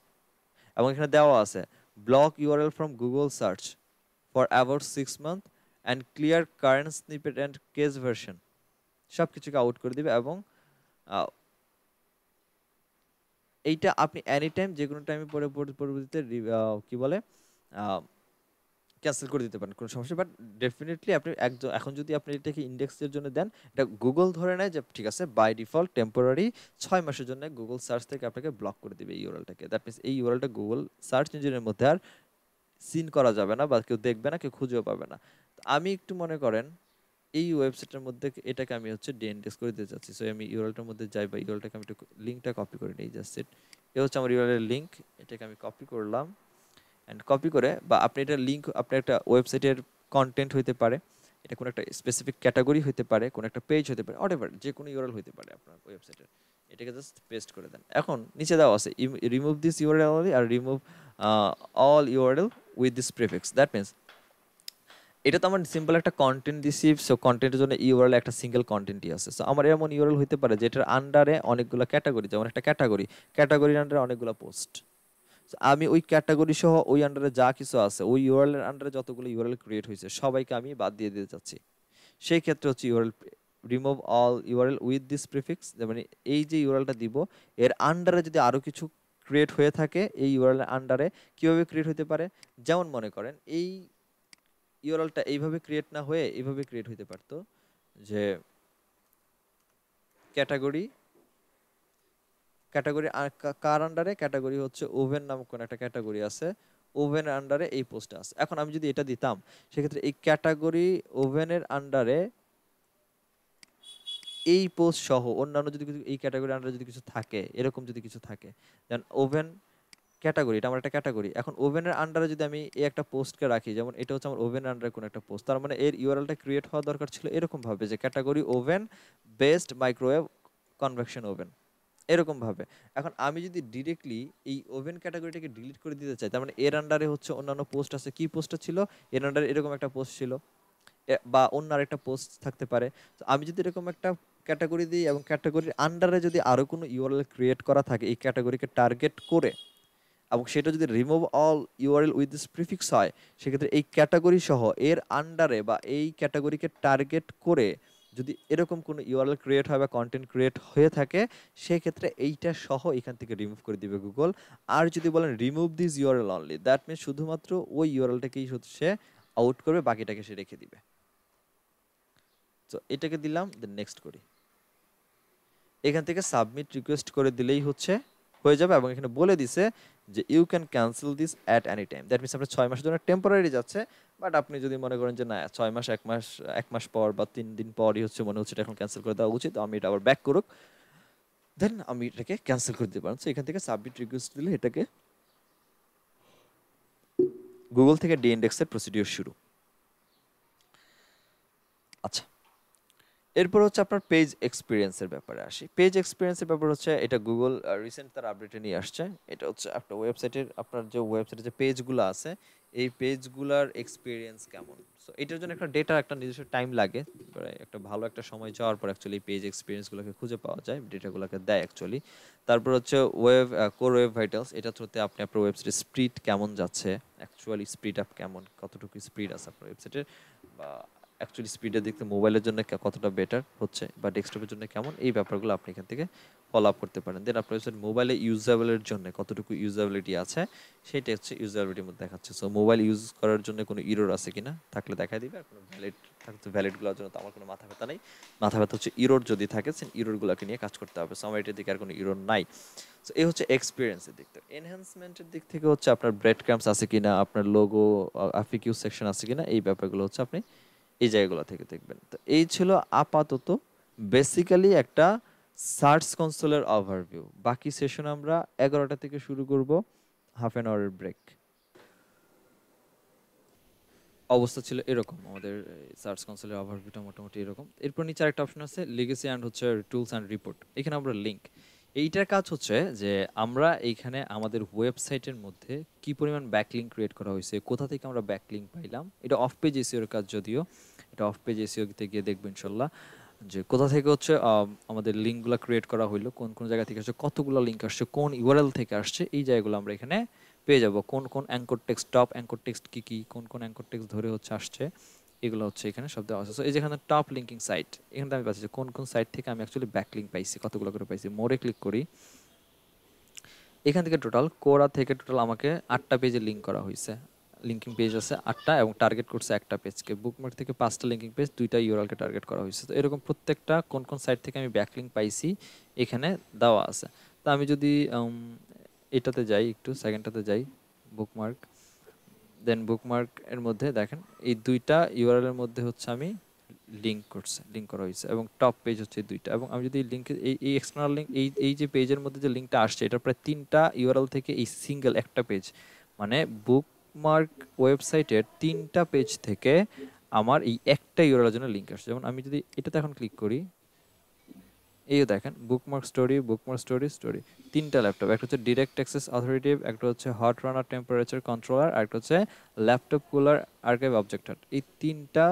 এবং এখানে দেওয়া আছে block URL from Google search for about six months and clear current snippet and case version সব কিছুকে আউট করে দিবে এবং এইটা আপনি এনি টাইম যে কোনো টাইমে পরে পরবর্তীতে কি বলে ক্যান্সেল করে দিতে পারেন কোনো সমস্যা বাট ডেফিনেটলি আপনি একদম এখন যদি আপনি এটাকে ইন্ডেক্সের জন্য দেন এটা গুগল ধরে নেয় যে ঠিক আছে বাই ডিফল্ট টেম্পোরারি ছয় মাসের জন্য গুগল সার্চ থেকে আপনাকে ব্লক করে দেবে এই ওরালটাকে দ্যাট মিনস এই ওরালটা গুগল সার্চ ইঞ্জিনের মধ্যে আর সিন করা যাবে না বা কেউ দেখবে না কেউ খুঁজেও পাবে না আমি একটু মনে করেন এই ওয়েবসাইটের মধ্যে এটাকে আমি হচ্ছে ডিএনডেক্স করে দিতে চাচ্ছি সো আমি ইউরালটার মধ্যে যাই বা ইউরালটাকে আমি একটু লিঙ্কটা কপি করে নিই জাস্ট সেট এ হচ্ছে আমার ইউরালের লিঙ্ক এটাকে আমি কপি করলাম অ্যান্ড কপি করে বা আপনি এটা লিঙ্ক আপনার একটা ওয়েবসাইটের কন্টেন্ট হইতে পারে এটা কোনো একটা স্পেসিফিক ক্যাটাগরি হতে পারে কোনো একটা পেজ হতে পারে হোয়াট যে কোনো ইউরাল হতে পারে আপনার ওয়েবসাইটের এটাকে জাস্ট পেস্ট করে দেন এখন নিচে দেওয়া আছে রিমুভ দিস ইউআরএল আর remove all URL with this prefix that means এটা তো আমার সিম্পল একটা কন্টেন্ট দিছি সো কন্টেন্টের জন্য ইউআরএল একটা সিঙ্গেল কন্টেন্টই আছে সো আমার এমন ইউআরএল হতে পারে যেটার আন্ডারে অনেকগুলো ক্যাটাগরি যেমন একটা ক্যাটাগরি ক্যাটাগরির আন্ডারে অনেকগুলো পোস্ট আমি ওই ক্যাটাগরি সহ ওই আন্ডারে যা কিছু আছে ওই ইউআরএলের আন্ডারে যতগুলো ইউরাল ক্রিয়েট হয়েছে সবাইকে আমি বাদ দিয়ে দিতে চাচ্ছি সেই ক্ষেত্রে হচ্ছে URL remove all URL with this prefix মানে এই যে ইউরালটা দিব এর আন্ডারে যদি আরও কিছু ক্রিয়েট হয়ে থাকে এই ইউআরএলের আন্ডারে কীভাবে ক্রিয়েট হতে পারে যেমন মনে করেন এই ইউরালটা এইভাবে ক্রিয়েট না হয়ে এইভাবে ক্রিয়েট হতে পারতো যে ক্যাটাগরি ক্যাটাগরি কার আন্ডারে ক্যাটাগরি হচ্ছে ওভেন নামক কোনো একটা ক্যাটাগরি আছে ওভেন আন্ডারে এই পোস্টটা আছে এখন আমি যদি এটা দিতাম সেক্ষেত্রে এই ক্যাটাগরি ওভেনের আন্ডারে এই পোস্ট সহ অন্যান্য যদি কিছু এই ক্যাটাগরি আন্ডারে যদি কিছু থাকে এরকম যদি কিছু থাকে দেন ওভেন ক্যাটাগরি এটা আমার একটা ক্যাটাগরি এখন ওভেনের আন্ডারে যদি আমি এই একটা পোস্টকে রাখি যেমন এটা হচ্ছে আমার ওভেন আন্ডারে কোনো একটা পোস্ট তার মানে এর ইউআরএলটা ক্রিয়েট হওয়া দরকার ছিল এরকমভাবে যে category oven best microwave convection oven এরকমভাবে এখন আমি যদি ডিরেক্টলি এই ওভেন ক্যাটাগরিটাকে ডিলিট করে দিতে চাই তার মানে এর আন্ডারে হচ্ছে অন্যান্য পোস্ট আছে কি পোস্ট ছিল এর আন্ডারে এরকম একটা পোস্ট ছিল বা অন্য আরেকটা পোস্ট থাকতে পারে তো আমি যদি এরকম একটা ক্যাটাগরি দিই এবং ক্যাটাগরির আন্ডারে যদি আরও কোনো ইউআরএল ক্রিয়েট করা থাকে এই ক্যাটাগরিকে টার্গেট করে এবং সেটা যদি remove all URL with this prefix হয় সেক্ষেত্রে এই ক্যাটাগরি সহ এর আন্ডারে বা এই ক্যাটাগরিকে টার্গেট করে যদি এরকম কোনো ইউআরএল ক্রিয়েট হয় বা কন্টেন্ট ক্রিয়েট হয়ে থাকে সেক্ষেত্রে এইটা সহ এখান থেকে রিমুভ করে দিবে গুগল আর যদি বলেন remove this URL only that mean শুধুমাত্র ওই ইউআরএলটাকেই সে আউট করবে বাকিটাকে সে রেখে দিবে তো এটাকে দিলাম দেন নেক্সট করি এখান থেকে সাবমিট রিকোয়েস্ট করে দিলেই হচ্ছে হয়ে যাবে এবং এখানে বলে দিছে যে you can cancel this at any time that means আপনার ছয় মাসের জন্য টেম্পোরারি যাচ্ছে বাট আপনি যদি মনে করেন যে না ছয় মাস এক মাস এক মাস পর বা তিন দিন পরই হচ্ছে মনে হচ্ছে এখন ক্যান্সেল করে দেওয়া উচিত আমি এটা আবার ব্যাক করুক দেন আমি এটাকে ক্যান্সেল করে দিতে পারেন সো এখান থেকে সাবমিট রিকোয়েস্ট দিলে এটাকে গুগল থেকে ডি ইন্ডেক্সের প্রসিডিওর শুরু আচ্ছা এরপর হচ্ছে আপনার পেজ এক্সপিরিয়েন্সের ব্যাপারে আসি পেজ এক্সপিরিয়েন্সের ব্যাপার হচ্ছে এটা গুগল রিসেন্ট তার আপডেটে নিয়ে আসছে এটা হচ্ছে আপনার ওয়েবসাইটের আপনার যে ওয়েবসাইটের যে পেজগুলো আছে এই পেজগুলার এক্সপিরিয়েন্স কেমন সো এটার জন্য একটা ডেটা একটা নিজস্ব টাইম লাগে একটা ভালো একটা সময় যাওয়ার পর অ্যাকচুয়ালি পেজ এক্সপিরিয়েন্সগুলোকে খুঁজে পাওয়া যায় ডেটাগুলোকে দেয় অ্যাকচুয়ালি তারপর হচ্ছে ওয়েব কোর ওয়েব ভাইটালস এটা থ্রুতে আপনি আপনার ওয়েবসাইটের স্পিড কেমন যাচ্ছে অ্যাকচুয়ালি স্পিড আপ কেমন কতটুকু স্পিড আছে আপনার ওয়েবসাইটের বা অ্যাকচুয়ালি স্পিডে দেখতে মোবাইলের জন্য কতটা বেটার হচ্ছে বা ডেস্কটপের জন্য কেমন এই ব্যাপারগুলো আপনি এখান থেকে ফলো আপ করতে পারেন দেন আপনার হচ্ছে মোবাইলে ইউজেবলের জন্য কতটুকু ইউজেবিলিটি আছে সেইটা হচ্ছে ইউজেবিলিটির মধ্যে দেখাচ্ছে সো মোবাইল ইউজ করার জন্য কোনো ইরোর আছে কিনা থাকলে দেখা দিবে আর কোনো ভ্যালিড থাকতে ভ্যালিডগুলোর জন্য তো আমার কোনো মাথা ব্যথা নেই মাথা ব্যথা হচ্ছে ইরোর যদি থাকে সেন ইরোরগুলোকে নিয়ে কাজ করতে হবে সো আমার এটার দিকে আর কোনো ইরোর নাই সো এই হচ্ছে এক্সপিরিয়েন্সের দিক থেকে এনহ্যান্সমেন্টের দিক থেকে হচ্ছে আপনার ব্রেড ক্যাম্পস আছে কিনা আপনার লোগো আফিকিউ সেকশন আছে কিনা এই ব্যাপারগুলো হচ্ছে আপনি এই জায়গাগুলো থেকে দেখবেন তো এই ছিল আপাতত বেসিক্যালি একটা সার্চ কনসোলের ওভারভিউ বাকি সেশন আমরা এগারোটা থেকে শুরু করব হাফ অ্যান আওয়ারের ব্রেক অবস্থা ছিল এরকম আমাদের সার্চ কনসোলের ওভারভিউটা মোটামুটি এরকম এরপর নিচে আরেকটা অপশন আছে লিগেসি অ্যান্ড হচ্ছে টুলস অ্যান্ড রিপোর্ট এখানে আমরা লিঙ্ক এইটার কাজ হচ্ছে যে আমরা এইখানে আমাদের ওয়েবসাইটের মধ্যে কি পরিমাণ ব্যাকলিং ক্রিয়েট করা হয়েছে কোথা থেকে আমরা ব্যাকলিং পাইলাম এটা অফ পেজ এসিওর কাজ যদিও এটা অফ পেজ এসিওতে গিয়ে দেখবেন ইনশাল্লাহ যে কোথা থেকে হচ্ছে আমাদের লিঙ্কগুলো ক্রিয়েট করা হইলো কোন কোন জায়গা থেকে আসছে কতগুলো লিঙ্ক আসছে কোন ইউআরএল থেকে আসছে এই জায়গাগুলো আমরা এখানে পেয়ে যাব কোন কোন anchor text top anchor text কী কী কোন কোন অ্যাঙ্কর টেক্সট ধরে হচ্ছে আসছে এগুলো হচ্ছে এখানে সব দেওয়া আছে সো এই যেখানে টপ লিঙ্কিং সাইট এখানে আমি পাচ্ছি কোন কোন সাইট থেকে আমি অ্যাকচুয়ালি ব্যাক লিংক পাইছি কতগুলো করে পাইছি মোরে ক্লিক করি এখান থেকে টোটাল কোরা থেকে টোটাল আমাকে আটটা পেজে লিঙ্ক করা হয়েছে লিঙ্কিং পেজ আছে আটটা এবং টার্গেট করছে একটা পেজকে বুকমার্ক থেকে পাঁচটা লিঙ্কিং পেজ দুইটা ইউরালকে টার্গেট করা হয়েছে তো এরকম প্রত্যেকটা কোন কোন সাইট থেকে আমি ব্যাকলিং পাইছি এখানে দেওয়া আছে তো আমি যদি এটাতে যাই একটু সেকেন্ডটাতে যাই বুকমার্ক দেন বুকমার্ক এর মধ্যে দেখেন এই দুইটা ইউআরএল এর মধ্যে হচ্ছে আমি লিঙ্ক করছে লিঙ্ক করা হয়েছে এবং টপ পেজ হচ্ছে দুইটা এবং আমি যদি লিঙ্ক এই এই এক্সটার্নাল লিঙ্ক এই এই যে পেজের মধ্যে যে লিঙ্কটা আসছে এটা প্রায় তিনটা ইউআরএল থেকে এই সিঙ্গেল একটা পেজ মানে বুক বুকমার্ক ওয়েবসাইটের তিনটা পেজ থেকে আমার এই একটা ইউরোলার জন্য লিঙ্ক আসছে যেমন আমি যদি এটাতে এখন ক্লিক করি এইও দেখেন bookmark story bookmark story story তিনটা ল্যাপটপ একটা হচ্ছে ডিরেক্ট অ্যাক্সেস অথরিটিভ একটা হচ্ছে হট রানার টেম্পারেচার কন্ট্রোলার আর একটা হচ্ছে laptop cooler archive object heart এই তিনটা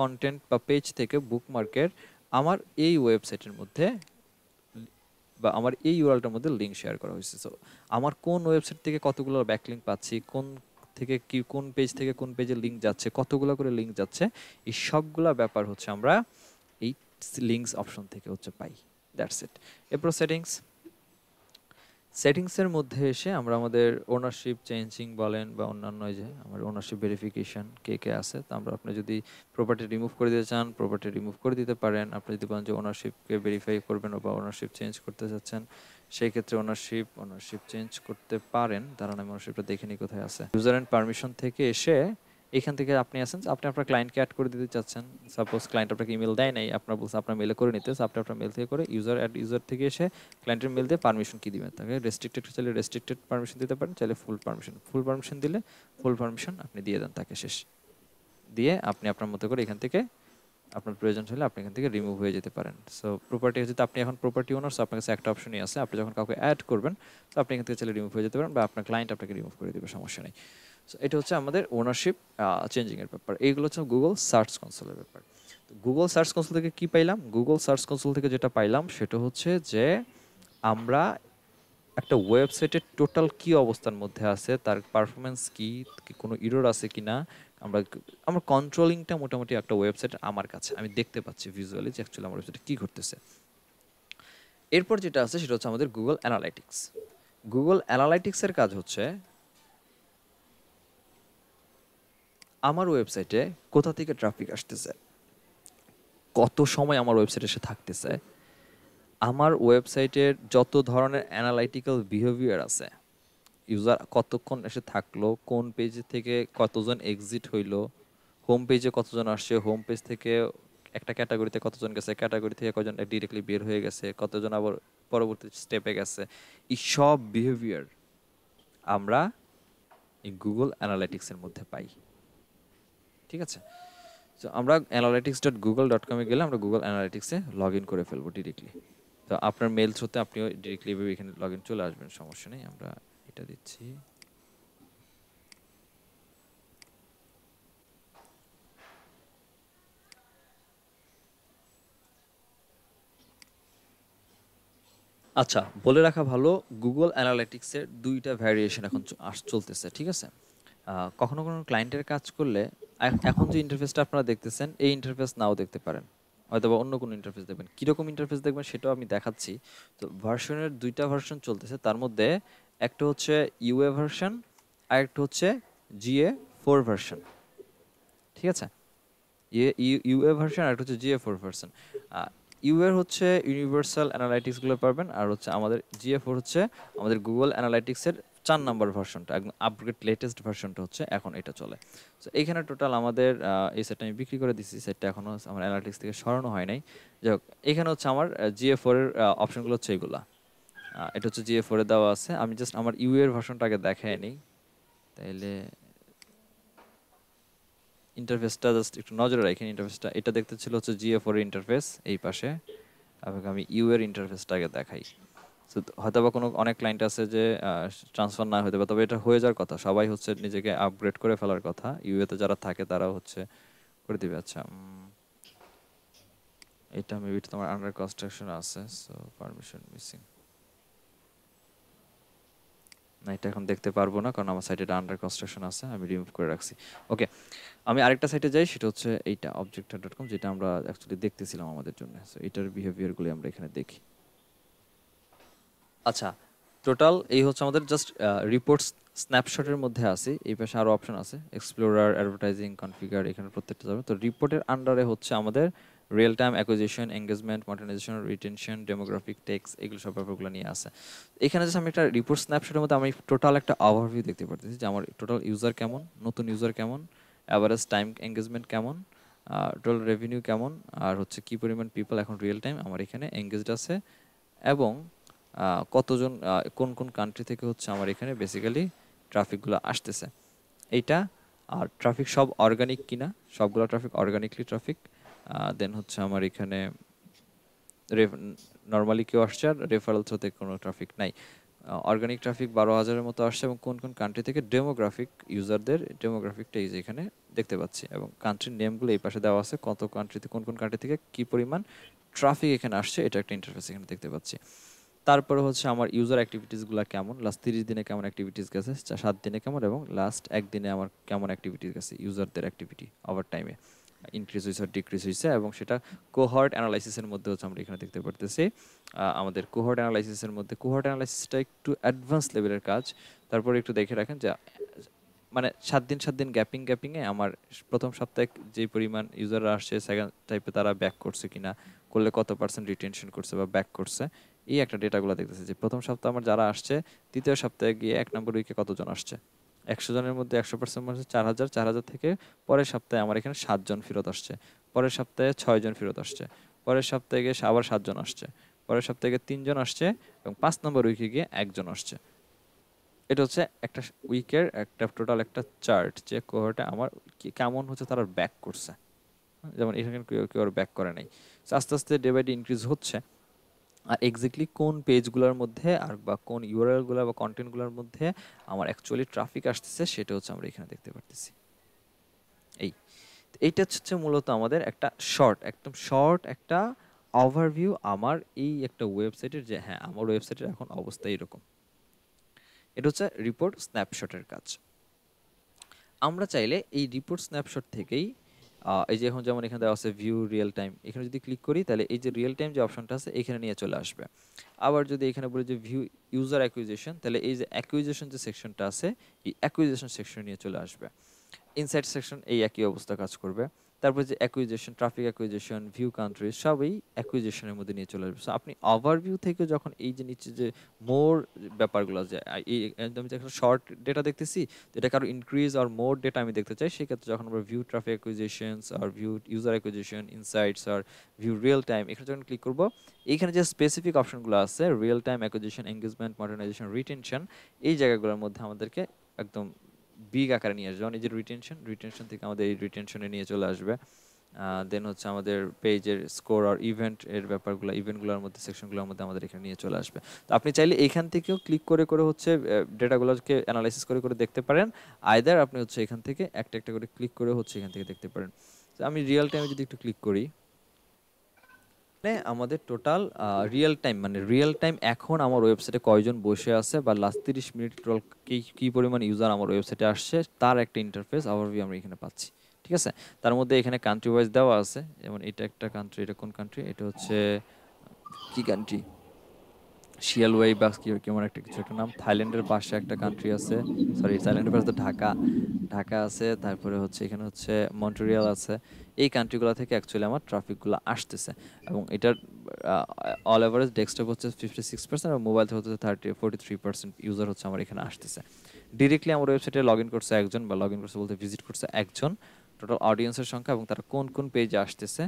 কন্টেন্ট বা পেজ থেকে বুকমার্কের আমার এই ওয়েবসাইটের মধ্যে বা আমার এই ইউআরএলটার মধ্যে লিঙ্ক শেয়ার করা হয়েছে সো আমার কোন ওয়েবসাইট থেকে কতগুলো ব্যাকলিঙ্ক পাচ্ছি কোন থেকে কি কোন পেজ থেকে কোন পেজে লিঙ্ক যাচ্ছে কতগুলো করে লিঙ্ক যাচ্ছে এই সবগুলো ব্যাপার হচ্ছে আমরা এই লিঙ্কস অপশন থেকে হচ্ছে পাই দ্যাটস ইট এরপর সেটিংস সেটিংসের মধ্যে এসে আমরা আমাদের ওনারশিপ চেঞ্জিং বলেন বা অন্যান্য যে আমার ওনারশিপ ভেরিফিকেশান কে কে আছে তা আমরা আপনি যদি প্রপার্টি রিমুভ করে দিতে চান প্রপার্টি রিমুভ করে দিতে পারেন আপনি যদি বলেন যে ওনারশিপকে ভেরিফাই করবেন বা ওনারশিপ চেঞ্জ করতে চাচ্ছেন সেই ক্ষেত্রে ওনারশিপ ওনারশিপ চেঞ্জ করতে পারেন তারা নামে ওনারশিপটা দেখে নিই কোথায় আছে ইউজার অ্যান্ড পারমিশন থেকে এসে এখান থেকে আপনি আসেন আপনি আপনার ক্লায়েন্টকে অ্যাড করে দিতে চাচ্ছেন সাপোজ ক্লায়েন্ট আপনাকে ইমেল দেয় নাই আপনার বলছে আপনার মেলে করে নিতে আপনি আপনার মেল থেকে করে ইউজার অ্যাড ইউজার থেকে এসে ক্লায়েন্টের মেল দিয়ে পারমিশন কি দিবেন তাকে রেস্ট্রিক্টেড চাইলে রেস্ট্রিক্টেড পারমিশন দিতে পারেন চাইলে ফুল পারমিশন ফুল পারমিশন দিলে ফুল পারমিশন আপনি দিয়ে দেন তাকে শেষ দিয়ে আপনি আপনার মতো করে এখান থেকে আপনার প্রয়োজন হলে আপনি এখান থেকে রিমুভ হয়ে যেতে পারেন সো প্রপার্টি হচ্ছে আপনি এখন প্রপার্টি ওনার সো আপনার কাছে একটা অপশনই আছে আপনি যখন কাউকে অ্যাড করবেন তো আপনি এখান থেকে চাইলে রিমুভ হয়ে যেতে পারেন বা আপনার ক্লায়েন্ট আপনাকে রিমুভ করে দেবে সমস্যা নেই এটা হচ্ছে আমাদের ওনারশিপ চেঞ্জিংয়ের ব্যাপার এইগুলো হচ্ছে গুগল সার্চ কনসোলের ব্যাপার তো গুগল সার্চ কনসোল থেকে কি পাইলাম গুগল সার্চ কনসোল থেকে যেটা পাইলাম সেটা হচ্ছে যে আমরা একটা ওয়েবসাইটের টোটাল কি অবস্থার মধ্যে আছে তার পারফরমেন্স কি কোনো ইরোর আছে কি না আমরা আমার কন্ট্রোলিংটা মোটামুটি একটা ওয়েবসাইট আমার কাছে আমি দেখতে পাচ্ছি ভিজুয়ালি যে অ্যাকচুয়ালি আমার ওয়েবসাইটে কী ঘটতেছে এরপর যেটা আছে সেটা হচ্ছে আমাদের গুগল অ্যানালাইটিক্স গুগল অ্যানালাইটিক্সের কাজ হচ্ছে আমার ওয়েবসাইটে কোথা থেকে ট্রাফিক আসতেছে কত সময় আমার ওয়েবসাইটে এসে থাকতেছে আমার ওয়েবসাইটের যত ধরনের অ্যানালাইটিক্যাল বিহেভিয়ার আছে ইউজার কতক্ষণ এসে থাকলো কোন পেজ থেকে কতজন এক্সিট হইলো হোম পেজে কতজন আসছে হোম পেজ থেকে একটা ক্যাটাগরিতে কতজন গেছে ক্যাটাগরি থেকে কজন ডিরেক্টলি বের হয়ে গেছে কতজন আবার পরবর্তী স্টেপে গেছে এই সব বিহেভিয়ার আমরা এই গুগল অ্যানালাইটিক্সের মধ্যে পাই ঠিক আছে তো আমরা অ্যানালিটিক্স ডট গুগল ডট কমে গেলে আমরা গুগল অ্যানালিটিক্সে লগ ইন করে ফেলবো ডিরেক্টলি তো আপনার মেল থ্রুতে আপনিও ডিরেক্টলি এভাবে এখানে লগ ইন চলে আসবেন সমস্যা নেই আমরা এটা দিচ্ছি আচ্ছা বলে রাখা ভালো গুগল অ্যানালিটিক্সের দুইটা ভ্যারিয়েশন এখন চলতেছে ঠিক আছে কখনো কোনো ক্লায়েন্টের কাজ করলে এখন যে ইন্টারফেসটা আপনারা দেখতেছেন এই ইন্টারফেস নাও দেখতে পারেন হয়তো বা অন্য কোনো ইন্টারফেস দেখবেন কীরকম ইন্টারফেস দেখবেন সেটাও আমি দেখাচ্ছি তো ভার্সনের দুইটা ভার্সন চলতেছে তার মধ্যে একটা হচ্ছে ইউএ ভার্সন আর একটা হচ্ছে জিএ ফোর ভার্সন ঠিক আছে ইয়ে, ইউএ ভার্সন আর একটা হচ্ছে জিএ ফোর ভার্সন ইউএর হচ্ছে ইউনিভার্সাল অ্যানালাইটিক্সগুলো পারবেন আর হচ্ছে আমাদের জিএ ফোর হচ্ছে আমাদের গুগল অ্যানালাইটিক্সের চার নাম্বার ভার্সনটা একদম আপগ্রেড লেটেস্ট ভার্সনটা হচ্ছে এখন এটা চলে সো এখানে টোটাল আমাদের এই সেটটা আমি বিক্রি করে দিচ্ছি সেটটা এখনও আমার অ্যানালিটিক্স থেকে সরানো হয় নাই যাই হোক এখানে হচ্ছে আমার জিএ ফোরের অপশনগুলো হচ্ছে এগুলা এটা হচ্ছে জিএ ফোরে দেওয়া আছে আমি জাস্ট আমার ইউ এর ভার্সনটা আগে দেখাই নিই তাইলে ইন্টারফেসটা জাস্ট একটু নজরে রাখেন ইন্টারফেসটা এটা দেখতে ছিল হচ্ছে জিএ ফোরের ইন্টারফেস এই পাশে আমি ইউ এর ইন্টারফেসটা আগে দেখাই হয়তো বা কোনো অনেক ক্লায়েন্ট আছে যে ট্রান্সফার না হতে পারে তবে এটা হয়ে যাওয়ার কথা সবাই হচ্ছে নিজেকে আপগ্রেড করে ফেলার কথা ইউএতে যারা থাকে তারা হচ্ছে করে দিবে আচ্ছা এটা মেবি তোমার আন্ডার কনস্ট্রাকশন আছে সো পারমিশন মিসিং না এটা এখন দেখতে পারবো না কারণ আমার সাইটে আন্ডার কনস্ট্রাকশন আছে আমি রিমুভ করে রাখছি ওকে আমি আরেকটা সাইটে যাই সেটা হচ্ছে এইটা অবজেক্ট ডট কম যেটা আমরা অ্যাকচুয়ালি দেখতেছিলাম আমাদের জন্য সো এটার বিহেভিয়ারগুলি আমরা এখানে দেখি আচ্ছা টোটাল এই হচ্ছে আমাদের জাস্ট রিপোর্টস স্ন্যাপশটের মধ্যে আছে এই পাশে আরও অপশন আছে এক্সপ্লোরার অ্যাডভার্টাইজিং কনফিগার এখানে প্রত্যেকটা যাবে তো রিপোর্টের আন্ডারে হচ্ছে আমাদের real time acquisition engagement modernization retention demographic টেক্স এগুলো সব ব্যাপারগুলো নিয়ে আসে এখানে যে আমি একটা রিপোর্ট স্ন্যাপশটের মধ্যে আমি টোটাল একটা ওভারভিউ দেখতে পারতেছি যে আমার টোটাল ইউজার কেমন নতুন ইউজার কেমন অ্যাভারেজ টাইম এঙ্গেজমেন্ট কেমন টোটাল রেভিনিউ কেমন আর হচ্ছে কী পরিমাণ পিপল এখন রিয়েল টাইম আমার এখানে এঙ্গেজড আছে এবং কতজন কোন কোন কান্ট্রি থেকে হচ্ছে আমার এখানে বেসিক্যালি ট্রাফিকগুলো আসতেছে এইটা আর ট্রাফিক সব অর্গানিক কিনা সবগুলো ট্রাফিক অর্গানিকলি ট্রাফিক দেন হচ্ছে আমার এখানে নর্মালি কেউ আসছে আর রেফারেল থ্রোতে কোনো ট্রাফিক নাই অর্গানিক ট্রাফিক বারো হাজারের মতো আসছে এবং কোন কোন কান্ট্রি থেকে ডেমোগ্রাফিক ইউজারদের ডেমোগ্রাফিকটা এই যে এখানে দেখতে পাচ্ছি এবং কান্ট্রির নেমগুলো এই পাশে দেওয়া আছে কত কান্ট্রিতে কোন কোন কান্ট্রি থেকে কী পরিমাণ ট্রাফিক এখানে আসছে এটা একটা ইন্টারফেস এখানে দেখতে পাচ্ছি তারপর হচ্ছে আমার ইউজার অ্যাক্টিভিটিসগুলো কেমন লাস্ট তিরিশ দিনে কেমন অ্যাক্টিভিটিস গেছে সাত দিনে কেমন এবং লাস্ট একদিনে আমার কেমন অ্যাক্টিভিটিস গেছে ইউজারদের অ্যাক্টিভিটি ওভার টাইমে ইনক্রিজ হয়েছে ডিক্রিজ হয়েছে এবং সেটা কোহার্ট অ্যানালাইসিসের মধ্যে হচ্ছে আমরা এখানে দেখতে পারতেছি আমাদের কোহার্ট অ্যানালাইসিসের মধ্যে কোহার্ট অ্যানালাইসিসটা একটু অ্যাডভান্স লেভেলের কাজ তারপরে একটু দেখে রাখেন যে মানে সাত দিন সাত দিন গ্যাপিং গ্যাপিংয়ে আমার প্রথম সপ্তাহে যে পরিমাণ ইউজাররা আসছে সেকেন্ড টাইপে তারা ব্যাক করছে কিনা করলে কত পার্সেন্ট রিটেনশন করছে বা ব্যাক করছে এই একটা ডেটাগুলো দেখতেছে যে প্রথম সপ্তাহে আমার যারা আসছে তৃতীয় সপ্তাহে গিয়ে এক নম্বর উইকে কতজন আসছে একশো জনের মধ্যে একশো পার্সেন্ট মানুষ চার হাজার চার হাজার থেকে পরের সপ্তাহে আমার এখানে সাতজন ফেরত আসছে পরের সপ্তাহে ছয়জন ফেরত আসছে পরের সপ্তাহে গিয়ে আবার সাতজন আসছে পরের সপ্তাহে গিয়ে তিনজন আসছে এবং পাঁচ নম্বর উইকে গিয়ে একজন আসছে এটা হচ্ছে একটা উইকের একটা টোটাল একটা চার্ট যে কোহটে আমার কেমন হচ্ছে তারা ব্যাক করছে যেমন এখানে কেউ কেউ আর ব্যাক করে নাই আস্তে আস্তে ডে বাই ডে ইনক্রিজ হচ্ছে আর এক্স্যাক্টলি কোন পেজগুলোর মধ্যে আর বা কোন ইউআরএলগুলো বা কন্টেন্টগুলোর মধ্যে আমার অ্যাকচুয়ালি ট্রাফিক আসতেছে সেটা হচ্ছে আমরা এখানে দেখতে পারতেছি এই এইটা হচ্ছে মূলত আমাদের একটা শর্ট একদম শর্ট একটা ওভারভিউ আমার এই একটা ওয়েবসাইটের যে হ্যাঁ আমার ওয়েবসাইটের এখন অবস্থা এরকম এটা হচ্ছে রিপোর্ট স্ন্যাপশটের কাজ আমরা চাইলে এই রিপোর্ট স্ন্যাপশট থেকেই এই যে এখন যেমন এখানে দেওয়া আছে ভিউ রিয়েল টাইম এখানে যদি ক্লিক করি তাহলে এই যে রিয়েল টাইম যে অপশনটা আছে এখানে নিয়ে চলে আসবে আবার যদি এখানে বলি যে ভিউ ইউজার অ্যাকুইজেশন তাহলে এই যে অ্যাকুইজেশন যে সেকশনটা আছে এই অ্যাকুইজেশন সেকশন নিয়ে চলে আসবে ইনসাইড সেকশন এই একই অবস্থা কাজ করবে তারপর যে acquisition traffic acquisition view country সবই অ্যাকুইজেশনের মধ্যে নিয়ে চলে আসবে সো আপনি ওভারভিউ থেকে যখন এই যে নিচে যে মোর ব্যাপারগুলো যে এই আমি একটা শর্ট ডেটা দেখতেছি যেটা কারো ইনক্রিজ আর মোর ডেটা আমি দেখতে চাই সেক্ষেত্রে যখন আমরা ভিউ ট্রাফিক অ্যাকুইজেশনস আর ভিউ ইউজার অ্যাকুইজেশন ইনসাইটস আর ভিউ রিয়েল টাইম এখানে যখন ক্লিক করবো এইখানে যে স্পেসিফিক অপশনগুলো আছে real time acquisition engagement modernization retention এই জায়গাগুলোর মধ্যে আমাদেরকে একদম বিগ আকারে নিয়ে আসবে যেমন এই যে রিটেনশন রিটেনশন থেকে আমাদের এই রিটেনশনে নিয়ে চলে আসবে দেন হচ্ছে আমাদের পেজের স্কোর আর ইভেন্ট এর ব্যাপারগুলো ইভেন্টগুলোর মধ্যে সেকশনগুলোর মধ্যে আমাদের এখানে নিয়ে চলে আসবে তো আপনি চাইলে এখান থেকেও ক্লিক করে করে হচ্ছে ডেটাগুলোকে অ্যানালাইসিস করে করে দেখতে পারেন আয়দার আপনি হচ্ছে এখান থেকে একটা একটা করে ক্লিক করে হচ্ছে এখান থেকে দেখতে পারেন তো আমি রিয়েল টাইমে যদি একটু ক্লিক করি আমাদের টোটাল রিয়েল টাইম মানে রিয়েল টাইম এখন আমার ওয়েবসাইটে কয়জন বসে আছে বা লাস্ট তিরিশ মিনিট টোটাল কি কী পরিমাণ ইউজার আমার ওয়েবসাইটে আসছে তার একটা ইন্টারফেস আবার আমরা এখানে পাচ্ছি ঠিক আছে তার মধ্যে এখানে কান্ট্রি ওয়াইজ দেওয়া আছে যেমন এটা একটা কান্ট্রি এটা কোন কান্ট্রি এটা হচ্ছে কি কান্ট্রি শিয়ালওয়াই কি কেমন একটা কিছু একটা নাম থাইল্যান্ডের পাশে একটা কান্ট্রি আছে সরি থাইল্যান্ডের পাশে তো ঢাকা ঢাকা আছে তারপরে হচ্ছে এখানে হচ্ছে মন্ট্রিয়াল আছে এই কান্ট্রিগুলো থেকে অ্যাকচুয়ালি আমার ট্রাফিকগুলো আসতেছে এবং এটার অল অ্যাভারেজ ডেস্কটপ হচ্ছে ফিফটি সিক্স পার্সেন্ট এবং মোবাইল থেকে হচ্ছে thirty forty three percent user হচ্ছে আমার এখানে আসতেছে ডিরেক্টলি আমার ওয়েবসাইটে লগ ইন করছে একজন বা লগ ইন করছে বলতে ভিজিট করছে একজন টোটাল অডিয়েন্সের সংখ্যা এবং তারা কোন কোন পেজে আসতেছে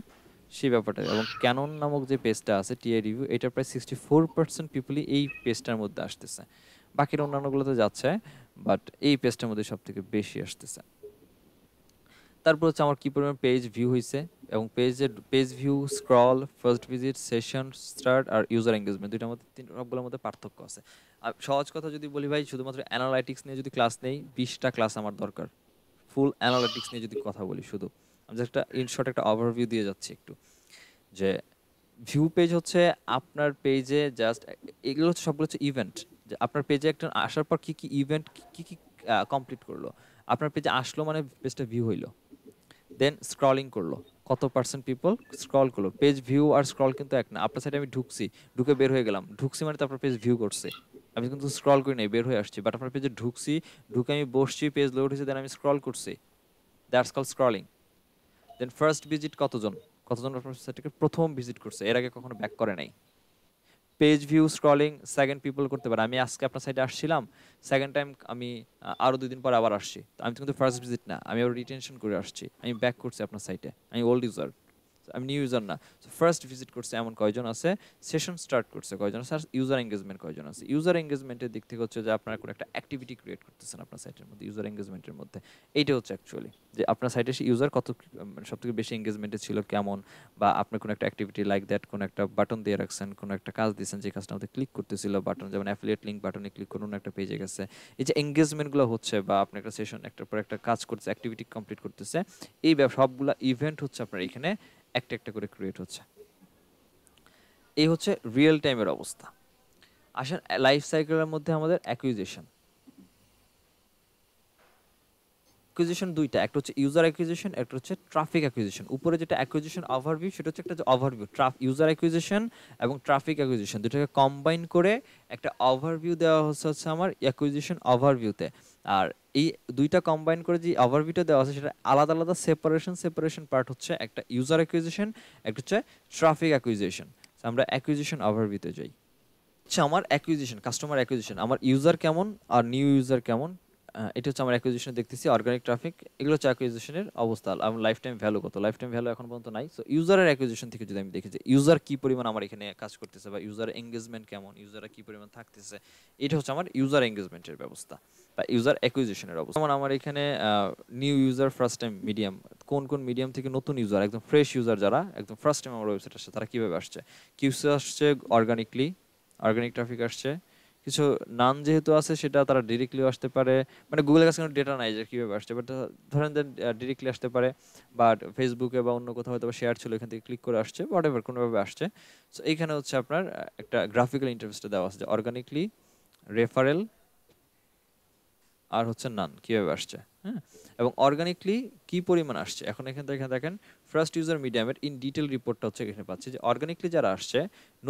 সেই ব্যাপারটা এবং ক্যানন নামক যে পেজটা আছে টিআই রিভিউ এটা প্রায় সিক্সটি ফোর পার্সেন্ট পিপুলই এই পেজটার মধ্যে আসতেছে বাকির অন্যান্যগুলোতে যাচ্ছে বাট এই পেজটার মধ্যে সব থেকে বেশি আসতেছে তারপর হচ্ছে আমার কী পরিমাণ পেজ ভিউ হয়েছে এবং পেজের page view scroll first visit session start আর ইউজার এঙ্গেজমেন্ট দুইটার মধ্যে তিন সবগুলোর মধ্যে পার্থক্য আছে আর সহজ কথা যদি বলি ভাই শুধুমাত্র অ্যানালাইটিক্স নিয়ে যদি ক্লাস নেই বিশটা ক্লাস আমার দরকার ফুল অ্যানালাইটিক্স নিয়ে যদি কথা বলি শুধু আমি একটা ইনশর্ট একটা ওভারভিউ দিয়ে যাচ্ছি একটু যে ভিউ পেজ হচ্ছে আপনার পেজে জাস্ট এগুলো হচ্ছে সবগুলো হচ্ছে ইভেন্ট যে আপনার পেজে একটা আসার পর কী কী ইভেন্ট কী কী কমপ্লিট করলো আপনার পেজে আসলো মানে পেজটা ভিউ হইলো দেন স্ক্রলিং করলো কত পার্সেন্ট পিপল স্ক্রল করলো পেজ ভিউ আর স্ক্রল কিন্তু এক না আপনার সাইডে আমি ঢুকছি ঢুকে বের হয়ে গেলাম ঢুকছি মানে তো আপনার পেজ ভিউ করছে আমি কিন্তু স্ক্রল করি নাই বের হয়ে আসছি বাট আপনার পেজে ঢুকছি ঢুকে আমি বসছি পেজ লোড হয়েছে দেন আমি স্ক্রল করছি that's call scrolling then first visit কতজন কতজন আপনার সাইটটাকে প্রথম ভিজিট করছে এর আগে কখনো ব্যাক করে নাই page view scrolling second people করতে পারে আমি আজকে আপনার সাইটে আসছিলাম সেকেন্ড টাইম আমি আরও দুদিন পর আবার আসছি আমি তো কিন্তু ফার্স্ট ভিজিট না আমি আবার রিটেনশন করে আসছি আমি ব্যাক করছি আপনার সাইটে আমি ওল্ড ইউজার আমি নিউ ইউজার না ফার্স্ট ভিজিট করছে এমন কয়জন আছে সেশন স্টার্ট করছে কয়জন আছে আর ইউজার এঙ্গেজমেন্ট কয়জন আছে ইউজার এঙ্গেজমেন্টের দিক থেকে হচ্ছে যে আপনারা কোনো একটা অ্যাক্টিভিটি ক্রিয়েট করতেছেন আপনার সাইটের মধ্যে ইউজার এঙ্গেজমেন্টের মধ্যে এইটা হচ্ছে অ্যাকচুয়ালি যে আপনার সাইটে ইউজার কত মানে সব থেকে বেশি এঙ্গেজমেন্টে ছিল কেমন বা আপনি কোনো একটা অ্যাক্টিভিটি লাইক দ্যাট কোনো একটা বাটন দিয়ে রাখছেন কোনো একটা কাজ দিয়েছেন যে কাজটা আমাদের ক্লিক করতেছিল বাটন যেমন অ্যাফিলিয়েট লিঙ্ক বাটনে ক্লিক করুন একটা পেজে গেছে এই যে এঙ্গেজমেন্টগুলো হচ্ছে বা আপনি একটা সেশন একটার পর একটা কাজ করছে অ্যাক্টিভিটি কমপ্লিট করতেছে এই সবগুলো ইভেন্ট হচ্ছে আপনার এখানে একটা একটা করে ক্রিয়েট হচ্ছে এই হচ্ছে রিয়েল টাইমের অবস্থা আসেন লাইফ সাইকেলের মধ্যে আমাদের অ্যাকুইজেশন অ্যাকুইজেশন দুইটা একটা হচ্ছে ইউজার অ্যাকুইজেশন একটা হচ্ছে ট্রাফিক অ্যাকুইজেশন উপরে যেটা অ্যাকুইজেশন ওভারভিউ সেটা হচ্ছে একটা ওভারভিউ ট্রাফ ইউজার অ্যাকুইজেশন এবং ট্রাফিক অ্যাকুইজেশন দুটাকে কম্বাইন করে একটা ওভারভিউ দেওয়া হচ্ছে হচ্ছে আমার অ্যাকুইজেশন ওভারভিউতে আর এই দুইটা কম্বাইন করে যে ওভারভিউটা দেওয়া আছে সেটা আলাদা আলাদা সেপারেশন সেপারেশন পার্ট হচ্ছে একটা ইউজার অ্যাকুইজিশন একটা হচ্ছে ট্রাফিক অ্যাকুইজিশন আমরা অ্যাকুইজিশন ওভারভিউতে যাই আচ্ছা আমার অ্যাকুইজিশন কাস্টমার অ্যাকুইজিশন আমার ইউজার কেমন আর নিউ ইউজার কেমন এটা হচ্ছে আমার অ্যাকুইজিশন দেখতেছি অর্গানিক ট্রাফিক এগুলো হচ্ছে অ্যাকুইজিশনের অবস্থা আমার লাইফ টাইম ভ্যালু কত লাইফ টাইম ভ্যালু এখন পর্যন্ত নাই সো ইউজারের অ্যাকুইজিশন থেকে যদি আমি দেখি যে ইউজার কী পরিমাণ আমার এখানে কাজ করতেছে বা ইউজার এঙ্গেজমেন্ট কেমন ইউজাররা কী পরিমাণ থাকতেছে এটা হচ্ছে আমার ইউজার এঙ্গেজমেন্টের ব্যবস্থা বা ইউজার অ্যাকুইজিশনের অবস্থা যেমন আমার এখানে new user first time medium কোন কোন মিডিয়াম থেকে নতুন ইউজার একদম ফ্রেশ ইউজার যারা একদম ফার্স্ট টাইম আমার ওয়েবসাইট আসছে তারা কীভাবে আসছে কিউসে আসছে অর্গানিকলি অর্গানিক ট্রাফিক আসছে কিছু নাম যেহেতু আছে সেটা তারা ডিরেক্টলি আসতে পারে মানে গুগলের কাছে কোনো ডেটা নাই যে কীভাবে আসছে বাট ধরেন দেন ডিরেক্টলি আসতে পারে বা ফেসবুকে বা অন্য কোথাও হয়তো শেয়ার ছিল এখান থেকে ক্লিক করে আসছে বাট এভার কোনোভাবে আসছে সো এইখানে হচ্ছে আপনার একটা গ্রাফিক্যাল ইন্টারফেসটা দেওয়া আছে যে অর্গানিকলি রেফারেল আর হচ্ছে নান কীভাবে আসছে হ্যাঁ এবং অর্গানিকলি কি পরিমাণ আসছে এখন এখান থেকে দেখেন ফার্স্ট ইউজার মিডিয়ামের ইন ডিটেল রিপোর্টটা হচ্ছে এখানে পাচ্ছি যে অর্গানিকলি যারা আসছে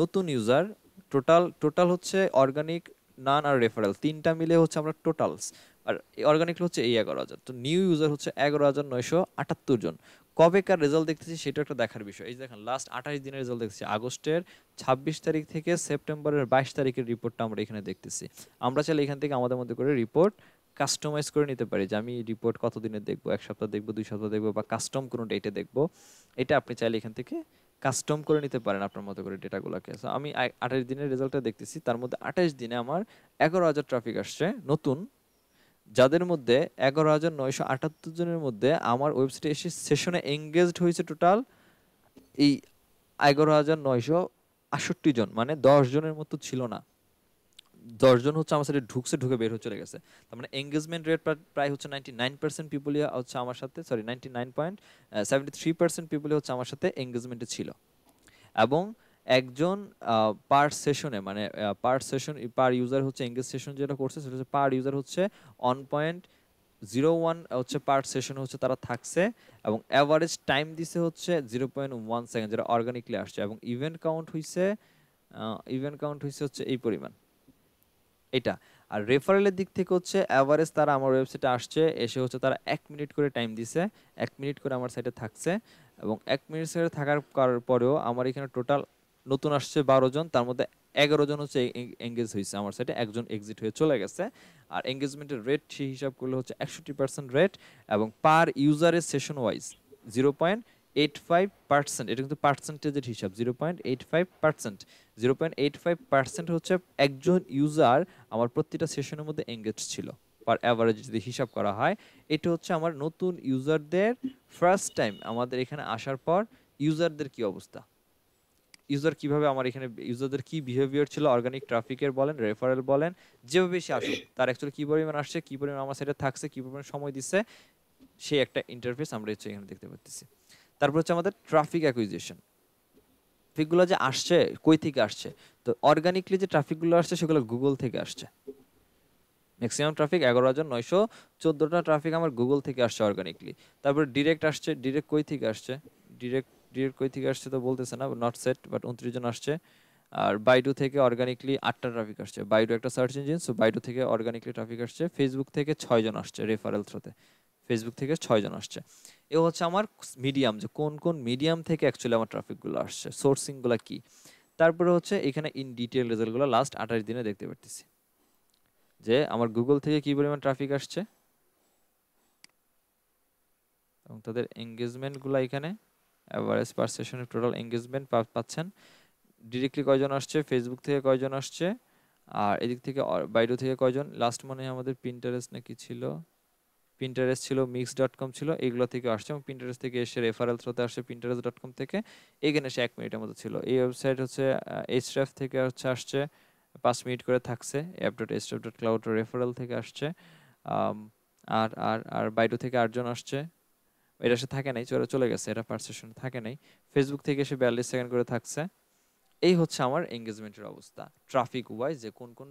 নতুন ইউজার টোটাল টোটাল হচ্ছে অর্গানিক নান আর রেফারেল তিনটা মিলে হচ্ছে আমরা টোটালস আর অর্গানিক হচ্ছে এই এগারো হাজার তো নিউ ইউজার হচ্ছে এগারো হাজার নয়শো আটাত্তর জন কবে কার রেজাল্ট দেখতেছি সেটা একটা দেখার বিষয় এই দেখেন লাস্ট আঠাশ দিনের রেজাল্ট দেখতেছি আগস্টের ছাব্বিশ তারিখ থেকে সেপ্টেম্বরের বাইশ তারিখের রিপোর্টটা আমরা এখানে দেখতেছি আমরা চাইলে এখান থেকে আমাদের মধ্যে করে রিপোর্ট কাস্টমাইজ করে নিতে পারি যে আমি রিপোর্ট কতদিনে দেখবো এক সপ্তাহ দেখবো দুই সপ্তাহ দেখবো বা কাস্টম কোনো ডেটে দেখবো এটা আপনি চাইলে এখান থেকে কাস্টম করে নিতে পারেন আপনার মতো করে ডেটাগুলোকে সো আমি আঠাশ দিনের রেজাল্টটা দেখতেছি তার মধ্যে আঠাশ দিনে আমার এগারো হাজার ট্রাফিক আসছে নতুন যাদের মধ্যে এগারো হাজার নয়শো আটাত্তর জনের মধ্যে আমার ওয়েবসাইটে এসে সেশনে এঙ্গেজড হয়েছে টোটাল এই এগারো হাজার নয়শো আষট্টি জন মানে দশ জনের মতো ছিল না দশজন হচ্ছে আমার সাথে ঢুকছে ঢুকে বের হয়ে চলে গেছে তার মানে এঙ্গেজমেন্ট রেট প্রায় হচ্ছে নাইনটি নাইন পার্সেন্ট পিপুলই হচ্ছে আমার সাথে sorry ninety nine point seventy three percent পিপুলই হচ্ছে আমার সাথে এঙ্গেজমেন্টে ছিল এবং একজন পার সেশনে মানে পার সেশন পার ইউজার হচ্ছে এঙ্গেজ সেশন যেটা করছে সেটা হচ্ছে পার ইউজার হচ্ছে ওয়ান পয়েন্ট জিরো ওয়ান হচ্ছে পার সেশন হচ্ছে তারা থাকছে এবং অ্যাভারেজ টাইম দিছে হচ্ছে জিরো পয়েন্ট ওয়ান সেকেন্ড যেটা অর্গানিকলি আসছে এবং ইভেন্ট কাউন্ট হয়েছে ইভেন্ট কাউন্ট হয়েছে হচ্ছে এই পরিমাণ এটা আর রেফারেলের দিক থেকে হচ্ছে অ্যাভারেজ তারা আমার ওয়েবসাইটে আসছে এসে হচ্ছে তারা এক মিনিট করে টাইম দিছে এক মিনিট করে আমার সাইটে থাকছে এবং এক মিনিট সাইটে থাকার পরেও আমার এখানে টোটাল নতুন আসছে বারো জন তার মধ্যে এগারো জন হচ্ছে এঙ্গেজ হয়েছে আমার সাইটে একজন এক্সিট হয়ে চলে গেছে আর এঙ্গেজমেন্টের রেট সেই হিসাব করলে হচ্ছে একষট্টি পার্সেন্ট রেট এবং পার ইউজারের session wise zero point eight five percent এটা কিন্তু পার্সেন্টেজের হিসাব zero point eight five percent zero point eight five percent হচ্ছে একজন ইউজার আমার প্রতিটা সেশনের মধ্যে এঙ্গেজ ছিল পার অ্যাভারেজ যদি হিসাব করা হয় এটা হচ্ছে আমার নতুন ইউজারদের ফার্স্ট টাইম আমাদের এখানে আসার পর ইউজারদের কি অবস্থা ইউজার কিভাবে আমার এখানে ইউজারদের কি বিহেভিয়ার ছিল অর্গানিক ট্রাফিকের বলেন রেফারেল বলেন যেভাবে সে আসুক তার অ্যাকচুয়ালি কী পরিমাণ আসছে কী পরিমাণ আমার সাইডে থাকছে কী পরিমাণ সময় দিচ্ছে সেই একটা ইন্টারফেস আমরা হচ্ছে এখানে দেখতে পাচ্ছি তারপর হচ্ছে আমাদের ট্রাফিক অ্যাকুইজিশন ট্রাফিকগুলো যে আসছে কই থেকে আসছে তো অর্গানিকলি যে ট্রাফিকগুলো আসছে সেগুলো গুগল থেকে আসছে ম্যাক্সিমাম ট্রাফিক এগারো হাজার নয়শো চোদ্দোটা ট্রাফিক আমার গুগল থেকে আসছে অর্গানিকলি তারপরে ডিরেক্ট আসছে ডিরেক্ট কই থেকে আসছে ডিরেক্ট ডিরেক্ট কই থেকে আসছে তো বলতেছে না নট সেট বাট উনত্রিশ জন আসছে আর বাইডু থেকে অর্গানিকলি আটটা ট্রাফিক আসছে বাইডু একটা সার্চ ইঞ্জিন সো বাইডু থেকে অর্গানিকলি ট্রাফিক আসছে ফেসবুক থেকে ছয়জন আসছে রেফারেল থ্রোতে ফেসবুক থেকে ছয়জন আসছে এ হচ্ছে আমার মিডিয়াম যে কোন কোন মিডিয়াম থেকে অ্যাকচুয়ালি আমার ট্রাফিকগুলো আসছে সোর্সিংগুলো কী তারপরে হচ্ছে এখানে ইন ডিটেল রেজাল্টগুলো লাস্ট আঠাশ দিনে দেখতে পারতেছি যে আমার গুগল থেকে কি পরিমাণ ট্রাফিক আসছে এবং তাদের এঙ্গেজমেন্টগুলো এখানে average per session total engagement পাচ্ছেন ডিরেক্টলি কয়জন আসছে ফেসবুক থেকে কয়জন আসছে আর এদিক থেকে বাইরে থেকে কয়জন লাস্ট মানে আমাদের প্রিন্টারেস্ট নাকি ছিল প্রিন্টারেস্ট ছিল মিক্স ডট কম ছিল এগুলো থেকে আসছে এবং প্রিন্টারেস্ট থেকে এসে রেফারেল থ্রোতে আসছে প্রিন্টারেস্ট ডট কম থেকে এখানে এসে এক মিনিটের মতো ছিল এই ওয়েবসাইট হচ্ছে এইচরাফ থেকে হচ্ছে আসছে পাঁচ মিনিট করে থাকছে অ্যাপ ডট এইচরাফ ডট ক্লাউড রেফারেল থেকে আসছে আর আর আর বাইডু থেকে আটজন আসছে এটা সে থাকে নাই চলে গেছে এটা পারসেশন থাকে নাই ফেসবুক থেকে এসে বিয়াল্লিশ সেকেন্ড করে থাকছে এই হচ্ছে আমার এঙ্গেজমেন্টের অবস্থা ট্রাফিক ওয়াইজ যে কোন কোন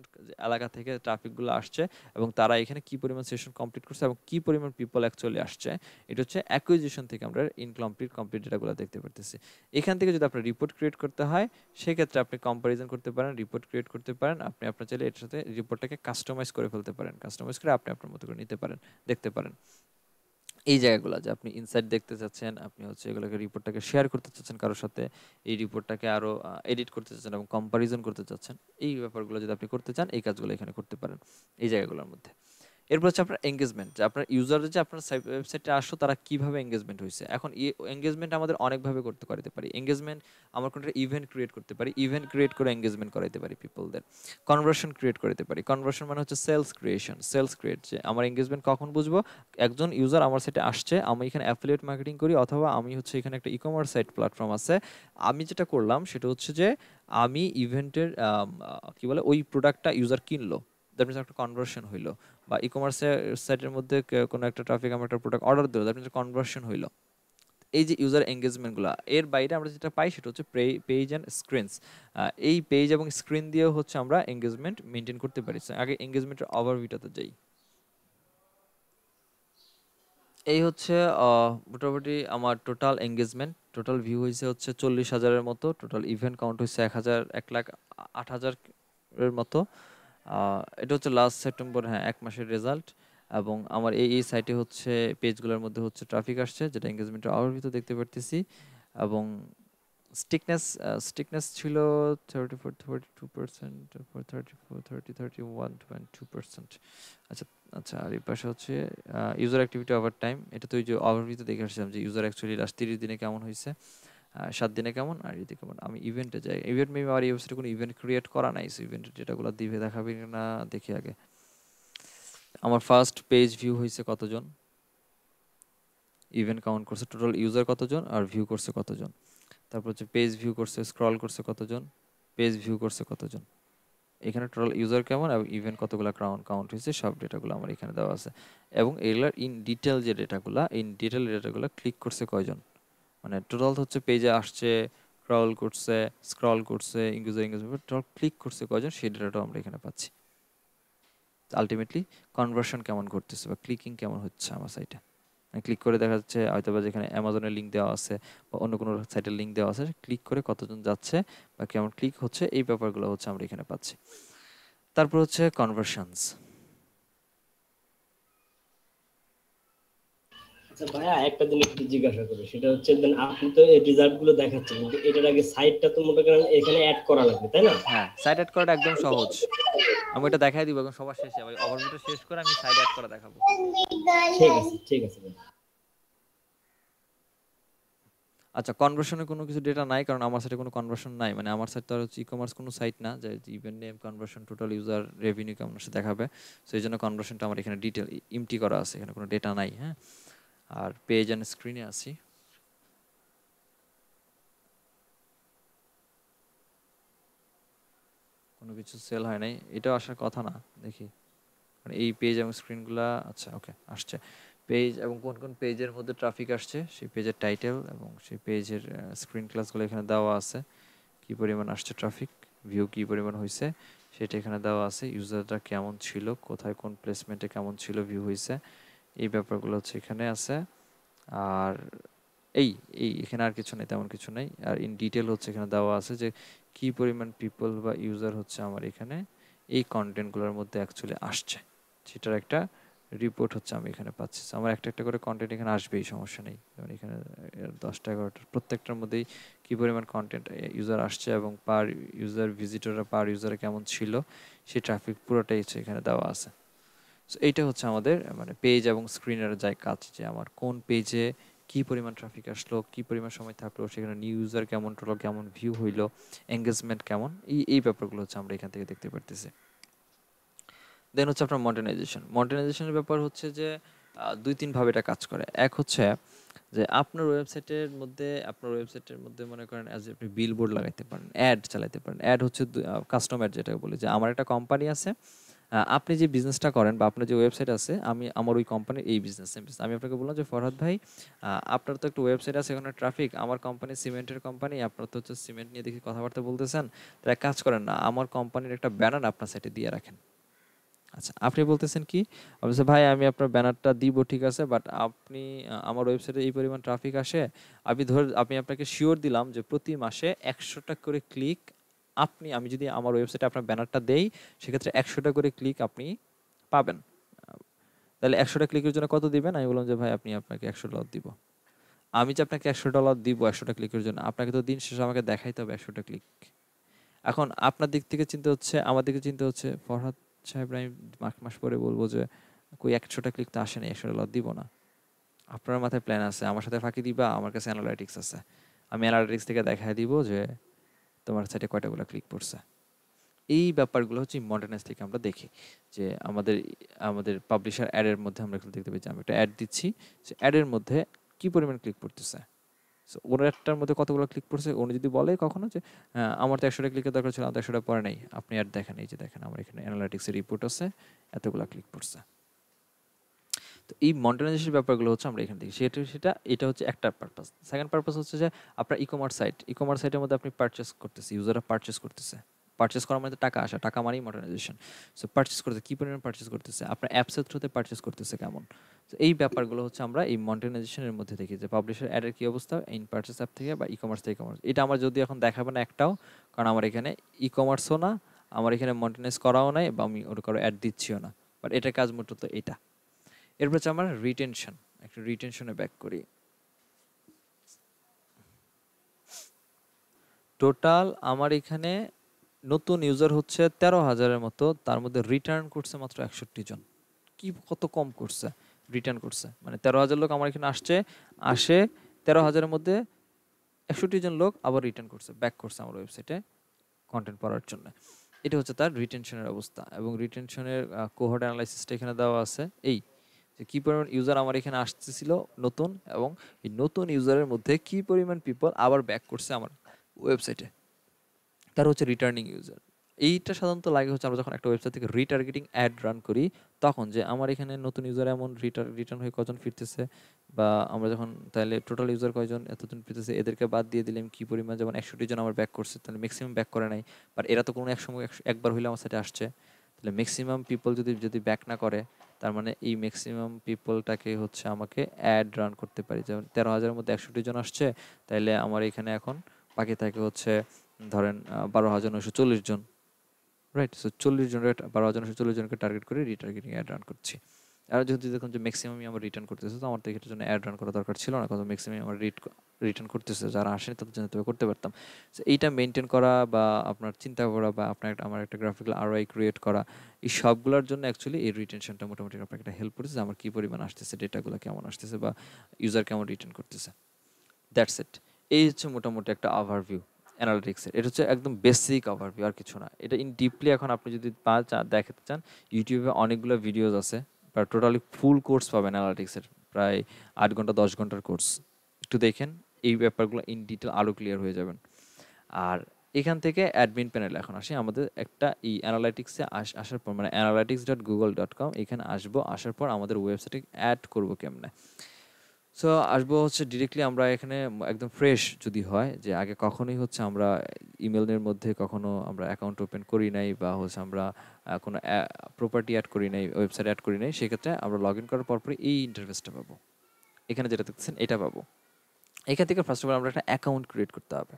এলাকা থেকে ট্রাফিকগুলো আসছে এবং তারা এখানে কি পরিমাণ সেশন কমপ্লিট করছে এবং কি পরিমাণ পিপল অ্যাকচুয়ালি আসছে এটা হচ্ছে অ্যাকুইজিশন থেকে আমরা ইনকমপ্লিট কমপ্লিট ডেটাগুলো দেখতে পারতেছি এখান থেকে যদি আপনার রিপোর্ট ক্রিয়েট করতে হয় সেক্ষেত্রে আপনি কম্পারিজন করতে পারেন রিপোর্ট ক্রিয়েট করতে পারেন আপনি আপনার চাইলে এটার সাথে রিপোর্টটাকে কাস্টমাইজ করে ফেলতে পারেন কাস্টমাইজ করে আপনি আপনার মতো করে নিতে পারেন দেখতে পারেন এই জায়গাগুলো যে আপনি ইনসাইট দেখতে চাচ্ছেন আপনি হচ্ছে এগুলোকে রিপোর্টটাকে শেয়ার করতে চাচ্ছেন কারোর সাথে এই রিপোর্টটাকে আরও এডিট করতে চাচ্ছেন এবং কম্পারিজন করতে চাচ্ছেন এই ব্যাপারগুলো যদি আপনি করতে চান এই কাজগুলো এখানে করতে পারেন এই জায়গাগুলোর মধ্যে এরপর হচ্ছে আপনার এঙ্গেজমেন্ট যে আপনার ইউজার যে আপনার ওয়েবসাইটে আসলো তারা কীভাবে এঙ্গেজমেন্ট হয়েছে এখন এঙ্গেজমেন্ট আমাদের অনেকভাবে করতে করাতে পারি এঙ্গেজমেন্ট আমার কোনো একটা ইভেন্ট ক্রিয়েট করতে পারি ইভেন্ট ক্রিয়েট করে এঙ্গেজমেন্ট করাতে পারি পিপলদের কনভার্সন ক্রিয়েট করাতে পারি কনভার্সন মানে হচ্ছে সেলস ক্রিয়েশন সেলস ক্রিয়েট যে আমার এঙ্গেজমেন্ট কখন বুঝবো একজন ইউজার আমার সাইটে আসছে আমি এখানে অ্যাফিলিয়েট মার্কেটিং করি অথবা আমি হচ্ছে এখানে একটা ই কমার্স সাইট প্ল্যাটফর্ম আছে আমি যেটা করলাম সেটা হচ্ছে যে আমি ইভেন্টের কী বলে ওই প্রোডাক্টটা ইউজার কিনলো দ্যাট মিনস একটা কনভার্সন হইলো বা ই কমার্সের সাইটের মধ্যে কোনো একটা ট্রাফিক আমরা একটা প্রোডাক্ট অর্ডার দিল তার কনভার্সন হইলো এই যে ইউজার এঙ্গেজমেন্টগুলো এর বাইরে আমরা যেটা পাই সেটা হচ্ছে পেজ অ্যান্ড স্ক্রিনস এই পেজ এবং স্ক্রিন দিয়েও হচ্ছে আমরা এঙ্গেজমেন্ট মেনটেন করতে পারি আগে এঙ্গেজমেন্টের ওভারভিউটাতে যাই এই হচ্ছে মোটামুটি আমার টোটাল এঙ্গেজমেন্ট টোটাল ভিউ হয়েছে হচ্ছে চল্লিশ হাজারের মতো টোটাল ইভেন্ট কাউন্ট হয়েছে এক হাজার এক লাখ আট হাজারের মতো এটা হচ্ছে লাস্ট সেপ্টেম্বর হ্যাঁ এক মাসের রেজাল্ট এবং আমার এই এই সাইটে হচ্ছে পেজগুলোর মধ্যে হচ্ছে ট্রাফিক আসছে যেটা এঙ্গেজমেন্ট আওয়ার ভিতরে দেখতে পারতেছি এবং স্টিকনেস স্টিকনেস ছিল thirty four thirty two percent thirty four thirty thirty one twenty two percent আচ্ছা আচ্ছা আর এই পাশে হচ্ছে ইউজার অ্যাক্টিভিটি ওভার টাইম এটা তো ওই যে ওভার ভিতর দেখে আসছিলাম যে ইউজার অ্যাকচুয়ালি লাস্ট তিরিশ দিনে কেমন হয়েছে সাত দিনে কেমন আর এদিকে কেমন আমি ইভেন্টে যাই ইভেন্ট মেবি আমার এই ওয়েবসাইটে কোনো ইভেন্ট ক্রিয়েট করা নাই ইভেন্ট ডেটাগুলো দিবে দেখাবি না দেখি আগে আমার ফার্স্ট পেজ ভিউ হয়েছে কতজন ইভেন্ট কাউন্ট করছে টোটাল ইউজার কতজন আর ভিউ করছে কতজন তারপর হচ্ছে পেজ ভিউ করছে স্ক্রল করছে কতজন পেজ ভিউ করছে কতজন এখানে টোটাল ইউজার কেমন এবং ইভেন্ট কতগুলো ক্রাউন কাউন্ট হয়েছে সব ডেটাগুলো আমার এখানে দেওয়া আছে এবং এগুলার ইন ডিটেল যে ডেটাগুলো ইন ডিটেল ডেটাগুলো ক্লিক করছে কয়জন মানে টোটাল হচ্ছে পেজে আসছে স্ক্রল করছে স্ক্রল করছে ইউজার ইংরেজ টোটাল ক্লিক করছে কজন সেই ডেটাটাও আমরা এখানে পাচ্ছি আলটিমেটলি কনভার্সন কেমন ঘটতেছে বা ক্লিকিং কেমন হচ্ছে আমার সাইটে মানে ক্লিক করে দেখা যাচ্ছে হয়তো বা যেখানে অ্যামাজনের লিঙ্ক দেওয়া আছে বা অন্য কোনো সাইটের লিঙ্ক দেওয়া আছে ক্লিক করে কতজন যাচ্ছে বা কেমন ক্লিক হচ্ছে এই ব্যাপারগুলো হচ্ছে আমরা এখানে পাচ্ছি তারপর হচ্ছে কনভার্সনস আচ্ছা ভাইয়া একটা জিনিস জিজ্ঞাসা করি সেটা হচ্ছে দেন আপনি তো এই রেজাল্ট গুলো দেখাচ্ছেন কিন্তু এটার আগে তো মনে করেন এখানে অ্যাড করা লাগবে তাই না হ্যাঁ অ্যাড করাটা একদম সহজ আমি এটা দেখাই দিব এখন সবার শেষে শেষ করে আমি অ্যাড করা দেখাবো ঠিক আছে ঠিক আছে আচ্ছা কোনো কিছু ডেটা নাই কারণ আমার সাইটে কোনো কনভার্সন নাই মানে আমার সাইট তো আর হচ্ছে ই কমার্স কোনো সাইট না যে event name conversion total user revenue কেমন সাথে দেখাবে সো এই জন্য কনভার্সনটা আমার এখানে ডিটেল ইমটি করা আছে এখানে কোনো ডেটা নাই হ্যাঁ আর পেজ অ্যান্ড স্ক্রিনে আসি কোনো কিছু সেল হয় নাই এটা আসার কথা না দেখি মানে এই পেজ এবং স্ক্রিনগুলা আচ্ছা ওকে আসছে পেজ এবং কোন কোন পেজের মধ্যে ট্রাফিক আসছে সেই পেজের টাইটেল এবং সেই পেজের স্ক্রিন ক্লাসগুলো এখানে দেওয়া আছে কি পরিমাণ আসছে ট্রাফিক ভিউ কি পরিমাণ হয়েছে সেটা এখানে দেওয়া আছে ইউজাররা কেমন ছিল কোথায় কোন প্লেসমেন্টে কেমন ছিল ভিউ হয়েছে এই ব্যাপারগুলো হচ্ছে এখানে আছে আর এই এই এখানে আর কিছু নেই তেমন কিছু নেই আর ইন ডিটেল হচ্ছে এখানে দেওয়া আছে যে কি পরিমাণ পিপল বা ইউজার হচ্ছে আমার এখানে এই কন্টেন্টগুলোর মধ্যে অ্যাকচুয়ালি আসছে সেটার একটা রিপোর্ট হচ্ছে আমি এখানে পাচ্ছি আমার একটা একটা করে কন্টেন্ট এখানে আসবে এই সমস্যা নেই যেমন এখানে দশটা এগারোটার প্রত্যেকটার মধ্যেই কী পরিমাণ কন্টেন্ট ইউজার আসছে এবং পার ইউজার ভিজিটররা পার ইউজার কেমন ছিল সেই ট্রাফিক পুরোটাই এখানে দেওয়া আছে সো এইটা হচ্ছে আমাদের মানে পেজ এবং স্ক্রিনের যাই কাজ যে আমার কোন পেজে কি পরিমাণ ট্রাফিক আসলো কি পরিমাণ সময় থাকলো সেখানে নিউজার কেমন টলো কেমন ভিউ হইলো এঙ্গেজমেন্ট কেমন এই এই ব্যাপারগুলো হচ্ছে আমরা এখান থেকে দেখতে পারতেছি দেন হচ্ছে আপনার মডার্নাইজেশন মডার্নাইজেশনের ব্যাপার হচ্ছে যে দুই তিন ভাবে এটা কাজ করে এক হচ্ছে যে আপনার ওয়েবসাইটের মধ্যে আপনার ওয়েবসাইটের মধ্যে মনে করেন অ্যাজ আপনি বিলবোর্ড লাগাইতে পারেন অ্যাড চালাইতে পারেন অ্যাড হচ্ছে কাস্টমার যেটা বলে যে আমার একটা কোম্পানি আছে আপনি যে বিজনেসটা করেন বা আপনার যে ওয়েবসাইট আছে আমি আমার ওই কোম্পানির এই বিজনেস আমি আপনাকে বললাম যে ফরহাদ ভাই আপনার তো একটা ওয়েবসাইট আছে এখানে ট্রাফিক আমার কোম্পানি সিমেন্টের কোম্পানি আপনার তো হচ্ছে সিমেন্ট নিয়ে দেখি কথাবার্তা বলতেছেন তারা কাজ করেন না আমার কোম্পানির একটা ব্যানার আপনার সাইটে দিয়ে রাখেন আচ্ছা আপনি বলতেছেন কি অবশ্য ভাই আমি আপনার ব্যানারটা দিব ঠিক আছে বাট আপনি আমার ওয়েবসাইটে এই পরিমাণ ট্রাফিক আসে আমি ধর আমি আপনাকে শিওর দিলাম যে প্রতি মাসে একশোটা করে ক্লিক আপনি আমি যদি আমার ওয়েবসাইটে আপনার ব্যানারটা দেই সেক্ষেত্রে একশোটা করে ক্লিক আপনি পাবেন তাহলে একশোটা ক্লিকের জন্য কত দিবেন আমি বললাম যে ভাই আপনি আপনাকে একশো ডলার দিব আমি যে আপনাকে একশো ডলার দিব একশোটা ক্লিকের জন্য আপনাকে তো দিন শেষে আমাকে দেখাইতে হবে একশোটা ক্লিক এখন আপনার দিক থেকে চিন্তা হচ্ছে আমার দিকে চিন্তা হচ্ছে ফরহাদ সাহেব আমি মাস মাস পরে বলবো যে কই একশোটা ক্লিক তো আসে না একশো ডলার দিব না আপনার মাথায় প্ল্যান আছে আমার সাথে ফাঁকি দিবা আমার কাছে অ্যানালাইটিক্স আছে আমি অ্যানালাইটিক্স থেকে দেখায় দিব যে তোমার সাইটে কয়টাগুলো ক্লিক পড়ছে এই ব্যাপারগুলো হচ্ছে ইম্পর্টেন্স থেকে আমরা দেখি যে আমাদের আমাদের পাবলিশার অ্যাডের মধ্যে আমরা এখানে দেখতে পাই যে আমি একটা অ্যাড দিচ্ছি সে অ্যাডের মধ্যে কী পরিমাণ ক্লিক পড়তেছে সো ওর একটার মধ্যে কতগুলো ক্লিক পড়ছে উনি যদি বলে কখনো যে হ্যাঁ, আমার তো একশোটা ক্লিকের দরকার ছিল আমার তো একশোটা পরে নেই আপনি অ্যাড দেখেন এই যে দেখেন আমার এখানে অ্যানালিটিক্সের রিপোর্ট আছে এতগুলো ক্লিক পড়ছে তো এই মনিটাইজেশন ব্যাপারগুলো হচ্ছে আমরা এখান থেকে সেটা সেটা এটা হচ্ছে একটা পারপাস সেকেন্ড পারপাস হচ্ছে যে আপনার ই কমার্স সাইট ই কমার্স সাইটের মধ্যে আপনি পারচেস করতেছে ইউজাররা পারচেস করতেছে পারচেস করার মধ্যে মানে টাকা আসা টাকা মানেই মডার্নাইজেশন সো পারচেস করতে কী পরিমাণ পারচেস করতেছে আপনার অ্যাপসের থ্রুতে পারচেস করতেছে কেমন তো এই ব্যাপারগুলো হচ্ছে আমরা এই মডার্নাইজেশনের মধ্যে দেখি যে পাবলিশার অ্যাডের কী অবস্থা ইন পারচেস অ্যাপ থেকে বা ই কমার্স থেকে কমার্স এটা আমার যদি এখন দেখাবে না একটাও কারণ আমার এখানে ই কমার্সও না আমার এখানে মডার্নাইজ করাও নাই বা আমি ওর কারো অ্যাড দিচ্ছিও না বাট এটার কাজ মূলত এটা এরপর হচ্ছে আমার রিটেনশন একটা রিটেনশনে ব্যাক করি টোটাল আমার এখানে নতুন ইউজার হচ্ছে তেরো হাজারের মতো তার মধ্যে রিটার্ন করছে মাত্র একষট্টি জন কি কত কম করছে রিটার্ন করছে মানে তেরো হাজার লোক আমার এখানে আসছে আসে তেরো হাজারের মধ্যে একষট্টি জন লোক আবার রিটার্ন করছে ব্যাক করছে আমার ওয়েবসাইটে কন্টেন্ট পড়ার জন্য এটা হচ্ছে তার রিটেনশনের অবস্থা এবং রিটেনশনের কোহড অ্যানালাইসিসটা এখানে দেওয়া আছে এই যে কী পরিমাণ ইউজার আমার এখানে আসতেছিল নতুন এবং এই নতুন ইউজারের মধ্যে কী পরিমাণ পিপল আবার ব্যাক করছে আমার ওয়েবসাইটে তার হচ্ছে রিটার্নিং ইউজার এইটা সাধারণত লাগে হচ্ছে আমরা যখন একটা ওয়েবসাইট থেকে রিটার্গেটিং অ্যাড রান করি তখন যে আমার এখানে নতুন ইউজার এমন রিটার রিটার্ন হয়ে কজন ফিরতেছে বা আমরা যখন তাহলে টোটাল ইউজার কয়জন এতজন ফিরতেছে এদেরকে বাদ দিয়ে দিলাম কী পরিমাণ যেমন একশোটি জন আমার ব্যাক করছে তাহলে ম্যাক্সিমাম ব্যাক করে নাই বাট এরা তো কোনো এক সময় একবার হইলে আমার সাথে আসছে তাহলে ম্যাক্সিমাম পিপল যদি যদি ব্যাক না করে তার মানে এই ম্যাক্সিমাম পিপলটাকে হচ্ছে আমাকে অ্যাড রান করতে পারি যেমন তেরো হাজারের মধ্যে একষট্টি জন আসছে তাইলে আমার এখানে এখন বাকি থাকে হচ্ছে ধরেন বারো হাজার নয়শো চল্লিশ জন রাইট সো চল্লিশ জনের বারো হাজার নয়শো চল্লিশ জনকে টার্গেট করে রিটার্গেটিং অ্যাড রান করছি আর যদি দেখুন যে ম্যাক্সিমামই আমার রিটার্ন করতেছে তো আমার তো এটার জন্য অ্যাড রান করা দরকার ছিল না কারণ ম্যাক্সিমাম আমার রিট রিটার্ন করতেছে যারা আসেনি তাদের জন্য তবে করতে পারতাম এইটা মেনটেন করা বা আপনার চিন্তা করা বা আপনার আমার একটা গ্রাফিক্যাল আরআই ক্রিয়েট করা এই সবগুলোর জন্য অ্যাকচুয়ালি এই রিটেনশনটা মোটামুটি আপনাকে একটা হেল্প করেছে আমার কী পরিমাণ আসতেছে ডেটাগুলো কেমন আসতেছে বা ইউজার কেমন রিটার্ন করতেছে দ্যাটস ইট এই হচ্ছে মোটামুটি একটা ওভারভিউ অ্যানালিটিক্সের এটা হচ্ছে একদম বেসিক ওভারভিউ আর কিছু না এটা ইন ডিপলি এখন আপনি যদি পা দেখাতে চান ইউটিউবে অনেকগুলো ভিডিওজ আছে টোটালি ফুল কোর্স পাবেন অ্যানালাটিক্সের প্রায় আট ঘন্টা দশ ঘন্টার কোর্স একটু দেখেন এই ব্যাপারগুলো ইন ডিটেল আরও ক্লিয়ার হয়ে যাবেন আর এখান থেকে অ্যাডমিন প্যানেল এখন আসি আমাদের একটা এই অ্যানালাইটিক্সে আস আসার পর মানে analytics dot Google dot com এখানে আসবো আসার পর আমাদের ওয়েবসাইটে অ্যাড করবো কেমনে সো আসবো হচ্ছে ডিরেক্টলি আমরা এখানে একদম ফ্রেশ যদি হয় যে আগে কখনোই হচ্ছে আমরা ইমেলের মধ্যে কখনো আমরা অ্যাকাউন্ট ওপেন করি নাই বা হচ্ছে আমরা কোনো প্রপার্টি অ্যাড করি নাই ওয়েবসাইট অ্যাড করি নাই সেক্ষেত্রে আমরা লগ ইন করার পরে এই ইন্টারফেসটা পাবো এখানে যেটা দেখতেছেন এটা পাবো এখান থেকে ফার্স্ট অফ অল আমরা একটা অ্যাকাউন্ট ক্রিয়েট করতে হবে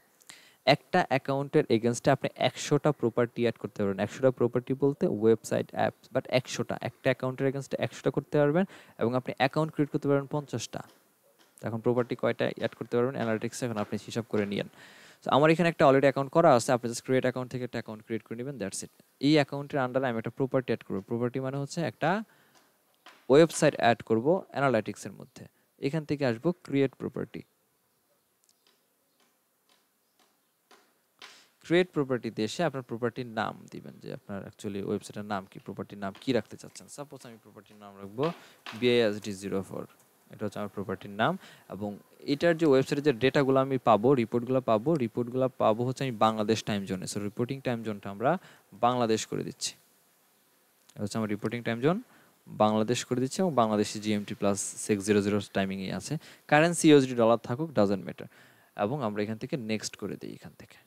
একটা অ্যাকাউন্টের এগেনস্টে আপনি একশোটা প্রপার্টি অ্যাড করতে পারবেন একশোটা প্রপার্টি বলতে ওয়েবসাইট অ্যাপস বাট একশোটা একটা অ্যাকাউন্টের এগেনস্টে একশোটা করতে পারবেন এবং আপনি অ্যাকাউন্ট ক্রিয়েট করতে পারবেন পঞ্চাশটা এখন প্রপার্টি কয়টা অ্যাড করতে পারবেন অ্যানালিটিক্স এখন আপনি হিসাব করে নিয়েন সো আমার এখানে একটা অলরেডি অ্যাকাউন্ট করা আছে আপনি জাস্ট ক্রিয়েট অ্যাকাউন্ট থেকে একটা অ্যাকাউন্ট ক্রিয়েট করে নেবেন দ্যাটস ইট এই অ্যাকাউন্টের আন্ডারে আমি একটা প্রপার্টি অ্যাড করবো প্রপার্টি মানে হচ্ছে একটা ওয়েবসাইট অ্যাড করব অ্যানালাইটিক্সের মধ্যে এখান থেকে আসবো ক্রিয়েট প্রপার্টি ক্রিয়েট প্রপার্টি দেশে আপনার প্রপার্টির নাম দিবেন যে আপনার অ্যাকচুয়ালি ওয়েবসাইটের নাম কি প্রপার্টির নাম কি রাখতে চাচ্ছেন সাপোজ আমি প্রপার্টির নাম রাখবো বিআইএসডি জিরো ফোর এটা হচ্ছে আমার প্রপার্টির নাম এবং এটার যে ওয়েবসাইটে যে ডেটাগুলো আমি পাবো রিপোর্টগুলো পাবো রিপোর্টগুলো পাবো হচ্ছে আমি বাংলাদেশ টাইম জোনে সো রিপোর্টিং টাইম জোনটা আমরা বাংলাদেশ করে দিচ্ছি এটা হচ্ছে আমার রিপোর্টিং টাইম জোন বাংলাদেশ করে দিচ্ছে এবং বাংলাদেশে GMT plus six zero zero টাইমিংয়ে আছে কারেন্সি ইউএসডি ডলার থাকুক ডাজেন্ট ম্যাটার এবং আমরা এখান থেকে নেক্সট করে দিই এখান থেকে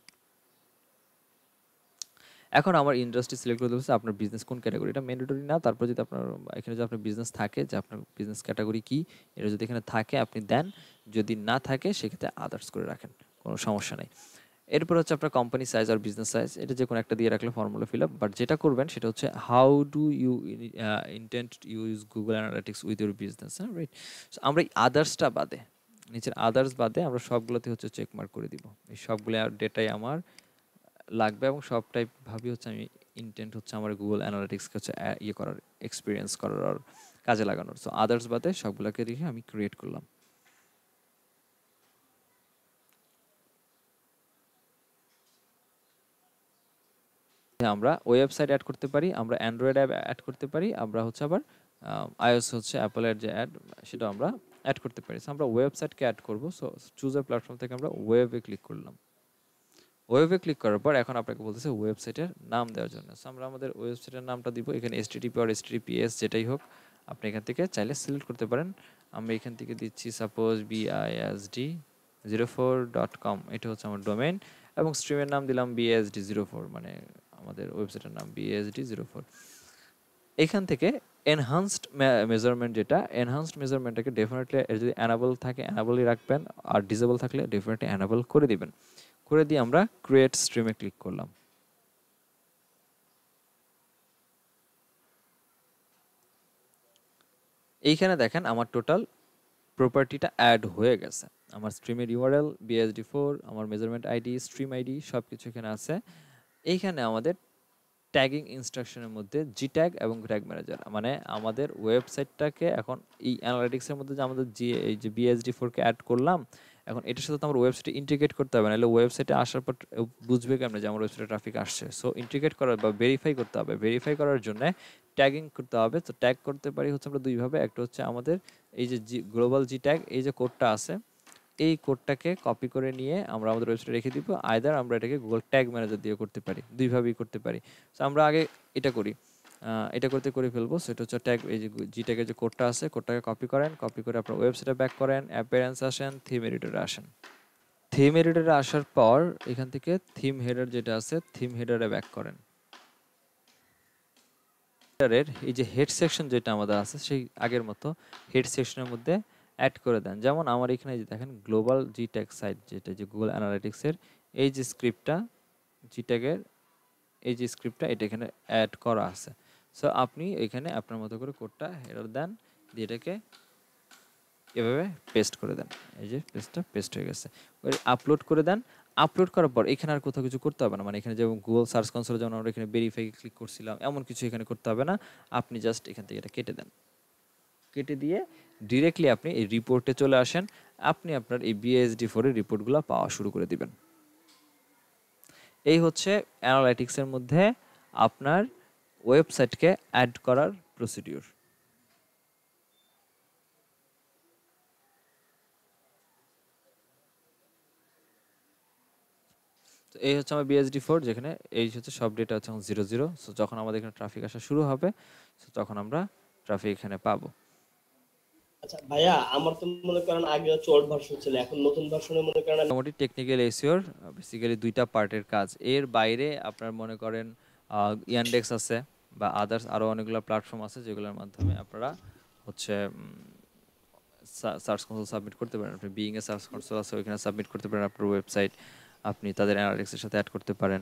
এখন আমার ইন্ডাস্ট্রি সিলেক্ট করতে বলছে আপনার বিজনেস কোন ক্যাটাগরিটা ম্যান্ডেটরি না তারপর যদি আপনার এখানে যদি আপনার বিজনেস থাকে যে আপনার বিজনেস ক্যাটাগরি কী এটা যদি এখানে থাকে আপনি দেন যদি না থাকে সেক্ষেত্রে আদার্স করে রাখেন কোনো সমস্যা নেই এরপর হচ্ছে আপনার কোম্পানি সাইজ আর বিজনেস সাইজ এটা যে কোনো একটা দিয়ে রাখলে ফর্মুলা ফিল আপ বাট যেটা করবেন সেটা হচ্ছে how do you intent use Google analytics with your business হ্যাঁ রাইট আমরা এই আদার্সটা বাদে নিচের আদার্স বাদে আমরা সবগুলোতে হচ্ছে চেক মার্ক করে দিব এই সবগুলো ডেটাই আমার লাগবে এবং সব টাইপ ভাবি হচ্ছে আমি ইন্টেন্ট হচ্ছে আমার গুগল অ্যানালিটিক্সকে হচ্ছে ইয়ে করার এক্সপিরিয়েন্স করার আর কাজে লাগানোর সো আদার্স বাদে সবগুলোকে রেখে আমি ক্রিয়েট করলাম আমরা ওয়েবসাইট অ্যাড করতে পারি আমরা অ্যান্ড্রয়েড অ্যাপ অ্যাড করতে পারি আমরা হচ্ছে আবার আইওস হচ্ছে অ্যাপলের যে অ্যাড সেটা আমরা অ্যাড করতে পারি সো আমরা ওয়েবসাইটকে অ্যাড করবো সো চুজার প্ল্যাটফর্ম থেকে আমরা ওয়েবে ক্লিক করলাম ওয়েবে ক্লিক করার পর এখন আপনাকে বলতেছে ওয়েবসাইটের নাম দেওয়ার জন্য সো আমরা আমাদের ওয়েবসাইটের নামটা দিব এখানে পি আর পিএস যেটাই হোক আপনি এখান থেকে চাইলে সিলেক্ট করতে পারেন আমি এখান থেকে দিচ্ছি suppose BISD zero four dot com এটা হচ্ছে আমার ডোমেন এবং স্ট্রিমের নাম দিলাম বিএসডি জিরো ফোর মানে আমাদের ওয়েবসাইটের নাম বিএসডি জিরো ফোর এখান থেকে এনহান্সড মেজারমেন্ট যেটা এনহান্সড মেজারমেন্টটাকে ডেফিনেটলি যদি অ্যানাবল থাকে অ্যানাবলই রাখবেন আর ডিজেবল থাকলে ডেফিনেটলি অ্যানাবল করে দিবেন করে দিয়ে আমরা ক্রিয়েট স্ট্রিমে ক্লিক করলাম এইখানে দেখেন আমার টোটাল প্রপার্টিটা অ্যাড হয়ে গেছে আমার স্ট্রিমের ইউআরএল বিএসডি ফোর আমার মেজারমেন্ট আইডি স্ট্রিম আইডি সব কিছু এখানে আছে এইখানে আমাদের ট্যাগিং ইনস্ট্রাকশনের মধ্যে জি ট্যাগ এবং ট্যাগ ম্যানেজার মানে আমাদের ওয়েবসাইটটাকে এখন এই অ্যানালিটিক্সের মধ্যে যে আমাদের জি এই যে বিএসডি ফোরকে অ্যাড করলাম এখন এটার সাথে তো আমার ওয়েবসাইটে ইন্টিগ্রেট করতে হবে নাহলে ওয়েবসাইটে আসার পর বুঝবে কেমন যে আমার ওয়েবসাইটে ট্রাফিক আসছে সো ইন্টিগ্রেট করার বা ভেরিফাই করতে হবে ভেরিফাই করার জন্য ট্যাগিং করতে হবে তো ট্যাগ করতে পারি হচ্ছে আমরা দুইভাবে একটা হচ্ছে আমাদের এই যে জি গ্লোবাল জি ট্যাগ এই যে কোডটা আছে এই কোডটাকে কপি করে নিয়ে আমরা আমাদের ওয়েবসাইটে রেখে দিব আয়দার আমরা এটাকে গুগল ট্যাগ ম্যানেজার দিয়ে করতে পারি দুইভাবেই করতে পারি তো আমরা আগে এটা করি এটা করতে করে ফেলবো সেটা হচ্ছে ট্যাগ এই যে জি ট্যাগের যে কোডটা আছে কোডটাকে কপি করেন কপি করে আপনার ওয়েবসাইটে ব্যাক করেন অ্যাপিয়ারেন্স আসেন থিম এডিটরে আসেন থিম এডিটরে আসার পর এখান থেকে থিম হেডার যেটা আছে থিম হেডারে ব্যাক করেন হেডারের এই যে হেড সেকশন যেটা আমাদের আছে সেই আগের মতো হেড সেকশনের মধ্যে অ্যাড করে দেন যেমন আমার এখানে যে দেখেন গ্লোবাল জি ট্যাগ সাইট যেটা যে গুগল অ্যানালিটিক্সের এই যে স্ক্রিপ্টটা জি ট্যাগের এই যে স্ক্রিপ্টটা এটা এখানে অ্যাড করা আছে সো আপনি এখানে আপনার মতো করে কোডটা এরর দেন দিয়ে এটাকে এভাবে পেস্ট করে দেন এই যে পেস্টটা পেস্ট হয়ে গেছে আপলোড করে দেন আপলোড করার পর এখানে আর কোথাও কিছু করতে হবে না মানে এখানে যেমন গুগল সার্চ কনসোলে যেমন আমরা এখানে ভেরিফাই ক্লিক করছিলাম এমন কিছু এখানে করতে হবে না আপনি জাস্ট এখান থেকে এটা কেটে দেন কেটে দিয়ে ডিরেক্টলি আপনি এই রিপোর্টে চলে আসেন আপনি আপনার এই বিএসডি ফোরের রিপোর্টগুলো পাওয়া শুরু করে দিবেন এই হচ্ছে অ্যানালাইটিক্সের মধ্যে আপনার ওয়েবসাইটকে অ্যাড করার প্রসিডিউর এই হচ্ছে আমার বিএসডি ফোর যেখানে এই হচ্ছে সব ডেটা হচ্ছে জিরো জিরো সো যখন আমাদের এখানে ট্রাফিক আসা শুরু হবে তখন আমরা ট্রাফিক এখানে পাবো আচ্ছা ভাইয়া আমার তো মনে করেন আগে ভার্সন ছিল এখন নতুন ভার্সনে মনে করেন মোটামুটি টেকনিক্যাল এসিওর বেসিক্যালি দুইটা পার্টের কাজ এর বাইরে আপনার মনে করেন ইয়ানডেক্স আছে বা আদার্স আরও অনেকগুলো প্ল্যাটফর্ম আছে যেগুলোর মাধ্যমে আপনারা হচ্ছে সার্চ কনসোল সাবমিট করতে পারেন আপনি বিইংয়ে এ সার্চ কনসোল আছে ওইখানে সাবমিট করতে পারেন আপনার ওয়েবসাইট আপনি তাদের অ্যানালিটিক্সের সাথে অ্যাড করতে পারেন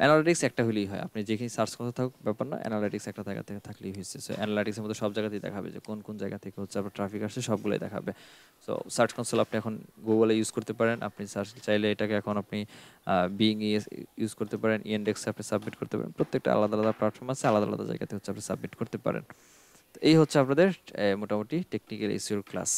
অ্যানালিটিক্স একটা হলেই হয় আপনি যেখানে সার্চ করতে থাকুক ব্যাপার না অ্যানালিটিক্স একটা জায়গা থেকে থাকলেই হয়েছে সো অ্যানালিটিক্সের মধ্যে সব জায়গাতেই দেখাবে যে কোন কোন জায়গা থেকে হচ্ছে আপনার ট্রাফিক আসছে সবগুলোই দেখাবে সো সার্চ কনসোল আপনি এখন গুগলে ইউজ করতে পারেন আপনি সার্চ চাইলে এটাকে এখন আপনি বিং ইউজ করতে পারেন ইন্ডেক্স আপনি সাবমিট করতে পারেন প্রত্যেকটা আলাদা আলাদা প্ল্যাটফর্ম আছে আলাদা আলাদা জায়গাতে হচ্ছে আপনি সাবমিট করতে পারেন এই হচ্ছে আপনাদের মোটামুটি টেকনিক্যাল এসিওর ক্লাস